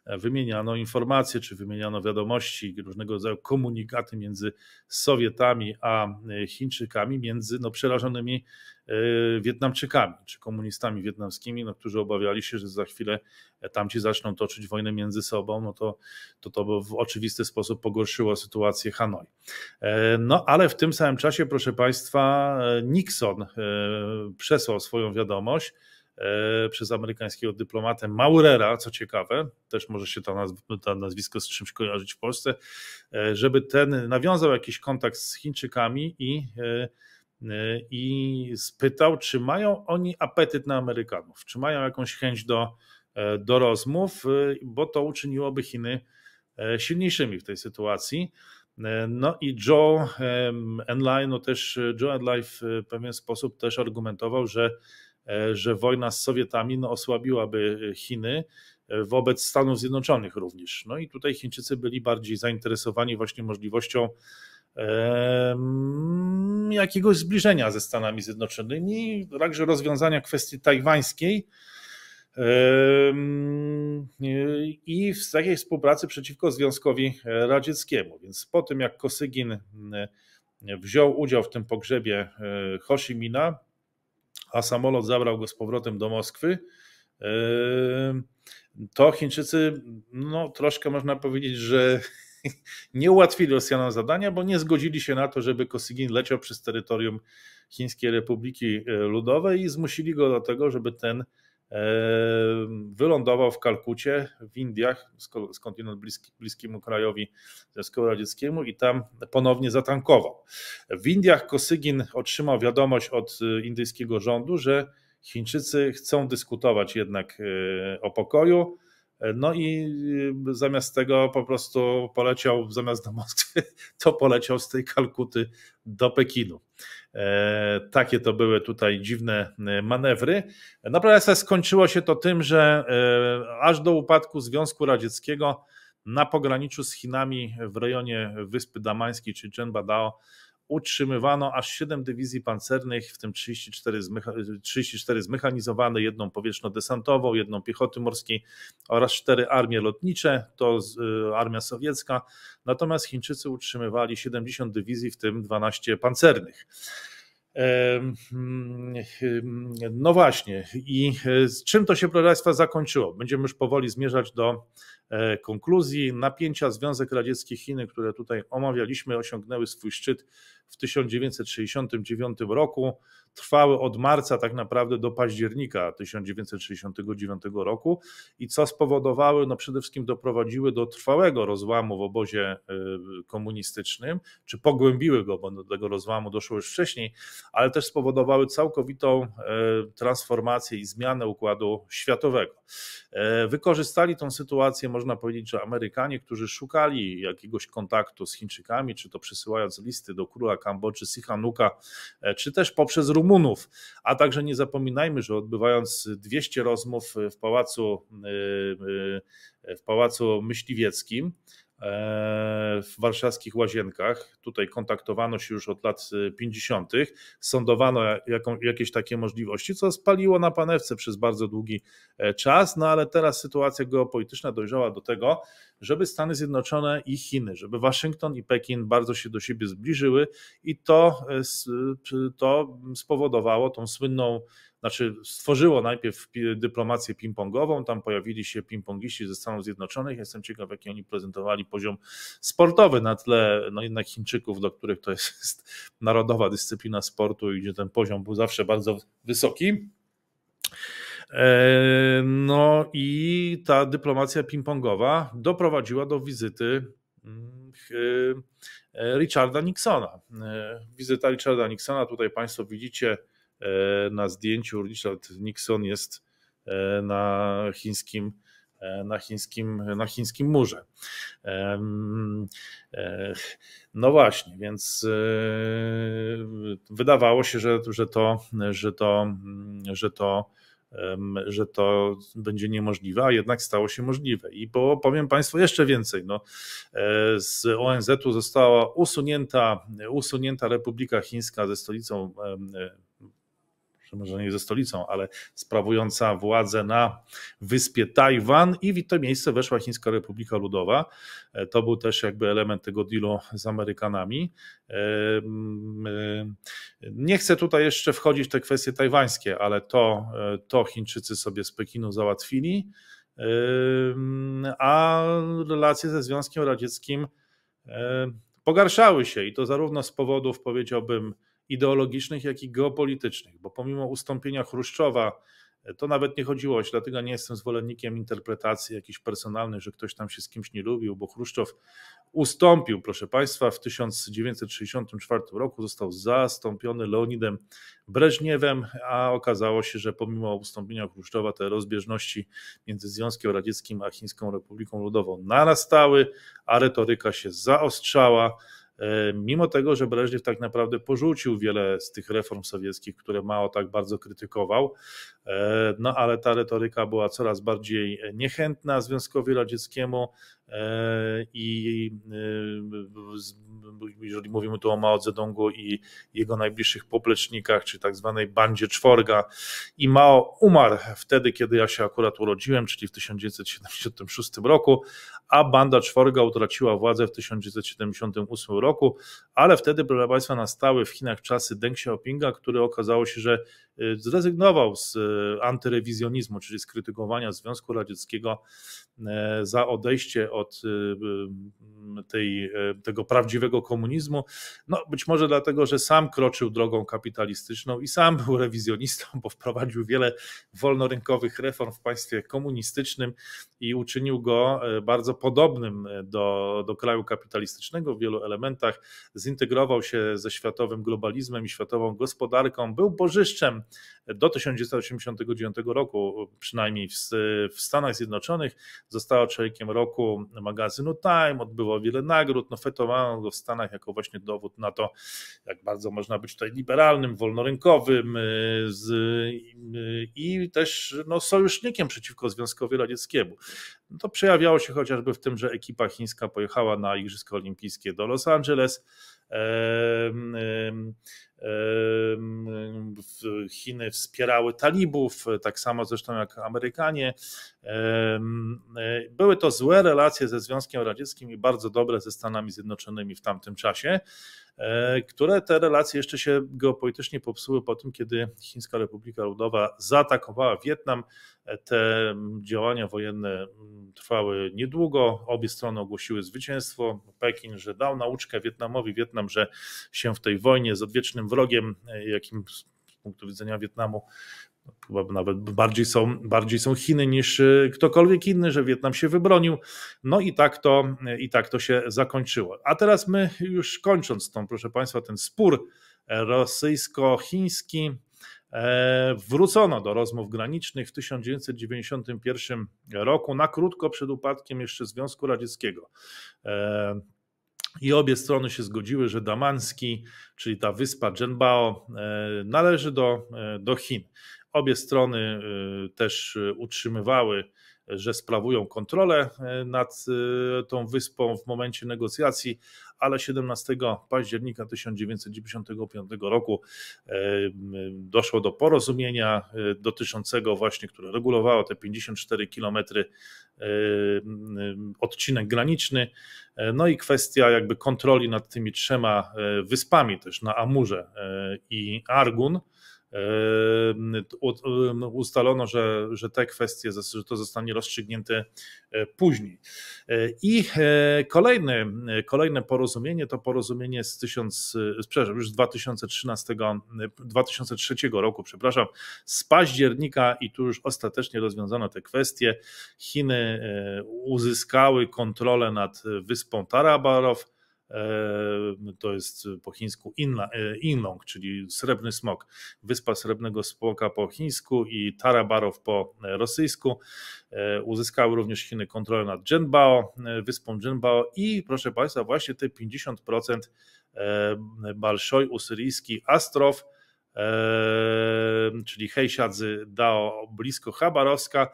[SPEAKER 1] wymieniano informacje, czy wymieniano wiadomości, różnego rodzaju komunikaty między Sowietami a e, Chińczykami, między no, przerażonymi e, Wietnamczykami czy komunistami wietnamskimi, no, którzy obawiali się, że za chwilę e, tamci zaczną toczyć wojnę między sobą, no to to, to w oczywisty sposób pogorszyło sytuację Hanoi. No ale w tym samym czasie, proszę Państwa, Nixon przesłał swoją wiadomość, E, przez amerykańskiego dyplomatę Maurera, co ciekawe, też może się to, nazw to nazwisko z czymś kojarzyć w Polsce, e, żeby ten nawiązał jakiś kontakt z Chińczykami i e, i spytał, czy mają oni apetyt na Amerykanów, czy mają jakąś chęć do, do rozmów, bo to uczyniłoby Chiny silniejszymi w tej sytuacji. No i Joe Enline, no też Joe Enline w pewien sposób też argumentował, że E, że wojna z Sowietami no, osłabiłaby e, Chiny e, wobec Stanów Zjednoczonych również. No i tutaj Chińczycy byli bardziej zainteresowani właśnie możliwością mm, jakiegoś zbliżenia ze Stanami Zjednoczonymi, także rozwiązania kwestii tajwańskiej mm, i w takiej współpracy przeciwko Związkowi Radzieckiemu. Więc po tym, jak Kosygin mm, wziął udział w tym pogrzebie Ho Chi a samolot zabrał go z powrotem do Moskwy, yy, to Chińczycy, no troszkę można powiedzieć, że nie ułatwili Rosjanom zadania, bo nie zgodzili się na to, żeby Kosygin leciał przez terytorium Chińskiej Republiki Ludowej i zmusili go do tego, żeby ten Wylądował w Kalkucie, w Indiach, skądinąd bliski, bliskiemu krajowi Związku Radzieckiemu i tam ponownie zatankował. W Indiach Kosygin otrzymał wiadomość od e, indyjskiego rządu, że Chińczycy chcą dyskutować jednak e, o pokoju. E, no i zamiast tego po prostu poleciał, zamiast do Moskwy, to poleciał z tej Kalkuty do Pekinu. E, takie to były tutaj dziwne e, manewry. Naprawdę skończyło się to tym, że e, aż do upadku Związku Radzieckiego na pograniczu z Chinami w rejonie Wyspy Damańskiej czy Dżenbadao utrzymywano aż 7 dywizji pancernych, w tym 34, zmecha zmechanizowane, jedną powietrzno-desantową, jedną piechoty morskiej oraz cztery armie lotnicze, to y, armia sowiecka. Natomiast Chińczycy utrzymywali 70 dywizji, w tym 12 pancernych. No właśnie, i y, z czym to się, proszę Państwa, zakończyło? Będziemy już powoli zmierzać do e, konkluzji. Napięcia Związek Radziecki Chiny, które tutaj omawialiśmy, osiągnęły swój szczyt w 1969 roku, trwały od marca tak naprawdę do października 1969 roku i co spowodowały, no przede wszystkim doprowadziły do trwałego rozłamu w obozie e, komunistycznym, czy pogłębiły go, bo do tego rozłamu doszło już wcześniej, ale też spowodowały całkowitą e, transformację i zmianę układu światowego. E, wykorzystali tą sytuację, można powiedzieć, że Amerykanie, którzy szukali jakiegoś kontaktu z Chińczykami, czy to przesyłając listy do króla Kambodży, Sihanuka, e, czy też poprzez Rumunów. A także nie zapominajmy, że odbywając 200 rozmów w pałacu, e, e, w pałacu myśliwieckim, E, w warszawskich łazienkach. Tutaj kontaktowano się już od lat 50., e, sądowano jaką, jakieś takie możliwości, co spaliło na panewce przez bardzo długi e, czas, no ale teraz sytuacja geopolityczna dojrzała do tego, żeby Stany Zjednoczone i Chiny, żeby Waszyngton i Pekin bardzo się do siebie zbliżyły i to, to spowodowało tą słynną znaczy stworzyło najpierw dyplomację ping-pongową, tam pojawili się ping-pongiści ze Stanów Zjednoczonych. Jestem ciekaw, jaki oni prezentowali poziom sportowy na tle no jednak Chińczyków, do których to jest, jest narodowa dyscyplina sportu i gdzie ten poziom był zawsze bardzo wysoki. E, no i ta dyplomacja ping-pongowa doprowadziła do wizyty mm, e, Richarda Nixona. E, wizyta Richarda Nixona, tutaj Państwo widzicie E, na zdjęciu Richard Nixon jest e, na chińskim e, na chińskim, na chińskim murze. No właśnie, więc wydawało się, że, że, to, że, to, że, to, że to będzie niemożliwe, a jednak stało się możliwe. I bo powiem Państwu jeszcze więcej. No, z ONZ-u została usunięta, usunięta Republika Chińska ze stolicą znaczy, może nie ze stolicą, ale sprawująca władzę na wyspie Tajwan i w to miejsce weszła Chińska Republika Ludowa. E, to był też jakby element tego dealu z Amerykanami. E, e, nie chcę tutaj jeszcze wchodzić w te kwestie tajwańskie, ale to, to Chińczycy sobie z Pekinu załatwili, a relacje ze Związkiem Radzieckim pogarszały się i to zarówno z powodów, powiedziałbym, ideologicznych, jak i geopolitycznych, bo pomimo ustąpienia Chruszczowa e, to nawet nie chodziło o dlatego nie jestem zwolennikiem interpretacji jakiejś personalnej, że ktoś tam się z kimś nie lubił, bo Chruszczow ustąpił, proszę Państwa, w 1964 roku został zastąpiony Leonidem Breżniewem, a okazało się, że pomimo ustąpienia Chruszczowa te rozbieżności między Związkiem Radzieckim a Chińską Republiką Ludową narastały, a retoryka się zaostrzała E, mimo tego, że Breżniew tak naprawdę porzucił wiele z tych reform sowieckich, które Mao tak bardzo krytykował, e, no ale ta retoryka była coraz bardziej niechętna Związkowi Radzieckiemu, E, i e, jeżeli mówimy tu o Mao Zedongu i jego najbliższych poplecznikach, czy tak zwanej bandzie czworga i Mao umarł wtedy, kiedy ja się akurat urodziłem, czyli w 1976 roku, a banda czworga utraciła władzę w 1978 roku, ale wtedy, proszę Państwa, nastały w Chinach czasy Deng Xiaopinga, który okazało się, że e, zrezygnował z antyrewizjonizmu, czyli z krytykowania Związku Radzieckiego za odejście od od y, y, y, tej, tego prawdziwego komunizmu. No, być może dlatego, że sam kroczył drogą kapitalistyczną i sam był rewizjonistą, bo wprowadził wiele wolnorynkowych reform w państwie komunistycznym i uczynił go bardzo podobnym do, do kraju kapitalistycznego w wielu elementach. Zintegrował się ze światowym globalizmem i światową gospodarką. Był bożyszczem do 1989 roku, przynajmniej w, w Stanach Zjednoczonych. Została człowiekiem roku magazynu Time, odbywał wiele nagród, no fetowano go w Stanach jako właśnie dowód na to, jak bardzo można być tutaj liberalnym, wolnorynkowym y, z, y, i też no, sojusznikiem przeciwko Związkowi Radzieckiemu. No to przejawiało się chociażby w tym, że ekipa chińska pojechała na Igrzyska Olimpijskie do Los Angeles. Chiny wspierały talibów, tak samo zresztą jak Amerykanie. E, były to złe relacje ze Związkiem Radzieckim i bardzo dobre ze Stanami Zjednoczonymi w tamtym czasie, e, które te relacje jeszcze się geopolitycznie popsuły po tym, kiedy Chińska Republika Ludowa zaatakowała Wietnam. Te mm, działania wojenne mm, trwały niedługo. Obie strony ogłosiły zwycięstwo. Pekin, że dał nauczkę Wietnamowi, Wietnam, że się w tej wojnie z odwiecznym wrogiem, e, jakim z punktu widzenia Wietnamu no, chyba nawet bardziej są, bardziej są Chiny niż e, ktokolwiek inny, że Wietnam się wybronił. No i tak to, e, i tak to się zakończyło. A teraz my już kończąc tą, proszę Państwa, ten spór rosyjsko-chiński, Wrócono do rozmów granicznych w 1991 roku, na krótko przed upadkiem jeszcze Związku Radzieckiego. I obie strony się zgodziły, że Damanski, czyli ta wyspa Zhenbao, e, należy do, e, do Chin. Obie strony e, też utrzymywały że sprawują kontrolę e, nad e, tą wyspą w momencie negocjacji, ale 17 października 1995 roku e, doszło do porozumienia dotyczącego właśnie, które regulowało te 54 km odcinek graniczny, no i kwestia jakby kontroli nad tymi trzema wyspami też na Amurze i Argun ustalono, że, że te kwestie, że to zostanie rozstrzygnięte e, później. E, I e, kolejne kolejne porozumienie to porozumienie z 1000, przepraszam, już z 2013, 2003 roku, przepraszam, z października i tu już ostatecznie rozwiązano te kwestie. Chiny uzyskały kontrolę nad wyspą Tarabarow, E, to jest po chińsku e, Inlong, czyli Srebrny Smok, Wyspa Srebrnego Smoka po chińsku i Tarabarow po e, rosyjsku. Uzyskały również Chiny kontrolę nad Zhenbao, wyspą Zhenbao i proszę Państwa właśnie te 50% Balszoj usyryjski Astrow, czyli Hejsiadzy Dao blisko Chabarowska,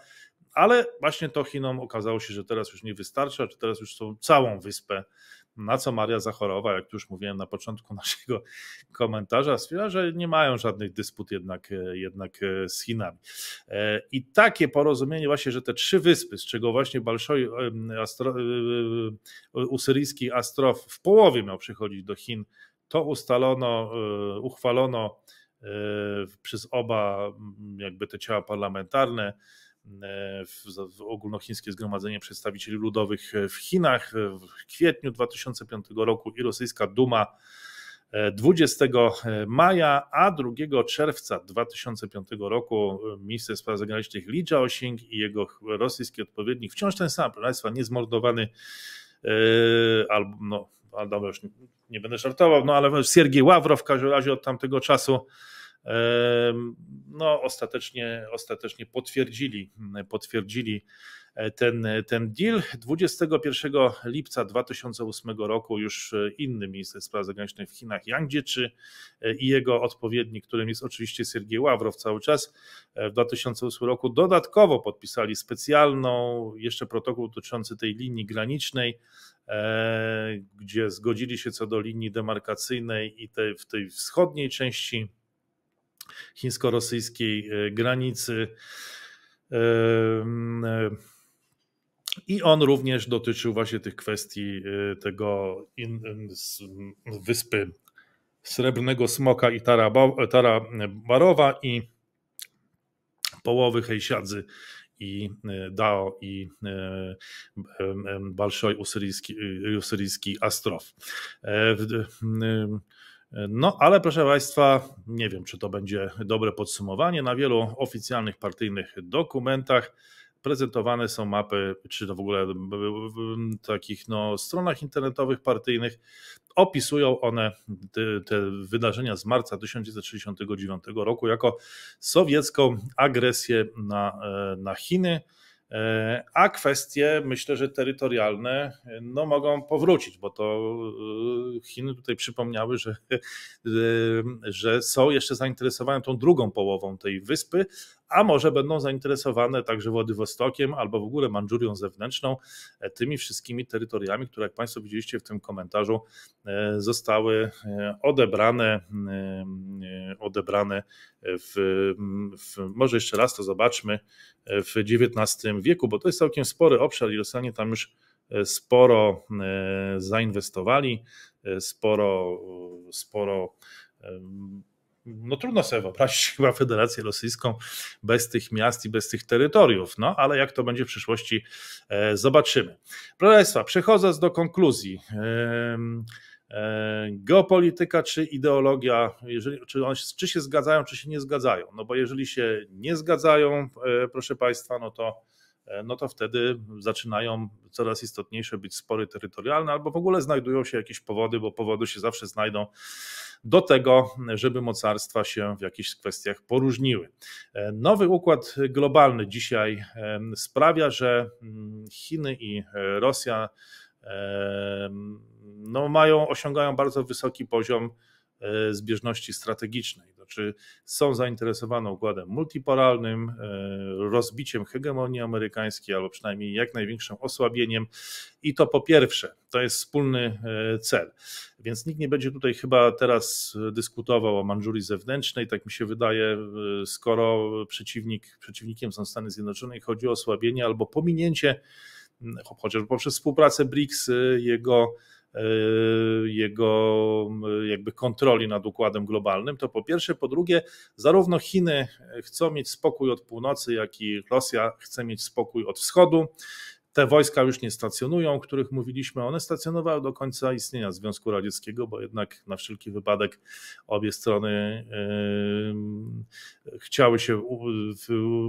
[SPEAKER 1] ale właśnie to Chinom okazało się, że teraz już nie wystarcza, czy teraz już są całą wyspę na co Maria Zachorowa, jak już mówiłem na początku naszego komentarza, stwierdza, że nie mają żadnych dysput jednak, e, jednak e, z Chinami. E, I takie porozumienie właśnie, że te trzy wyspy, z czego właśnie Balszoj astro, usyryjski Astrof w połowie miał przychodzić do Chin, to ustalono, uchwalono przez oba jakby te ciała parlamentarne E, w ogólnochińskie zgromadzenie przedstawicieli ludowych e, w Chinach e, w kwietniu 2005 roku i rosyjska Duma 20 maja, a 2 czerwca 2005 roku minister spraw zagranicznych Li Jiaoxing i jego rosyjski odpowiednik, wciąż ten sam, proszę Państwa, niezmordowany, albo no, dobra, już nie, nie, będę żartował, no ale Siergiej Ławrow w każdym razie od tamtego czasu no, ostatecznie, ostatecznie potwierdzili, potwierdzili e, ten, ten deal. 21 lipca 2008 roku już e, inny minister spraw zagranicznych w Chinach, Yang Jieczy i jego odpowiednik, którym jest oczywiście Sergiej Ławrow cały czas, e, w 2008 roku dodatkowo podpisali specjalną jeszcze protokół dotyczący tej linii granicznej, gdzie zgodzili się co do linii demarkacyjnej i tej, w tej wschodniej części chińsko-rosyjskiej e, granicy. E, I on również dotyczył właśnie tych kwestii e, tego in, in, z, wyspy Srebrnego Smoka i Tarabarowa i połowy Hejsiadzy i Dao i Balszoj Usyryjski, Usyryjski Astrof. No, ale proszę Państwa, nie wiem, czy to będzie dobre podsumowanie. Na wielu oficjalnych partyjnych dokumentach prezentowane są mapy, czy to w ogóle w takich no, stronach internetowych partyjnych. Opisują one te, te wydarzenia z marca 1969 roku jako sowiecką agresję na, e, na Chiny. E, a kwestie, myślę, że terytorialne no, mogą powrócić, bo to e, Chiny tutaj przypomniały, że, e, że są jeszcze zainteresowane tą drugą połową tej wyspy, a może będą zainteresowane także Władywostokiem albo w ogóle Mandżurią zewnętrzną, e, tymi wszystkimi terytoriami, które jak Państwo widzieliście w tym komentarzu, e, zostały e, odebrane, odebrane w, w może jeszcze raz to zobaczmy, w XIX wieku, bo to jest całkiem spory obszar i Rosjanie tam już sporo zainwestowali, sporo, sporo no trudno sobie wyobrazić chyba Federację Rosyjską bez tych miast i bez tych terytoriów, no ale jak to będzie w przyszłości, e, zobaczymy. Proszę Państwa, przechodząc do konkluzji. E, geopolityka czy ideologia, jeżeli, czy, one, czy się zgadzają, czy się nie zgadzają. No bo jeżeli się nie zgadzają, e, proszę Państwa, no to, e, no to wtedy zaczynają coraz istotniejsze być spory terytorialne, albo w ogóle znajdują się jakieś powody, bo powody się zawsze znajdą do tego, żeby mocarstwa się w jakichś kwestiach poróżniły. Nowy układ globalny dzisiaj sprawia, że mm, Chiny i e, Rosja no, mają, osiągają bardzo wysoki poziom e, zbieżności strategicznej czy są zainteresowane układem multipolarnym, e, rozbiciem hegemonii amerykańskiej, albo przynajmniej jak największym osłabieniem. I to po pierwsze, to jest wspólny e, cel. Więc nikt nie będzie tutaj chyba teraz dyskutował o Mandżurii zewnętrznej, tak mi się wydaje, e, skoro przeciwnik, przeciwnikiem są Stany Zjednoczone i chodzi o osłabienie albo pominięcie, chociażby poprzez współpracę BRICS, jego E, jego e, jakby kontroli nad układem globalnym, to po pierwsze, po drugie, zarówno Chiny chcą mieć spokój od północy, jak i Rosja chce mieć spokój od wschodu. Te wojska już nie stacjonują, o których mówiliśmy, one stacjonowały do końca istnienia Związku Radzieckiego, bo jednak na wszelki wypadek obie strony chciały się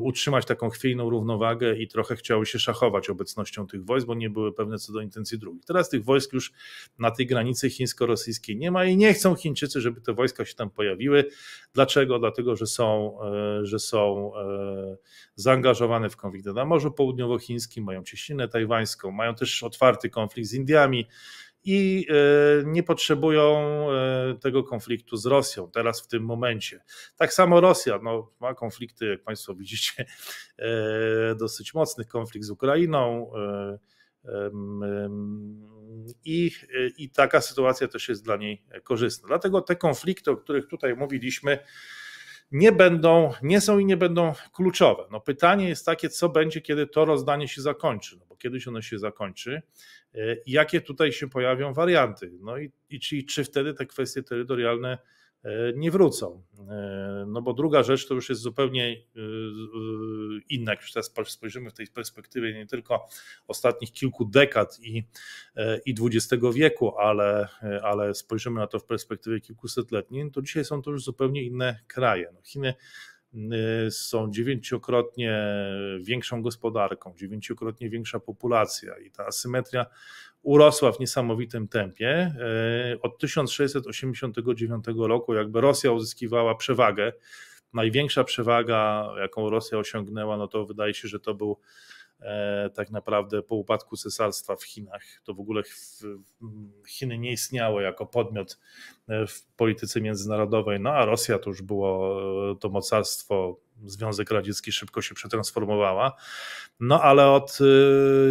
[SPEAKER 1] utrzymać taką chwiejną równowagę i trochę chciały się szachować obecnością tych wojsk, bo nie były pewne co do intencji drugich. Teraz tych wojsk już na tej granicy chińsko-rosyjskiej nie ma i nie chcą Chińczycy, żeby te wojska się tam pojawiły. Dlaczego? Dlatego, że są, e, że są e, zaangażowane w konflikt na Morzu Południowochińskim, mają się Tajwańską, mają też otwarty konflikt z Indiami i e, nie potrzebują e, tego konfliktu z Rosją teraz w tym momencie. Tak samo Rosja no, ma konflikty, jak Państwo widzicie, e, dosyć mocny konflikt z Ukrainą. I, I taka sytuacja też jest dla niej korzystna. Dlatego te konflikty, o których tutaj mówiliśmy, nie będą, nie są i nie będą kluczowe. No pytanie jest takie, co będzie, kiedy to rozdanie się zakończy, no bo kiedyś ono się zakończy i e, jakie tutaj się pojawią warianty. No i, i czy, czy wtedy te kwestie terytorialne E, nie wrócą. E, no bo druga rzecz to już jest zupełnie e, inna, jak już teraz spojrzymy w tej perspektywie nie tylko ostatnich kilku dekad i, i XX wieku, ale, ale spojrzymy na to w perspektywie kilkusetletniej, to dzisiaj są to już zupełnie inne kraje. No Chiny Y, są dziewięciokrotnie większą gospodarką, dziewięciokrotnie większa populacja i ta asymetria urosła w niesamowitym tempie. Y, od 1689 roku jakby Rosja uzyskiwała przewagę. Największa przewaga, jaką Rosja osiągnęła, no to wydaje się, że to był E, tak naprawdę po upadku cesarstwa w Chinach. To w ogóle Chiny nie istniały jako podmiot e, w polityce międzynarodowej, no a Rosja to już było e, to mocarstwo Związek Radziecki szybko się przetransformowała. No ale od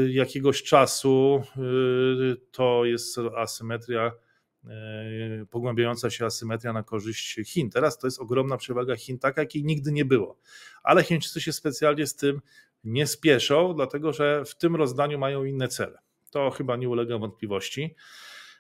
[SPEAKER 1] jakiegoś czasu to jest asymetria, pogłębiająca się asymetria na korzyść Chin. Teraz to jest ogromna przewaga Chin, jak jakiej nigdy nie było. Ale Chińczycy się specjalnie z tym nie spieszą, dlatego że w tym rozdaniu mają inne cele. To chyba nie ulega wątpliwości.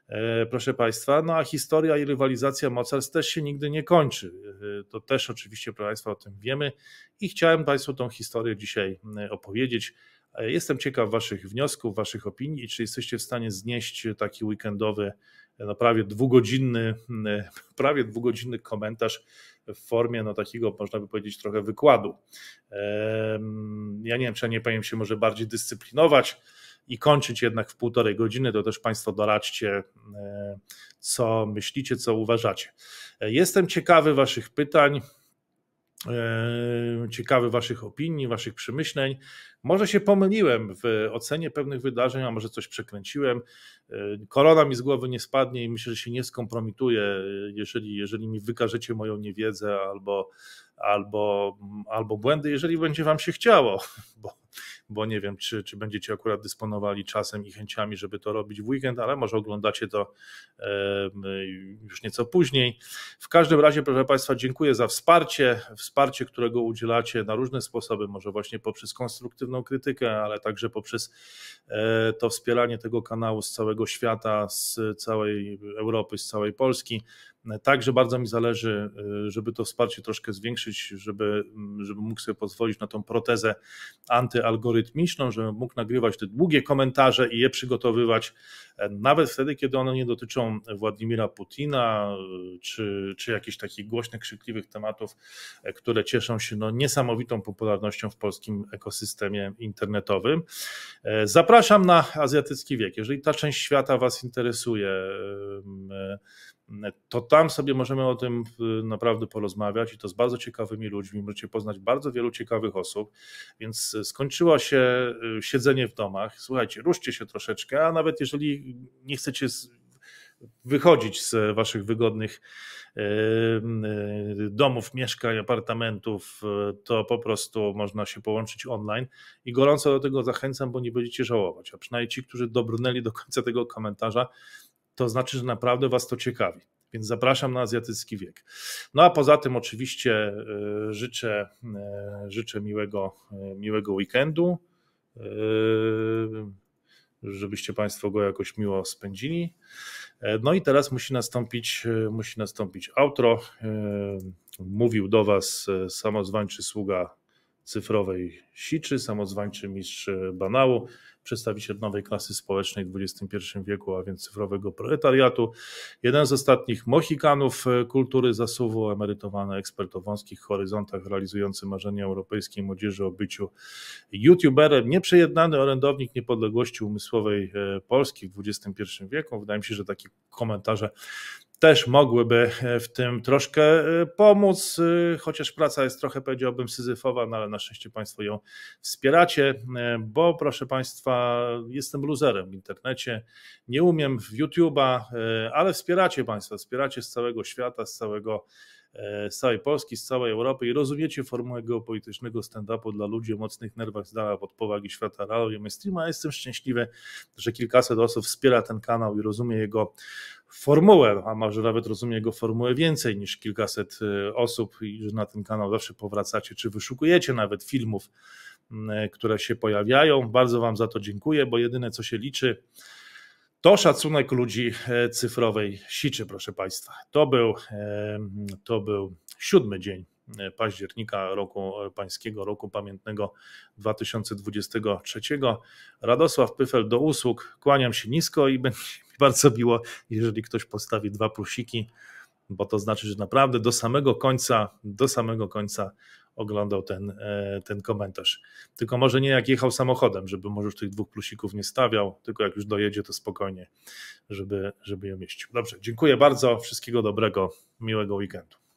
[SPEAKER 1] E, proszę Państwa, no a historia i rywalizacja mocarstw też się nigdy nie kończy. E, to też oczywiście, proszę Państwa, o tym wiemy i chciałem Państwu tą historię dzisiaj e, opowiedzieć. Jestem ciekaw Waszych wniosków, Waszych opinii i czy jesteście w stanie znieść taki weekendowy no prawie dwugodzinny, mm, prawie dwugodzinny komentarz w formie no takiego, można by powiedzieć, trochę wykładu. Ja nie wiem, czy ja nie powinien się może bardziej dyscyplinować i kończyć jednak w półtorej godziny, to też Państwo doradźcie, e, co myślicie, co uważacie. E, jestem ciekawy Waszych pytań. Eee, ciekawy Waszych opinii, Waszych przemyśleń. Może się pomyliłem w ocenie pewnych wydarzeń, a może coś przekręciłem. Eee, korona mi z głowy nie spadnie i myślę, że się nie skompromituje, jeżeli, jeżeli mi wykażecie moją niewiedzę albo, albo, albo błędy, jeżeli będzie Wam się chciało, bo bo nie wiem, czy, czy będziecie akurat dysponowali czasem i chęciami, żeby to robić w weekend, ale może oglądacie to już nieco później. W każdym razie, proszę Państwa, dziękuję za wsparcie, wsparcie, którego udzielacie na różne sposoby, może właśnie poprzez konstruktywną krytykę, ale także poprzez e, to wspieranie tego kanału z całego świata, z całej Europy, z całej Polski. Także bardzo mi zależy, y, żeby to wsparcie troszkę zwiększyć, żeby, mm, żeby mógł sobie pozwolić na tą protezę antyalgorytmiczną, żeby mógł nagrywać te długie komentarze i je przygotowywać, e, nawet wtedy, kiedy one nie dotyczą Władimira Putina y, czy, czy jakichś takich głośnych, krzykliwych tematów, e, które cieszą się no, niesamowitą popularnością w polskim ekosystemie internetowym. E, zapraszam na Azjatycki Wiek. Jeżeli ta część świata Was interesuje, to tam sobie możemy o tym y, naprawdę porozmawiać i to z bardzo ciekawymi ludźmi. Możecie poznać bardzo wielu ciekawych osób, więc y, skończyło się y, siedzenie w domach. Słuchajcie, ruszcie się troszeczkę, a nawet jeżeli nie chcecie wychodzić z waszych wygodnych domów, mieszkań, apartamentów, to po prostu można się połączyć online i gorąco do tego zachęcam, bo nie będziecie żałować. A przynajmniej ci, którzy dobrnęli do końca tego komentarza, to znaczy, że naprawdę Was to ciekawi. Więc zapraszam na Azjatycki Wiek. No a poza tym oczywiście e, życzę, e, życzę miłego, e, miłego weekendu, żebyście Państwo go jakoś miło spędzili. No i teraz musi nastąpić, musi nastąpić outro. Mówił do Was samozwańczy sługa cyfrowej siczy, samozwańczy mistrz banału przedstawiciel nowej klasy społecznej w XXI wieku, a więc cyfrowego proletariatu. Jeden z ostatnich Mohikanów e, kultury zasuwu, emerytowany ekspert o wąskich horyzontach, realizujący marzenia europejskiej młodzieży o byciu youtuberem, nieprzejednany orędownik niepodległości umysłowej e, Polski w XXI wieku. Wydaje mi się, że takie komentarze też mogłyby e, w tym troszkę e, pomóc, e, chociaż praca jest trochę, powiedziałbym, syzyfowa, no ale na szczęście Państwo ją wspieracie, bo proszę Państwa, jestem luzerem w internecie, nie umiem w YouTube'a, ale wspieracie Państwo, wspieracie z całego świata, z całego z całej Polski, z całej Europy i rozumiecie formułę geopolitycznego stand-upu dla ludzi o mocnych nerwach z dala pod powagi świata realu i mainstreama. Jestem szczęśliwy, że kilkaset osób wspiera ten kanał i rozumie jego formułę, a może nawet rozumie jego formułę więcej niż kilkaset y, osób i że na ten kanał zawsze powracacie, czy wyszukujecie nawet filmów, y, które się pojawiają. Bardzo Wam za to dziękuję, bo jedyne co się liczy, to szacunek ludzi y, cyfrowej siczy, proszę Państwa. To był, to był siódmy dzień października roku e, pańskiego, roku pamiętnego 2023. Radosław Pyfel do usług. Kłaniam się nisko i będzie mi bardzo miło, jeżeli ktoś postawi dwa plusiki, bo to znaczy, że naprawdę do samego końca, do samego końca oglądał ten, e, ten komentarz. Tylko może nie jak jechał samochodem, żeby może już tych dwóch plusików nie stawiał, tylko jak już dojedzie, to spokojnie, żeby, żeby je mieścił. Dobrze, dziękuję bardzo, wszystkiego dobrego, miłego weekendu.